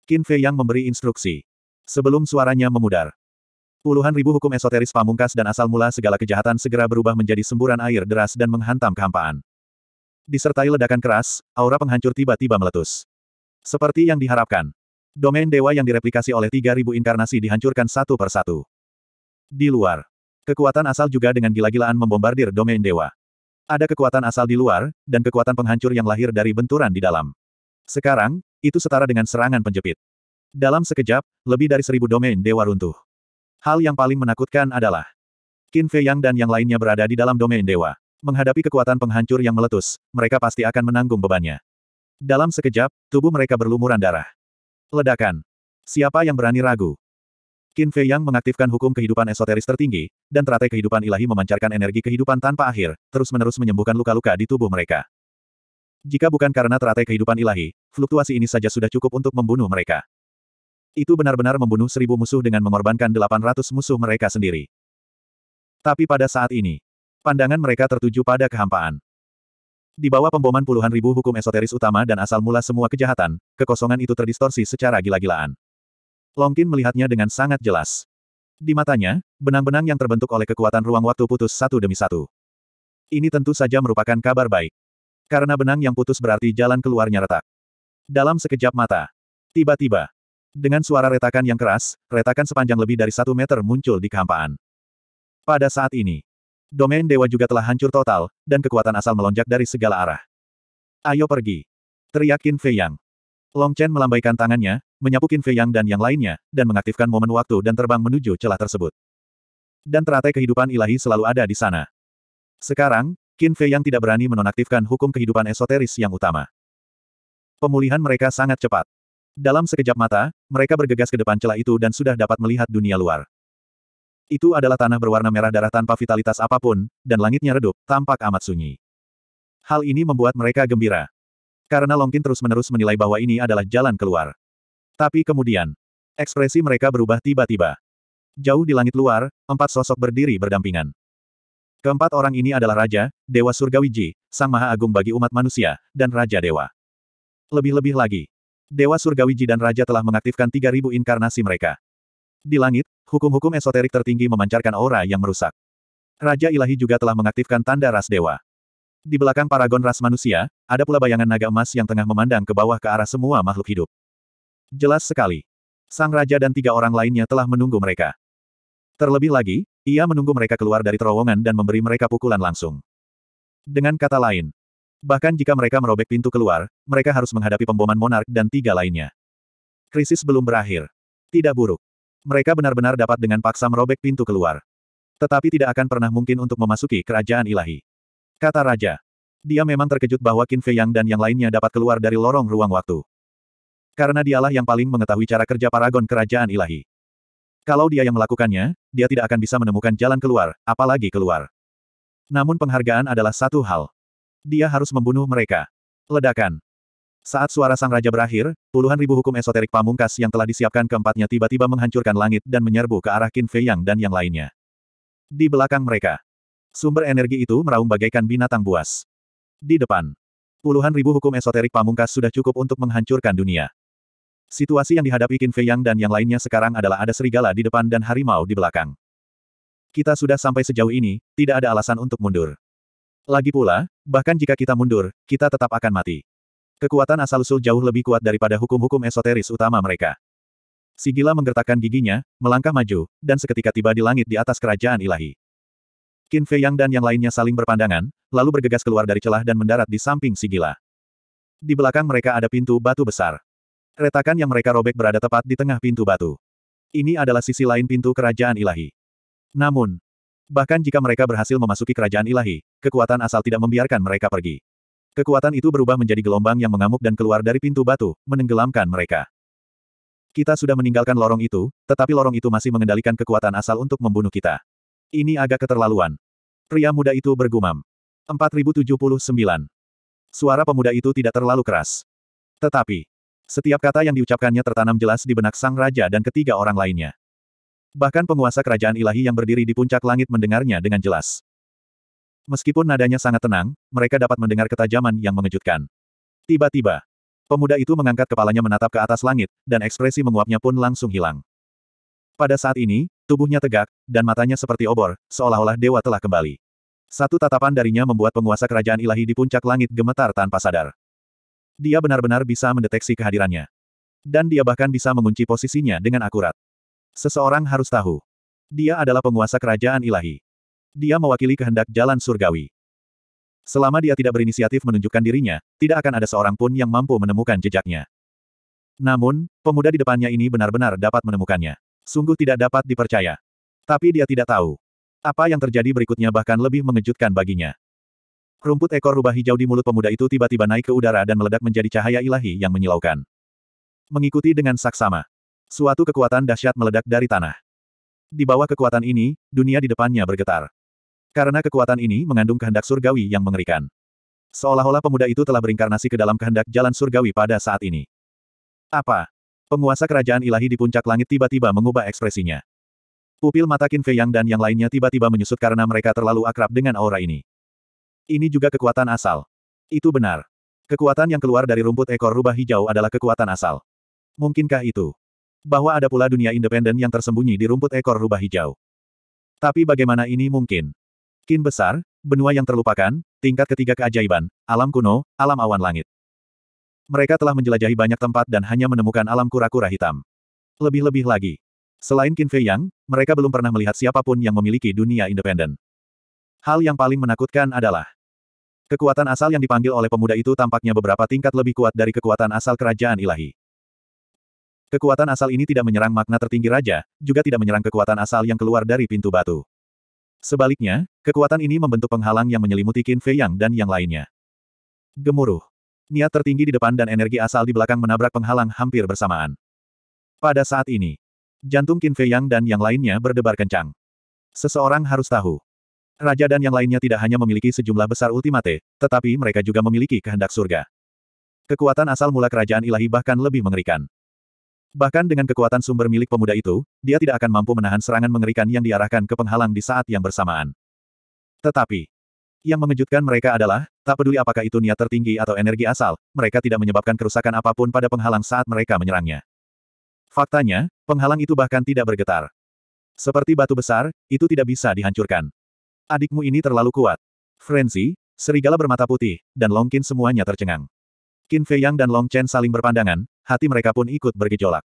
Qin Fei yang memberi instruksi. Sebelum suaranya memudar. Puluhan ribu hukum esoteris pamungkas dan asal mula segala kejahatan segera berubah menjadi semburan air deras dan menghantam kehampaan. Disertai ledakan keras, aura penghancur tiba-tiba meletus. Seperti yang diharapkan, Domain dewa yang direplikasi oleh 3.000 inkarnasi dihancurkan satu per satu. Di luar, Kekuatan asal juga dengan gila-gilaan membombardir domain dewa. Ada kekuatan asal di luar, dan kekuatan penghancur yang lahir dari benturan di dalam. Sekarang, itu setara dengan serangan penjepit. Dalam sekejap, lebih dari seribu domain dewa runtuh. Hal yang paling menakutkan adalah Qin Fei Yang dan yang lainnya berada di dalam domain dewa. Menghadapi kekuatan penghancur yang meletus, mereka pasti akan menanggung bebannya. Dalam sekejap, tubuh mereka berlumuran darah. Ledakan. Siapa yang berani ragu? Qin Fei Yang mengaktifkan hukum kehidupan esoteris tertinggi, dan teratai kehidupan ilahi memancarkan energi kehidupan tanpa akhir, terus-menerus menyembuhkan luka-luka di tubuh mereka. Jika bukan karena teratai kehidupan ilahi, fluktuasi ini saja sudah cukup untuk membunuh mereka. Itu benar-benar membunuh seribu musuh dengan mengorbankan delapan ratus musuh mereka sendiri. Tapi pada saat ini, pandangan mereka tertuju pada kehampaan. Di bawah pemboman puluhan ribu hukum esoteris utama dan asal mula semua kejahatan, kekosongan itu terdistorsi secara gila-gilaan. Longkin melihatnya dengan sangat jelas. Di matanya, benang-benang yang terbentuk oleh kekuatan ruang waktu putus satu demi satu. Ini tentu saja merupakan kabar baik. Karena benang yang putus berarti jalan keluarnya retak. Dalam sekejap mata. Tiba-tiba. Dengan suara retakan yang keras, retakan sepanjang lebih dari satu meter muncul di kehampaan. Pada saat ini, domain dewa juga telah hancur total, dan kekuatan asal melonjak dari segala arah. Ayo pergi. teriakin Fei Yang. Long Chen melambaikan tangannya, menyapu Qin Fei Yang dan yang lainnya, dan mengaktifkan momen waktu dan terbang menuju celah tersebut. Dan teratai kehidupan ilahi selalu ada di sana. Sekarang, Qin Fei Yang tidak berani menonaktifkan hukum kehidupan esoteris yang utama. Pemulihan mereka sangat cepat. Dalam sekejap mata, mereka bergegas ke depan celah itu dan sudah dapat melihat dunia luar. Itu adalah tanah berwarna merah darah tanpa vitalitas apapun, dan langitnya redup, tampak amat sunyi. Hal ini membuat mereka gembira. Karena Longkin terus-menerus menilai bahwa ini adalah jalan keluar. Tapi kemudian, ekspresi mereka berubah tiba-tiba. Jauh di langit luar, empat sosok berdiri berdampingan. Keempat orang ini adalah Raja, Dewa Surgawiji, Sang Maha Agung bagi umat manusia, dan Raja Dewa. Lebih-lebih lagi, Dewa Surgawiji dan Raja telah mengaktifkan 3.000 inkarnasi mereka. Di langit, hukum-hukum esoterik tertinggi memancarkan aura yang merusak. Raja Ilahi juga telah mengaktifkan tanda ras dewa. Di belakang paragon ras manusia, ada pula bayangan naga emas yang tengah memandang ke bawah ke arah semua makhluk hidup. Jelas sekali. Sang raja dan tiga orang lainnya telah menunggu mereka. Terlebih lagi, ia menunggu mereka keluar dari terowongan dan memberi mereka pukulan langsung. Dengan kata lain, bahkan jika mereka merobek pintu keluar, mereka harus menghadapi pemboman monark dan tiga lainnya. Krisis belum berakhir. Tidak buruk. Mereka benar-benar dapat dengan paksa merobek pintu keluar. Tetapi tidak akan pernah mungkin untuk memasuki kerajaan ilahi. Kata Raja. Dia memang terkejut bahwa Qin Fei Yang dan yang lainnya dapat keluar dari lorong ruang waktu. Karena dialah yang paling mengetahui cara kerja paragon kerajaan ilahi. Kalau dia yang melakukannya, dia tidak akan bisa menemukan jalan keluar, apalagi keluar. Namun penghargaan adalah satu hal. Dia harus membunuh mereka. Ledakan. Saat suara sang raja berakhir, puluhan ribu hukum esoterik pamungkas yang telah disiapkan keempatnya tiba-tiba menghancurkan langit dan menyerbu ke arah Qin Fei Yang dan yang lainnya. Di belakang mereka, Sumber energi itu meraung bagaikan binatang buas. Di depan, puluhan ribu hukum esoterik pamungkas sudah cukup untuk menghancurkan dunia. Situasi yang dihadapi Qin Fei Yang dan yang lainnya sekarang adalah ada serigala di depan dan harimau di belakang. Kita sudah sampai sejauh ini, tidak ada alasan untuk mundur. Lagi pula, bahkan jika kita mundur, kita tetap akan mati. Kekuatan asal-usul jauh lebih kuat daripada hukum-hukum esoteris utama mereka. Sigila menggertakkan giginya, melangkah maju, dan seketika tiba di langit di atas kerajaan ilahi. Qin Fei Yang dan yang lainnya saling berpandangan, lalu bergegas keluar dari celah dan mendarat di samping si gila. Di belakang mereka ada pintu batu besar. Retakan yang mereka robek berada tepat di tengah pintu batu. Ini adalah sisi lain pintu kerajaan ilahi. Namun, bahkan jika mereka berhasil memasuki kerajaan ilahi, kekuatan asal tidak membiarkan mereka pergi. Kekuatan itu berubah menjadi gelombang yang mengamuk dan keluar dari pintu batu, menenggelamkan mereka. Kita sudah meninggalkan lorong itu, tetapi lorong itu masih mengendalikan kekuatan asal untuk membunuh kita. Ini agak keterlaluan. Pria muda itu bergumam. 4079. Suara pemuda itu tidak terlalu keras. Tetapi, setiap kata yang diucapkannya tertanam jelas di benak sang raja dan ketiga orang lainnya. Bahkan penguasa kerajaan ilahi yang berdiri di puncak langit mendengarnya dengan jelas. Meskipun nadanya sangat tenang, mereka dapat mendengar ketajaman yang mengejutkan. Tiba-tiba, pemuda itu mengangkat kepalanya menatap ke atas langit, dan ekspresi menguapnya pun langsung hilang. Pada saat ini, Tubuhnya tegak, dan matanya seperti obor, seolah-olah dewa telah kembali. Satu tatapan darinya membuat penguasa kerajaan ilahi di puncak langit gemetar tanpa sadar. Dia benar-benar bisa mendeteksi kehadirannya. Dan dia bahkan bisa mengunci posisinya dengan akurat. Seseorang harus tahu. Dia adalah penguasa kerajaan ilahi. Dia mewakili kehendak jalan surgawi. Selama dia tidak berinisiatif menunjukkan dirinya, tidak akan ada seorang pun yang mampu menemukan jejaknya. Namun, pemuda di depannya ini benar-benar dapat menemukannya. Sungguh tidak dapat dipercaya. Tapi dia tidak tahu. Apa yang terjadi berikutnya bahkan lebih mengejutkan baginya. Rumput ekor rubah hijau di mulut pemuda itu tiba-tiba naik ke udara dan meledak menjadi cahaya ilahi yang menyilaukan. Mengikuti dengan saksama. Suatu kekuatan dahsyat meledak dari tanah. Di bawah kekuatan ini, dunia di depannya bergetar. Karena kekuatan ini mengandung kehendak surgawi yang mengerikan. Seolah-olah pemuda itu telah berinkarnasi ke dalam kehendak jalan surgawi pada saat ini. Apa? Penguasa kerajaan ilahi di puncak langit tiba-tiba mengubah ekspresinya. Pupil mata Qin Fei Yang dan yang lainnya tiba-tiba menyusut karena mereka terlalu akrab dengan aura ini. Ini juga kekuatan asal. Itu benar. Kekuatan yang keluar dari rumput ekor rubah hijau adalah kekuatan asal. Mungkinkah itu? Bahwa ada pula dunia independen yang tersembunyi di rumput ekor rubah hijau. Tapi bagaimana ini mungkin? Kin besar, benua yang terlupakan, tingkat ketiga keajaiban, alam kuno, alam awan langit. Mereka telah menjelajahi banyak tempat dan hanya menemukan alam kura-kura hitam. Lebih-lebih lagi. Selain Qin Fei Yang, mereka belum pernah melihat siapapun yang memiliki dunia independen. Hal yang paling menakutkan adalah kekuatan asal yang dipanggil oleh pemuda itu tampaknya beberapa tingkat lebih kuat dari kekuatan asal kerajaan ilahi. Kekuatan asal ini tidak menyerang makna tertinggi raja, juga tidak menyerang kekuatan asal yang keluar dari pintu batu. Sebaliknya, kekuatan ini membentuk penghalang yang menyelimuti Qin Fei Yang dan yang lainnya. Gemuruh. Niat tertinggi di depan dan energi asal di belakang menabrak penghalang hampir bersamaan. Pada saat ini, jantung Qin Fei Yang dan yang lainnya berdebar kencang. Seseorang harus tahu. Raja dan yang lainnya tidak hanya memiliki sejumlah besar ultimate, tetapi mereka juga memiliki kehendak surga. Kekuatan asal mula kerajaan ilahi bahkan lebih mengerikan. Bahkan dengan kekuatan sumber milik pemuda itu, dia tidak akan mampu menahan serangan mengerikan yang diarahkan ke penghalang di saat yang bersamaan. Tetapi, yang mengejutkan mereka adalah, tak peduli apakah itu niat tertinggi atau energi asal, mereka tidak menyebabkan kerusakan apapun pada penghalang saat mereka menyerangnya. Faktanya, penghalang itu bahkan tidak bergetar. Seperti batu besar, itu tidak bisa dihancurkan. Adikmu ini terlalu kuat. Frenzy, serigala bermata putih, dan Longkin semuanya tercengang. Qin Fei Yang dan Long Chen saling berpandangan, hati mereka pun ikut bergejolak.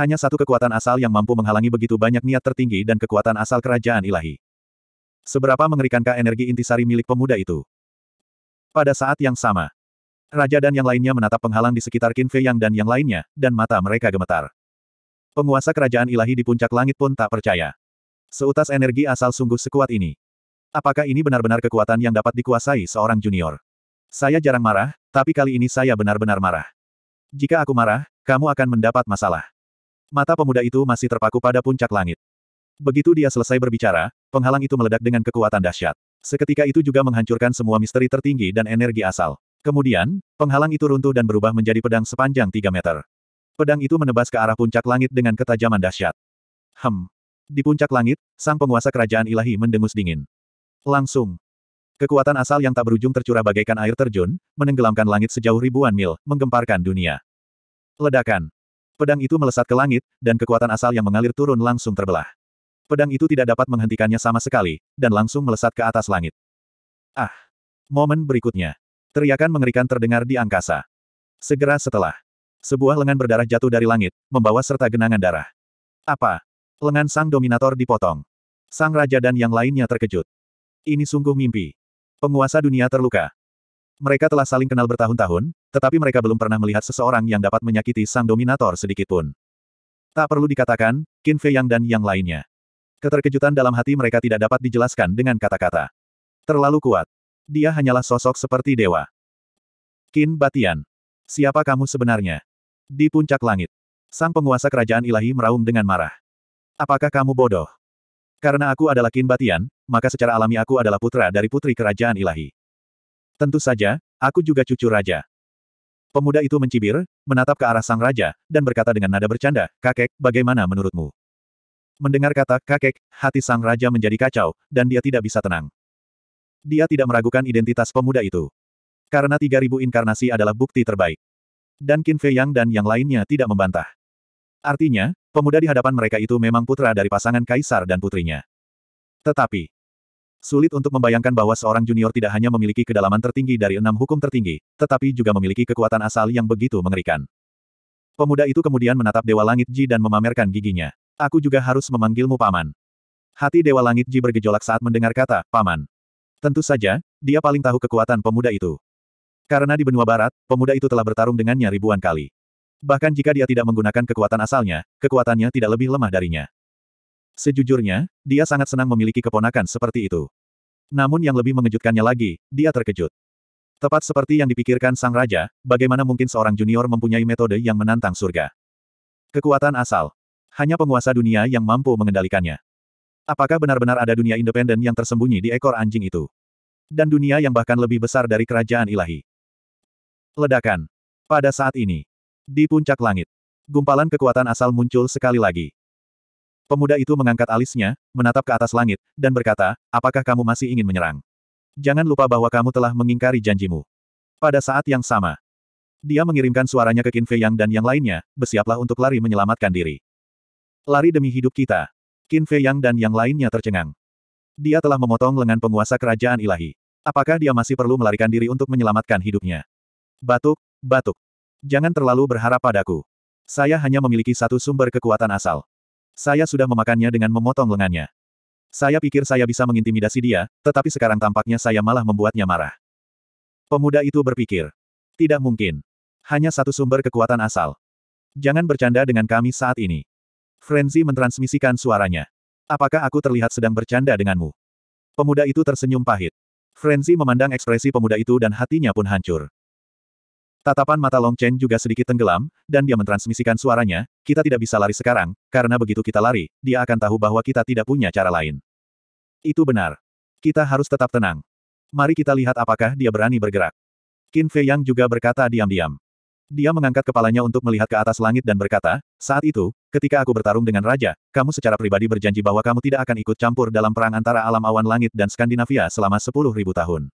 Hanya satu kekuatan asal yang mampu menghalangi begitu banyak niat tertinggi dan kekuatan asal kerajaan ilahi. Seberapa mengerikankah energi intisari milik pemuda itu? Pada saat yang sama, Raja dan yang lainnya menatap penghalang di sekitar Qin Fei Yang dan yang lainnya, dan mata mereka gemetar. Penguasa kerajaan ilahi di puncak langit pun tak percaya. Seutas energi asal sungguh sekuat ini. Apakah ini benar-benar kekuatan yang dapat dikuasai seorang junior? Saya jarang marah, tapi kali ini saya benar-benar marah. Jika aku marah, kamu akan mendapat masalah. Mata pemuda itu masih terpaku pada puncak langit. Begitu dia selesai berbicara, penghalang itu meledak dengan kekuatan dahsyat. Seketika itu juga menghancurkan semua misteri tertinggi dan energi asal. Kemudian, penghalang itu runtuh dan berubah menjadi pedang sepanjang 3 meter. Pedang itu menebas ke arah puncak langit dengan ketajaman dahsyat. Hem. Di puncak langit, sang penguasa kerajaan ilahi mendengus dingin. Langsung. Kekuatan asal yang tak berujung tercurah bagaikan air terjun, menenggelamkan langit sejauh ribuan mil, menggemparkan dunia. Ledakan. Pedang itu melesat ke langit, dan kekuatan asal yang mengalir turun langsung terbelah pedang itu tidak dapat menghentikannya sama sekali, dan langsung melesat ke atas langit. Ah! Momen berikutnya. Teriakan mengerikan terdengar di angkasa. Segera setelah, sebuah lengan berdarah jatuh dari langit, membawa serta genangan darah. Apa? Lengan sang dominator dipotong. Sang raja dan yang lainnya terkejut. Ini sungguh mimpi. Penguasa dunia terluka. Mereka telah saling kenal bertahun-tahun, tetapi mereka belum pernah melihat seseorang yang dapat menyakiti sang dominator sedikitpun. Tak perlu dikatakan, Qin Fei Yang dan yang lainnya. Keterkejutan dalam hati mereka tidak dapat dijelaskan dengan kata-kata. Terlalu kuat. Dia hanyalah sosok seperti dewa. Kin Batian. Siapa kamu sebenarnya? Di puncak langit. Sang penguasa kerajaan ilahi meraung dengan marah. Apakah kamu bodoh? Karena aku adalah Kin Batian, maka secara alami aku adalah putra dari putri kerajaan ilahi. Tentu saja, aku juga cucu raja. Pemuda itu mencibir, menatap ke arah sang raja, dan berkata dengan nada bercanda, kakek, bagaimana menurutmu? Mendengar kata kakek, hati sang raja menjadi kacau, dan dia tidak bisa tenang. Dia tidak meragukan identitas pemuda itu. Karena 3000 inkarnasi adalah bukti terbaik. Dan Qin Fei Yang dan yang lainnya tidak membantah. Artinya, pemuda di hadapan mereka itu memang putra dari pasangan kaisar dan putrinya. Tetapi, sulit untuk membayangkan bahwa seorang junior tidak hanya memiliki kedalaman tertinggi dari enam hukum tertinggi, tetapi juga memiliki kekuatan asal yang begitu mengerikan. Pemuda itu kemudian menatap Dewa Langit Ji dan memamerkan giginya. Aku juga harus memanggilmu paman. Hati Dewa Langit Ji bergejolak saat mendengar kata, paman. Tentu saja, dia paling tahu kekuatan pemuda itu. Karena di benua barat, pemuda itu telah bertarung dengannya ribuan kali. Bahkan jika dia tidak menggunakan kekuatan asalnya, kekuatannya tidak lebih lemah darinya. Sejujurnya, dia sangat senang memiliki keponakan seperti itu. Namun yang lebih mengejutkannya lagi, dia terkejut. Tepat seperti yang dipikirkan sang raja, bagaimana mungkin seorang junior mempunyai metode yang menantang surga. Kekuatan asal hanya penguasa dunia yang mampu mengendalikannya. Apakah benar-benar ada dunia independen yang tersembunyi di ekor anjing itu? Dan dunia yang bahkan lebih besar dari kerajaan ilahi. Ledakan. Pada saat ini. Di puncak langit. Gumpalan kekuatan asal muncul sekali lagi. Pemuda itu mengangkat alisnya, menatap ke atas langit, dan berkata, apakah kamu masih ingin menyerang? Jangan lupa bahwa kamu telah mengingkari janjimu. Pada saat yang sama, dia mengirimkan suaranya ke Qin Fei Yang dan yang lainnya, bersiaplah untuk lari menyelamatkan diri. Lari demi hidup kita. Qin Fei Yang dan yang lainnya tercengang. Dia telah memotong lengan penguasa kerajaan ilahi. Apakah dia masih perlu melarikan diri untuk menyelamatkan hidupnya? Batuk, batuk. Jangan terlalu berharap padaku. Saya hanya memiliki satu sumber kekuatan asal. Saya sudah memakannya dengan memotong lengannya. Saya pikir saya bisa mengintimidasi dia, tetapi sekarang tampaknya saya malah membuatnya marah. Pemuda itu berpikir. Tidak mungkin. Hanya satu sumber kekuatan asal. Jangan bercanda dengan kami saat ini. Frenzy mentransmisikan suaranya. Apakah aku terlihat sedang bercanda denganmu? Pemuda itu tersenyum pahit. Frenzy memandang ekspresi pemuda itu dan hatinya pun hancur. Tatapan mata Long Chen juga sedikit tenggelam, dan dia mentransmisikan suaranya, kita tidak bisa lari sekarang, karena begitu kita lari, dia akan tahu bahwa kita tidak punya cara lain. Itu benar. Kita harus tetap tenang. Mari kita lihat apakah dia berani bergerak. Qin Fei Yang juga berkata diam-diam. Dia mengangkat kepalanya untuk melihat ke atas langit dan berkata, saat itu, Ketika aku bertarung dengan Raja, kamu secara pribadi berjanji bahwa kamu tidak akan ikut campur dalam perang antara alam awan langit dan Skandinavia selama sepuluh ribu tahun.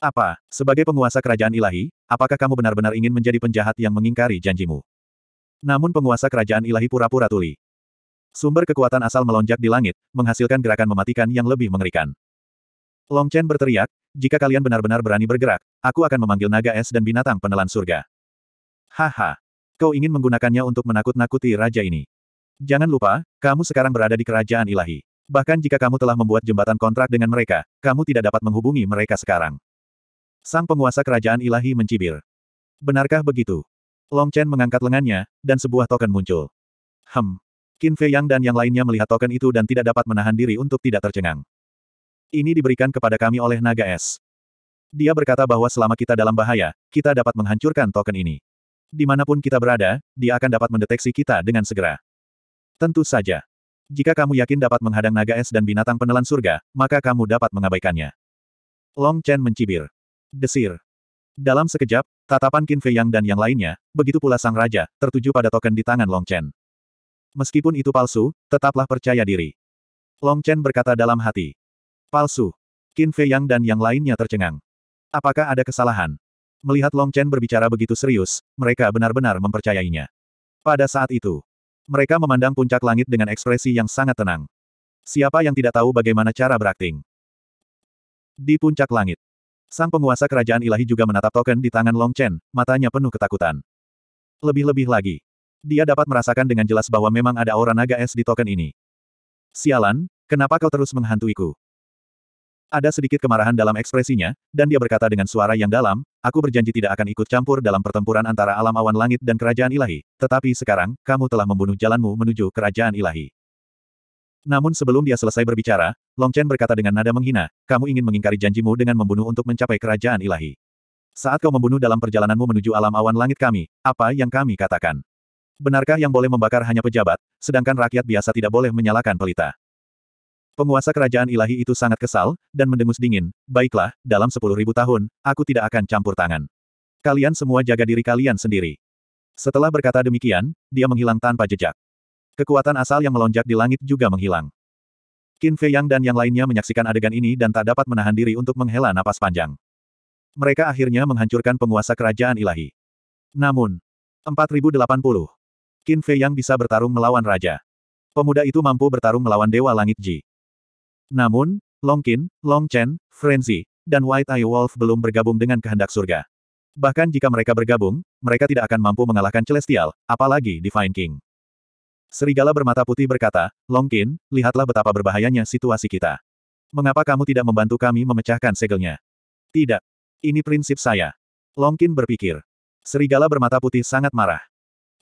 Apa, sebagai penguasa kerajaan ilahi, apakah kamu benar-benar ingin menjadi penjahat yang mengingkari janjimu? Namun penguasa kerajaan ilahi pura-pura tuli. Sumber kekuatan asal melonjak di langit, menghasilkan gerakan mematikan yang lebih mengerikan. Long Chen berteriak, jika kalian benar-benar berani bergerak, aku akan memanggil naga es dan binatang penelan surga. Haha. Kau ingin menggunakannya untuk menakut-nakuti raja ini. Jangan lupa, kamu sekarang berada di kerajaan ilahi. Bahkan jika kamu telah membuat jembatan kontrak dengan mereka, kamu tidak dapat menghubungi mereka sekarang. Sang penguasa kerajaan ilahi mencibir. Benarkah begitu? Long Chen mengangkat lengannya, dan sebuah token muncul. Hem. Qin Fei Yang dan yang lainnya melihat token itu dan tidak dapat menahan diri untuk tidak tercengang. Ini diberikan kepada kami oleh naga es. Dia berkata bahwa selama kita dalam bahaya, kita dapat menghancurkan token ini. Dimanapun kita berada, dia akan dapat mendeteksi kita dengan segera. Tentu saja. Jika kamu yakin dapat menghadang naga es dan binatang penelan surga, maka kamu dapat mengabaikannya. Long Chen mencibir. Desir. Dalam sekejap, tatapan Qin Fei Yang dan yang lainnya, begitu pula sang raja, tertuju pada token di tangan Long Chen. Meskipun itu palsu, tetaplah percaya diri. Long Chen berkata dalam hati. Palsu. Qin Fei Yang dan yang lainnya tercengang. Apakah ada kesalahan? Melihat Long Chen berbicara begitu serius, mereka benar-benar mempercayainya. Pada saat itu, mereka memandang puncak langit dengan ekspresi yang sangat tenang. Siapa yang tidak tahu bagaimana cara berakting? Di puncak langit. Sang penguasa kerajaan ilahi juga menatap token di tangan Long Chen, matanya penuh ketakutan. Lebih-lebih lagi. Dia dapat merasakan dengan jelas bahwa memang ada aura naga es di token ini. Sialan, kenapa kau terus menghantuiku? Ada sedikit kemarahan dalam ekspresinya, dan dia berkata dengan suara yang dalam, aku berjanji tidak akan ikut campur dalam pertempuran antara alam awan langit dan kerajaan ilahi, tetapi sekarang, kamu telah membunuh jalanmu menuju kerajaan ilahi. Namun sebelum dia selesai berbicara, Long Chen berkata dengan nada menghina, kamu ingin mengingkari janjimu dengan membunuh untuk mencapai kerajaan ilahi. Saat kau membunuh dalam perjalananmu menuju alam awan langit kami, apa yang kami katakan? Benarkah yang boleh membakar hanya pejabat, sedangkan rakyat biasa tidak boleh menyalakan pelita? Penguasa kerajaan ilahi itu sangat kesal, dan mendengus dingin, baiklah, dalam sepuluh ribu tahun, aku tidak akan campur tangan. Kalian semua jaga diri kalian sendiri. Setelah berkata demikian, dia menghilang tanpa jejak. Kekuatan asal yang melonjak di langit juga menghilang. Qin Fei Yang dan yang lainnya menyaksikan adegan ini dan tak dapat menahan diri untuk menghela napas panjang. Mereka akhirnya menghancurkan penguasa kerajaan ilahi. Namun, 4080. Qin Fei Yang bisa bertarung melawan raja. Pemuda itu mampu bertarung melawan Dewa Langit Ji. Namun, Longkin, Longchen, Frenzy, dan White Eye Wolf belum bergabung dengan kehendak surga. Bahkan jika mereka bergabung, mereka tidak akan mampu mengalahkan Celestial, apalagi Divine King. Serigala bermata putih berkata, Longkin, lihatlah betapa berbahayanya situasi kita. Mengapa kamu tidak membantu kami memecahkan segelnya? Tidak. Ini prinsip saya. Longkin berpikir. Serigala bermata putih sangat marah.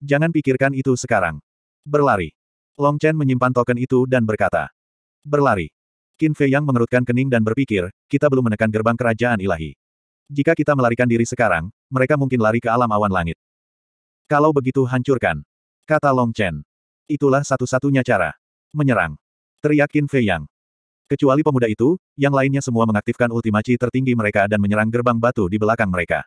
Jangan pikirkan itu sekarang. Berlari. Longchen menyimpan token itu dan berkata. Berlari. Qin Fei Yang mengerutkan kening dan berpikir, kita belum menekan gerbang kerajaan ilahi. Jika kita melarikan diri sekarang, mereka mungkin lari ke alam awan langit. Kalau begitu hancurkan. Kata Long Chen. Itulah satu-satunya cara. Menyerang. Teriak Qin Fei Yang. Kecuali pemuda itu, yang lainnya semua mengaktifkan ultimaci tertinggi mereka dan menyerang gerbang batu di belakang mereka.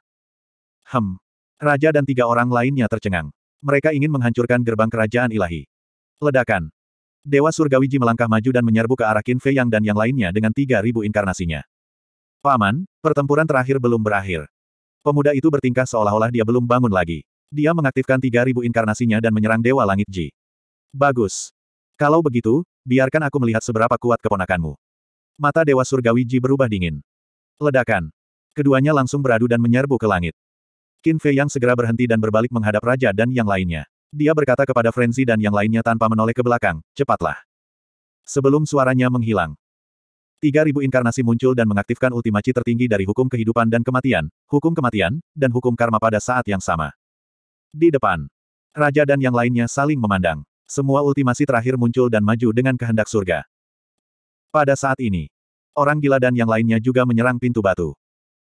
Hem. Raja dan tiga orang lainnya tercengang. Mereka ingin menghancurkan gerbang kerajaan ilahi. Ledakan. Dewa Surgawi Ji melangkah maju dan menyerbu ke arah Qin Fei Yang dan yang lainnya dengan 3.000 inkarnasinya. Paman, pertempuran terakhir belum berakhir. Pemuda itu bertingkah seolah-olah dia belum bangun lagi. Dia mengaktifkan 3.000 inkarnasinya dan menyerang Dewa Langit Ji. Bagus. Kalau begitu, biarkan aku melihat seberapa kuat keponakanmu. Mata Dewa Surgawi Ji berubah dingin. Ledakan. Keduanya langsung beradu dan menyerbu ke langit. Qin Fei Yang segera berhenti dan berbalik menghadap raja dan yang lainnya. Dia berkata kepada Frenzy dan yang lainnya tanpa menoleh ke belakang, cepatlah. Sebelum suaranya menghilang. 3000 inkarnasi muncul dan mengaktifkan ultimaci tertinggi dari hukum kehidupan dan kematian, hukum kematian, dan hukum karma pada saat yang sama. Di depan, Raja dan yang lainnya saling memandang. Semua ultimasi terakhir muncul dan maju dengan kehendak surga. Pada saat ini, orang gila dan yang lainnya juga menyerang pintu batu.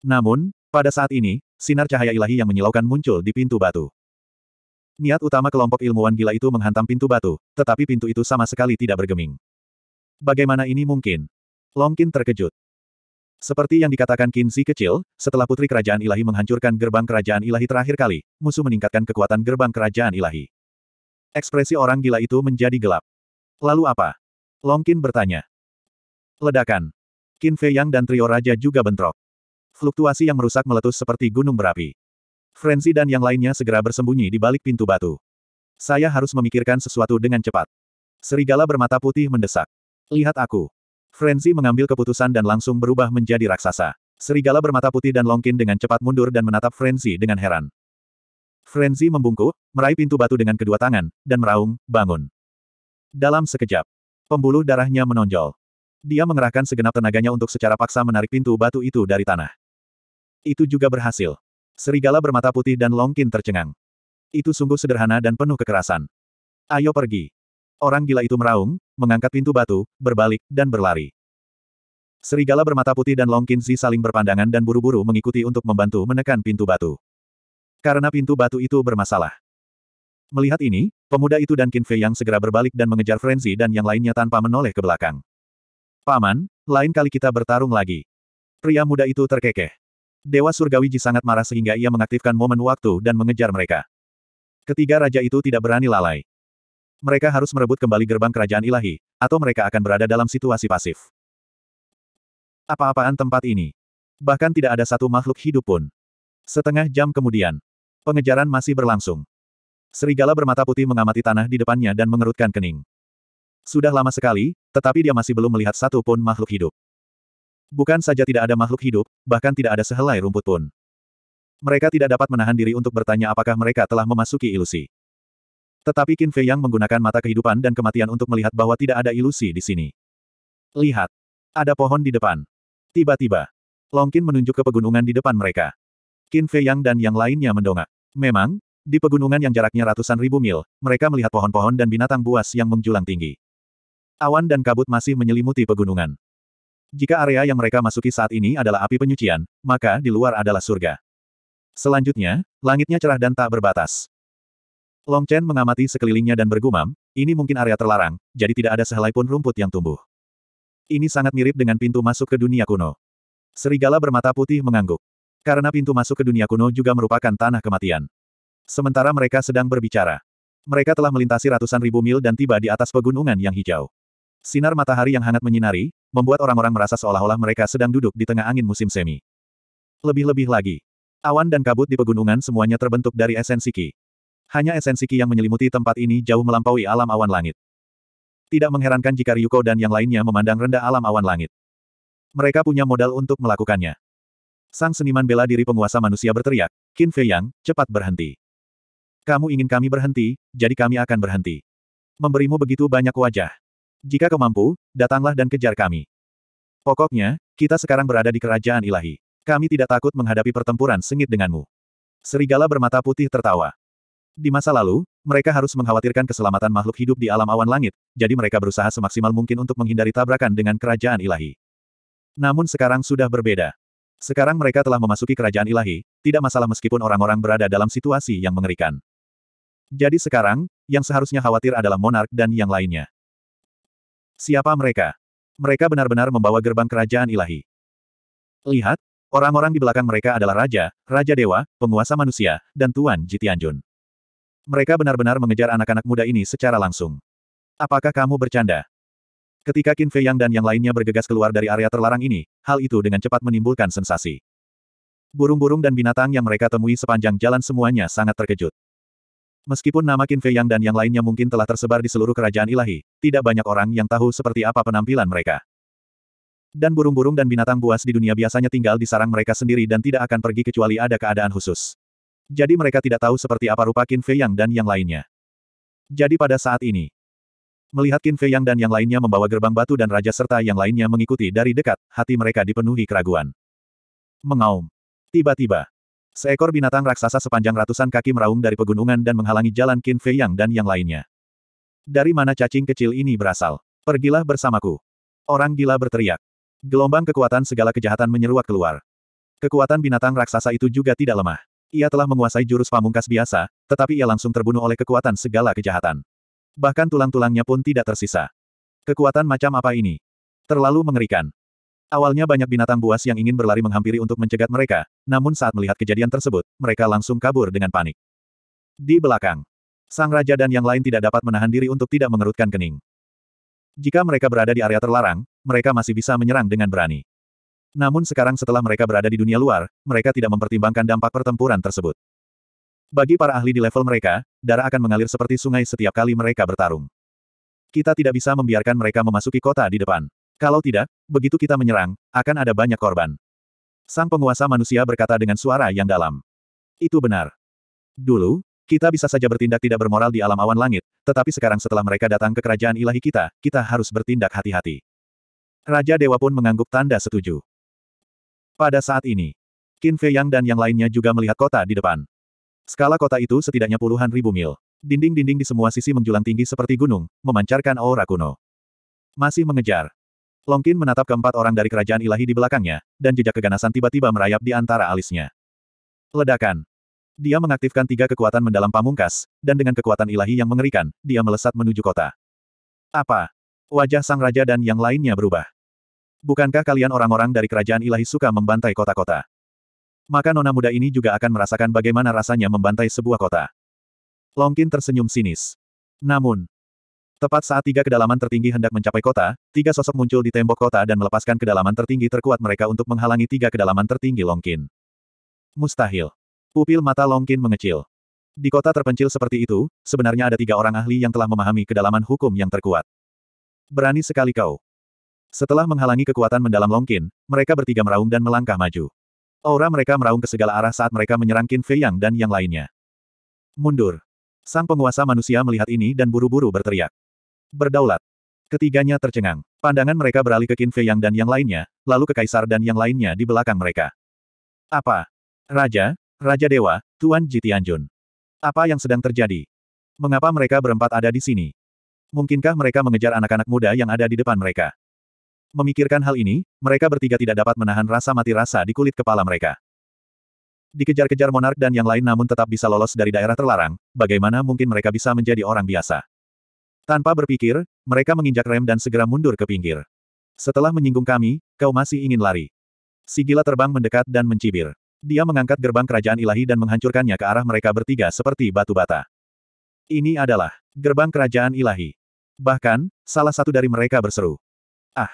Namun, pada saat ini, sinar cahaya ilahi yang menyilaukan muncul di pintu batu. Niat utama kelompok ilmuwan gila itu menghantam pintu batu, tetapi pintu itu sama sekali tidak bergeming. Bagaimana ini mungkin? Longkin terkejut. Seperti yang dikatakan Kinzi kecil, setelah Putri Kerajaan Ilahi menghancurkan gerbang Kerajaan Ilahi terakhir kali, musuh meningkatkan kekuatan gerbang Kerajaan Ilahi. Ekspresi orang gila itu menjadi gelap. Lalu apa? Longkin bertanya. Ledakan. Qin Fei Yang dan trio raja juga bentrok. Fluktuasi yang merusak meletus seperti gunung berapi. Frenzy dan yang lainnya segera bersembunyi di balik pintu batu. Saya harus memikirkan sesuatu dengan cepat. Serigala bermata putih mendesak. Lihat aku. Frenzy mengambil keputusan dan langsung berubah menjadi raksasa. Serigala bermata putih dan longkin dengan cepat mundur dan menatap Frenzy dengan heran. Frenzy membungkuk, meraih pintu batu dengan kedua tangan, dan meraung, bangun. Dalam sekejap, pembuluh darahnya menonjol. Dia mengerahkan segenap tenaganya untuk secara paksa menarik pintu batu itu dari tanah. Itu juga berhasil. Serigala bermata putih dan Longkin tercengang. Itu sungguh sederhana dan penuh kekerasan. Ayo pergi. Orang gila itu meraung, mengangkat pintu batu, berbalik, dan berlari. Serigala bermata putih dan Longkin Zi saling berpandangan dan buru-buru mengikuti untuk membantu menekan pintu batu. Karena pintu batu itu bermasalah. Melihat ini, pemuda itu dan Qin Fei yang segera berbalik dan mengejar Frenzy dan yang lainnya tanpa menoleh ke belakang. Paman, lain kali kita bertarung lagi. Pria muda itu terkekeh. Dewa Surgawi Ji sangat marah sehingga ia mengaktifkan momen waktu dan mengejar mereka. Ketiga raja itu tidak berani lalai. Mereka harus merebut kembali gerbang kerajaan ilahi, atau mereka akan berada dalam situasi pasif. Apa-apaan tempat ini? Bahkan tidak ada satu makhluk hidup pun. Setengah jam kemudian, pengejaran masih berlangsung. Serigala bermata putih mengamati tanah di depannya dan mengerutkan kening. Sudah lama sekali, tetapi dia masih belum melihat satu pun makhluk hidup. Bukan saja tidak ada makhluk hidup, bahkan tidak ada sehelai rumput pun. Mereka tidak dapat menahan diri untuk bertanya apakah mereka telah memasuki ilusi. Tetapi Qin Fei Yang menggunakan mata kehidupan dan kematian untuk melihat bahwa tidak ada ilusi di sini. Lihat. Ada pohon di depan. Tiba-tiba. Long Qin menunjuk ke pegunungan di depan mereka. Qin Fei Yang dan yang lainnya mendongak. Memang, di pegunungan yang jaraknya ratusan ribu mil, mereka melihat pohon-pohon dan binatang buas yang menjulang tinggi. Awan dan kabut masih menyelimuti pegunungan. Jika area yang mereka masuki saat ini adalah api penyucian, maka di luar adalah surga. Selanjutnya, langitnya cerah dan tak berbatas. Long Chen mengamati sekelilingnya dan bergumam, ini mungkin area terlarang, jadi tidak ada sehelai pun rumput yang tumbuh. Ini sangat mirip dengan pintu masuk ke dunia kuno. Serigala bermata putih mengangguk. Karena pintu masuk ke dunia kuno juga merupakan tanah kematian. Sementara mereka sedang berbicara. Mereka telah melintasi ratusan ribu mil dan tiba di atas pegunungan yang hijau. Sinar matahari yang hangat menyinari, membuat orang-orang merasa seolah-olah mereka sedang duduk di tengah angin musim semi. Lebih-lebih lagi, awan dan kabut di pegunungan semuanya terbentuk dari esensi Ki. Hanya esensi Ki yang menyelimuti tempat ini jauh melampaui alam awan langit. Tidak mengherankan jika Ryuko dan yang lainnya memandang rendah alam awan langit. Mereka punya modal untuk melakukannya. Sang seniman bela diri penguasa manusia berteriak, Qin Fei Yang, cepat berhenti. Kamu ingin kami berhenti, jadi kami akan berhenti. Memberimu begitu banyak wajah. Jika kau mampu, datanglah dan kejar kami. Pokoknya, kita sekarang berada di kerajaan ilahi. Kami tidak takut menghadapi pertempuran sengit denganmu. Serigala bermata putih tertawa. Di masa lalu, mereka harus mengkhawatirkan keselamatan makhluk hidup di alam awan langit, jadi mereka berusaha semaksimal mungkin untuk menghindari tabrakan dengan kerajaan ilahi. Namun sekarang sudah berbeda. Sekarang mereka telah memasuki kerajaan ilahi, tidak masalah meskipun orang-orang berada dalam situasi yang mengerikan. Jadi sekarang, yang seharusnya khawatir adalah monark dan yang lainnya. Siapa mereka? Mereka benar-benar membawa gerbang kerajaan ilahi. Lihat, orang-orang di belakang mereka adalah raja, raja dewa, penguasa manusia, dan Tuan Jitianjun. Mereka benar-benar mengejar anak-anak muda ini secara langsung. Apakah kamu bercanda? Ketika Qin Fei Yang dan yang lainnya bergegas keluar dari area terlarang ini, hal itu dengan cepat menimbulkan sensasi. Burung-burung dan binatang yang mereka temui sepanjang jalan semuanya sangat terkejut. Meskipun nama Qin Fei Yang dan yang lainnya mungkin telah tersebar di seluruh kerajaan ilahi, tidak banyak orang yang tahu seperti apa penampilan mereka. Dan burung-burung dan binatang buas di dunia biasanya tinggal di sarang mereka sendiri dan tidak akan pergi kecuali ada keadaan khusus. Jadi mereka tidak tahu seperti apa rupa Qin Fei Yang dan yang lainnya. Jadi pada saat ini, melihat Qin Fei Yang dan yang lainnya membawa gerbang batu dan raja serta yang lainnya mengikuti dari dekat, hati mereka dipenuhi keraguan. Mengaum. Tiba-tiba, Seekor binatang raksasa sepanjang ratusan kaki meraung dari pegunungan dan menghalangi jalan Qin Fei Yang dan yang lainnya. Dari mana cacing kecil ini berasal? Pergilah bersamaku. Orang gila berteriak. Gelombang kekuatan segala kejahatan menyeruak keluar. Kekuatan binatang raksasa itu juga tidak lemah. Ia telah menguasai jurus pamungkas biasa, tetapi ia langsung terbunuh oleh kekuatan segala kejahatan. Bahkan tulang-tulangnya pun tidak tersisa. Kekuatan macam apa ini? Terlalu mengerikan. Awalnya banyak binatang buas yang ingin berlari menghampiri untuk mencegat mereka, namun saat melihat kejadian tersebut, mereka langsung kabur dengan panik. Di belakang, sang raja dan yang lain tidak dapat menahan diri untuk tidak mengerutkan kening. Jika mereka berada di area terlarang, mereka masih bisa menyerang dengan berani. Namun sekarang setelah mereka berada di dunia luar, mereka tidak mempertimbangkan dampak pertempuran tersebut. Bagi para ahli di level mereka, darah akan mengalir seperti sungai setiap kali mereka bertarung. Kita tidak bisa membiarkan mereka memasuki kota di depan. Kalau tidak, begitu kita menyerang, akan ada banyak korban. Sang penguasa manusia berkata dengan suara yang dalam. Itu benar. Dulu, kita bisa saja bertindak tidak bermoral di alam awan langit, tetapi sekarang setelah mereka datang ke kerajaan ilahi kita, kita harus bertindak hati-hati. Raja Dewa pun mengangguk tanda setuju. Pada saat ini, Qin Fei Yang dan yang lainnya juga melihat kota di depan. Skala kota itu setidaknya puluhan ribu mil. Dinding-dinding di semua sisi menjulang tinggi seperti gunung, memancarkan aura kuno. Masih mengejar. Longkin menatap keempat orang dari kerajaan ilahi di belakangnya, dan jejak keganasan tiba-tiba merayap di antara alisnya. Ledakan. Dia mengaktifkan tiga kekuatan mendalam pamungkas, dan dengan kekuatan ilahi yang mengerikan, dia melesat menuju kota. Apa? Wajah sang raja dan yang lainnya berubah. Bukankah kalian orang-orang dari kerajaan ilahi suka membantai kota-kota? Maka nona muda ini juga akan merasakan bagaimana rasanya membantai sebuah kota. Longkin tersenyum sinis. Namun, Tepat saat tiga kedalaman tertinggi hendak mencapai kota, tiga sosok muncul di tembok kota dan melepaskan kedalaman tertinggi terkuat mereka untuk menghalangi tiga kedalaman tertinggi Longkin. Mustahil. Pupil mata Longkin mengecil. Di kota terpencil seperti itu, sebenarnya ada tiga orang ahli yang telah memahami kedalaman hukum yang terkuat. Berani sekali kau. Setelah menghalangi kekuatan mendalam Longkin, mereka bertiga meraung dan melangkah maju. Aura mereka meraung ke segala arah saat mereka menyerang Qin Fei Yang dan yang lainnya. Mundur. Sang penguasa manusia melihat ini dan buru-buru berteriak. Berdaulat. Ketiganya tercengang. Pandangan mereka beralih ke Qin Fei Yang dan yang lainnya, lalu ke Kaisar dan yang lainnya di belakang mereka. Apa? Raja? Raja Dewa, Tuan Ji Tianjun. Apa yang sedang terjadi? Mengapa mereka berempat ada di sini? Mungkinkah mereka mengejar anak-anak muda yang ada di depan mereka? Memikirkan hal ini, mereka bertiga tidak dapat menahan rasa mati rasa di kulit kepala mereka. Dikejar-kejar monark dan yang lain namun tetap bisa lolos dari daerah terlarang, bagaimana mungkin mereka bisa menjadi orang biasa? Tanpa berpikir, mereka menginjak rem dan segera mundur ke pinggir. Setelah menyinggung kami, kau masih ingin lari. Sigila terbang mendekat dan mencibir. Dia mengangkat gerbang kerajaan ilahi dan menghancurkannya ke arah mereka bertiga seperti batu bata. Ini adalah gerbang kerajaan ilahi. Bahkan, salah satu dari mereka berseru. Ah!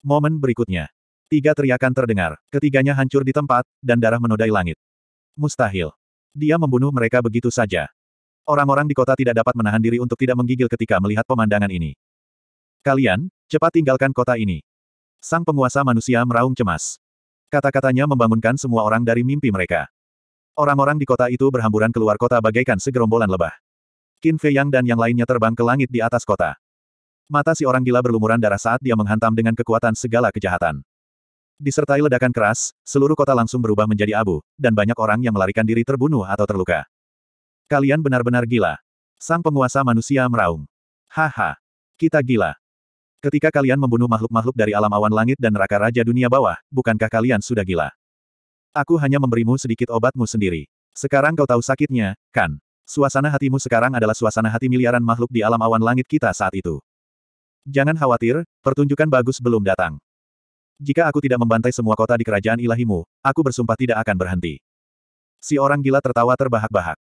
Momen berikutnya. Tiga teriakan terdengar, ketiganya hancur di tempat, dan darah menodai langit. Mustahil. Dia membunuh mereka begitu saja. Orang-orang di kota tidak dapat menahan diri untuk tidak menggigil ketika melihat pemandangan ini. Kalian, cepat tinggalkan kota ini. Sang penguasa manusia meraung cemas. Kata-katanya membangunkan semua orang dari mimpi mereka. Orang-orang di kota itu berhamburan keluar kota bagaikan segerombolan lebah. Qin Fei Yang dan yang lainnya terbang ke langit di atas kota. Mata si orang gila berlumuran darah saat dia menghantam dengan kekuatan segala kejahatan. Disertai ledakan keras, seluruh kota langsung berubah menjadi abu, dan banyak orang yang melarikan diri terbunuh atau terluka. Kalian benar-benar gila. Sang penguasa manusia meraung. Haha. Kita gila. Ketika kalian membunuh makhluk-makhluk dari alam awan langit dan neraka raja dunia bawah, bukankah kalian sudah gila? Aku hanya memberimu sedikit obatmu sendiri. Sekarang kau tahu sakitnya, kan? Suasana hatimu sekarang adalah suasana hati miliaran makhluk di alam awan langit kita saat itu. Jangan khawatir, pertunjukan bagus belum datang. Jika aku tidak membantai semua kota di kerajaan ilahimu, aku bersumpah tidak akan berhenti. Si orang gila tertawa terbahak-bahak.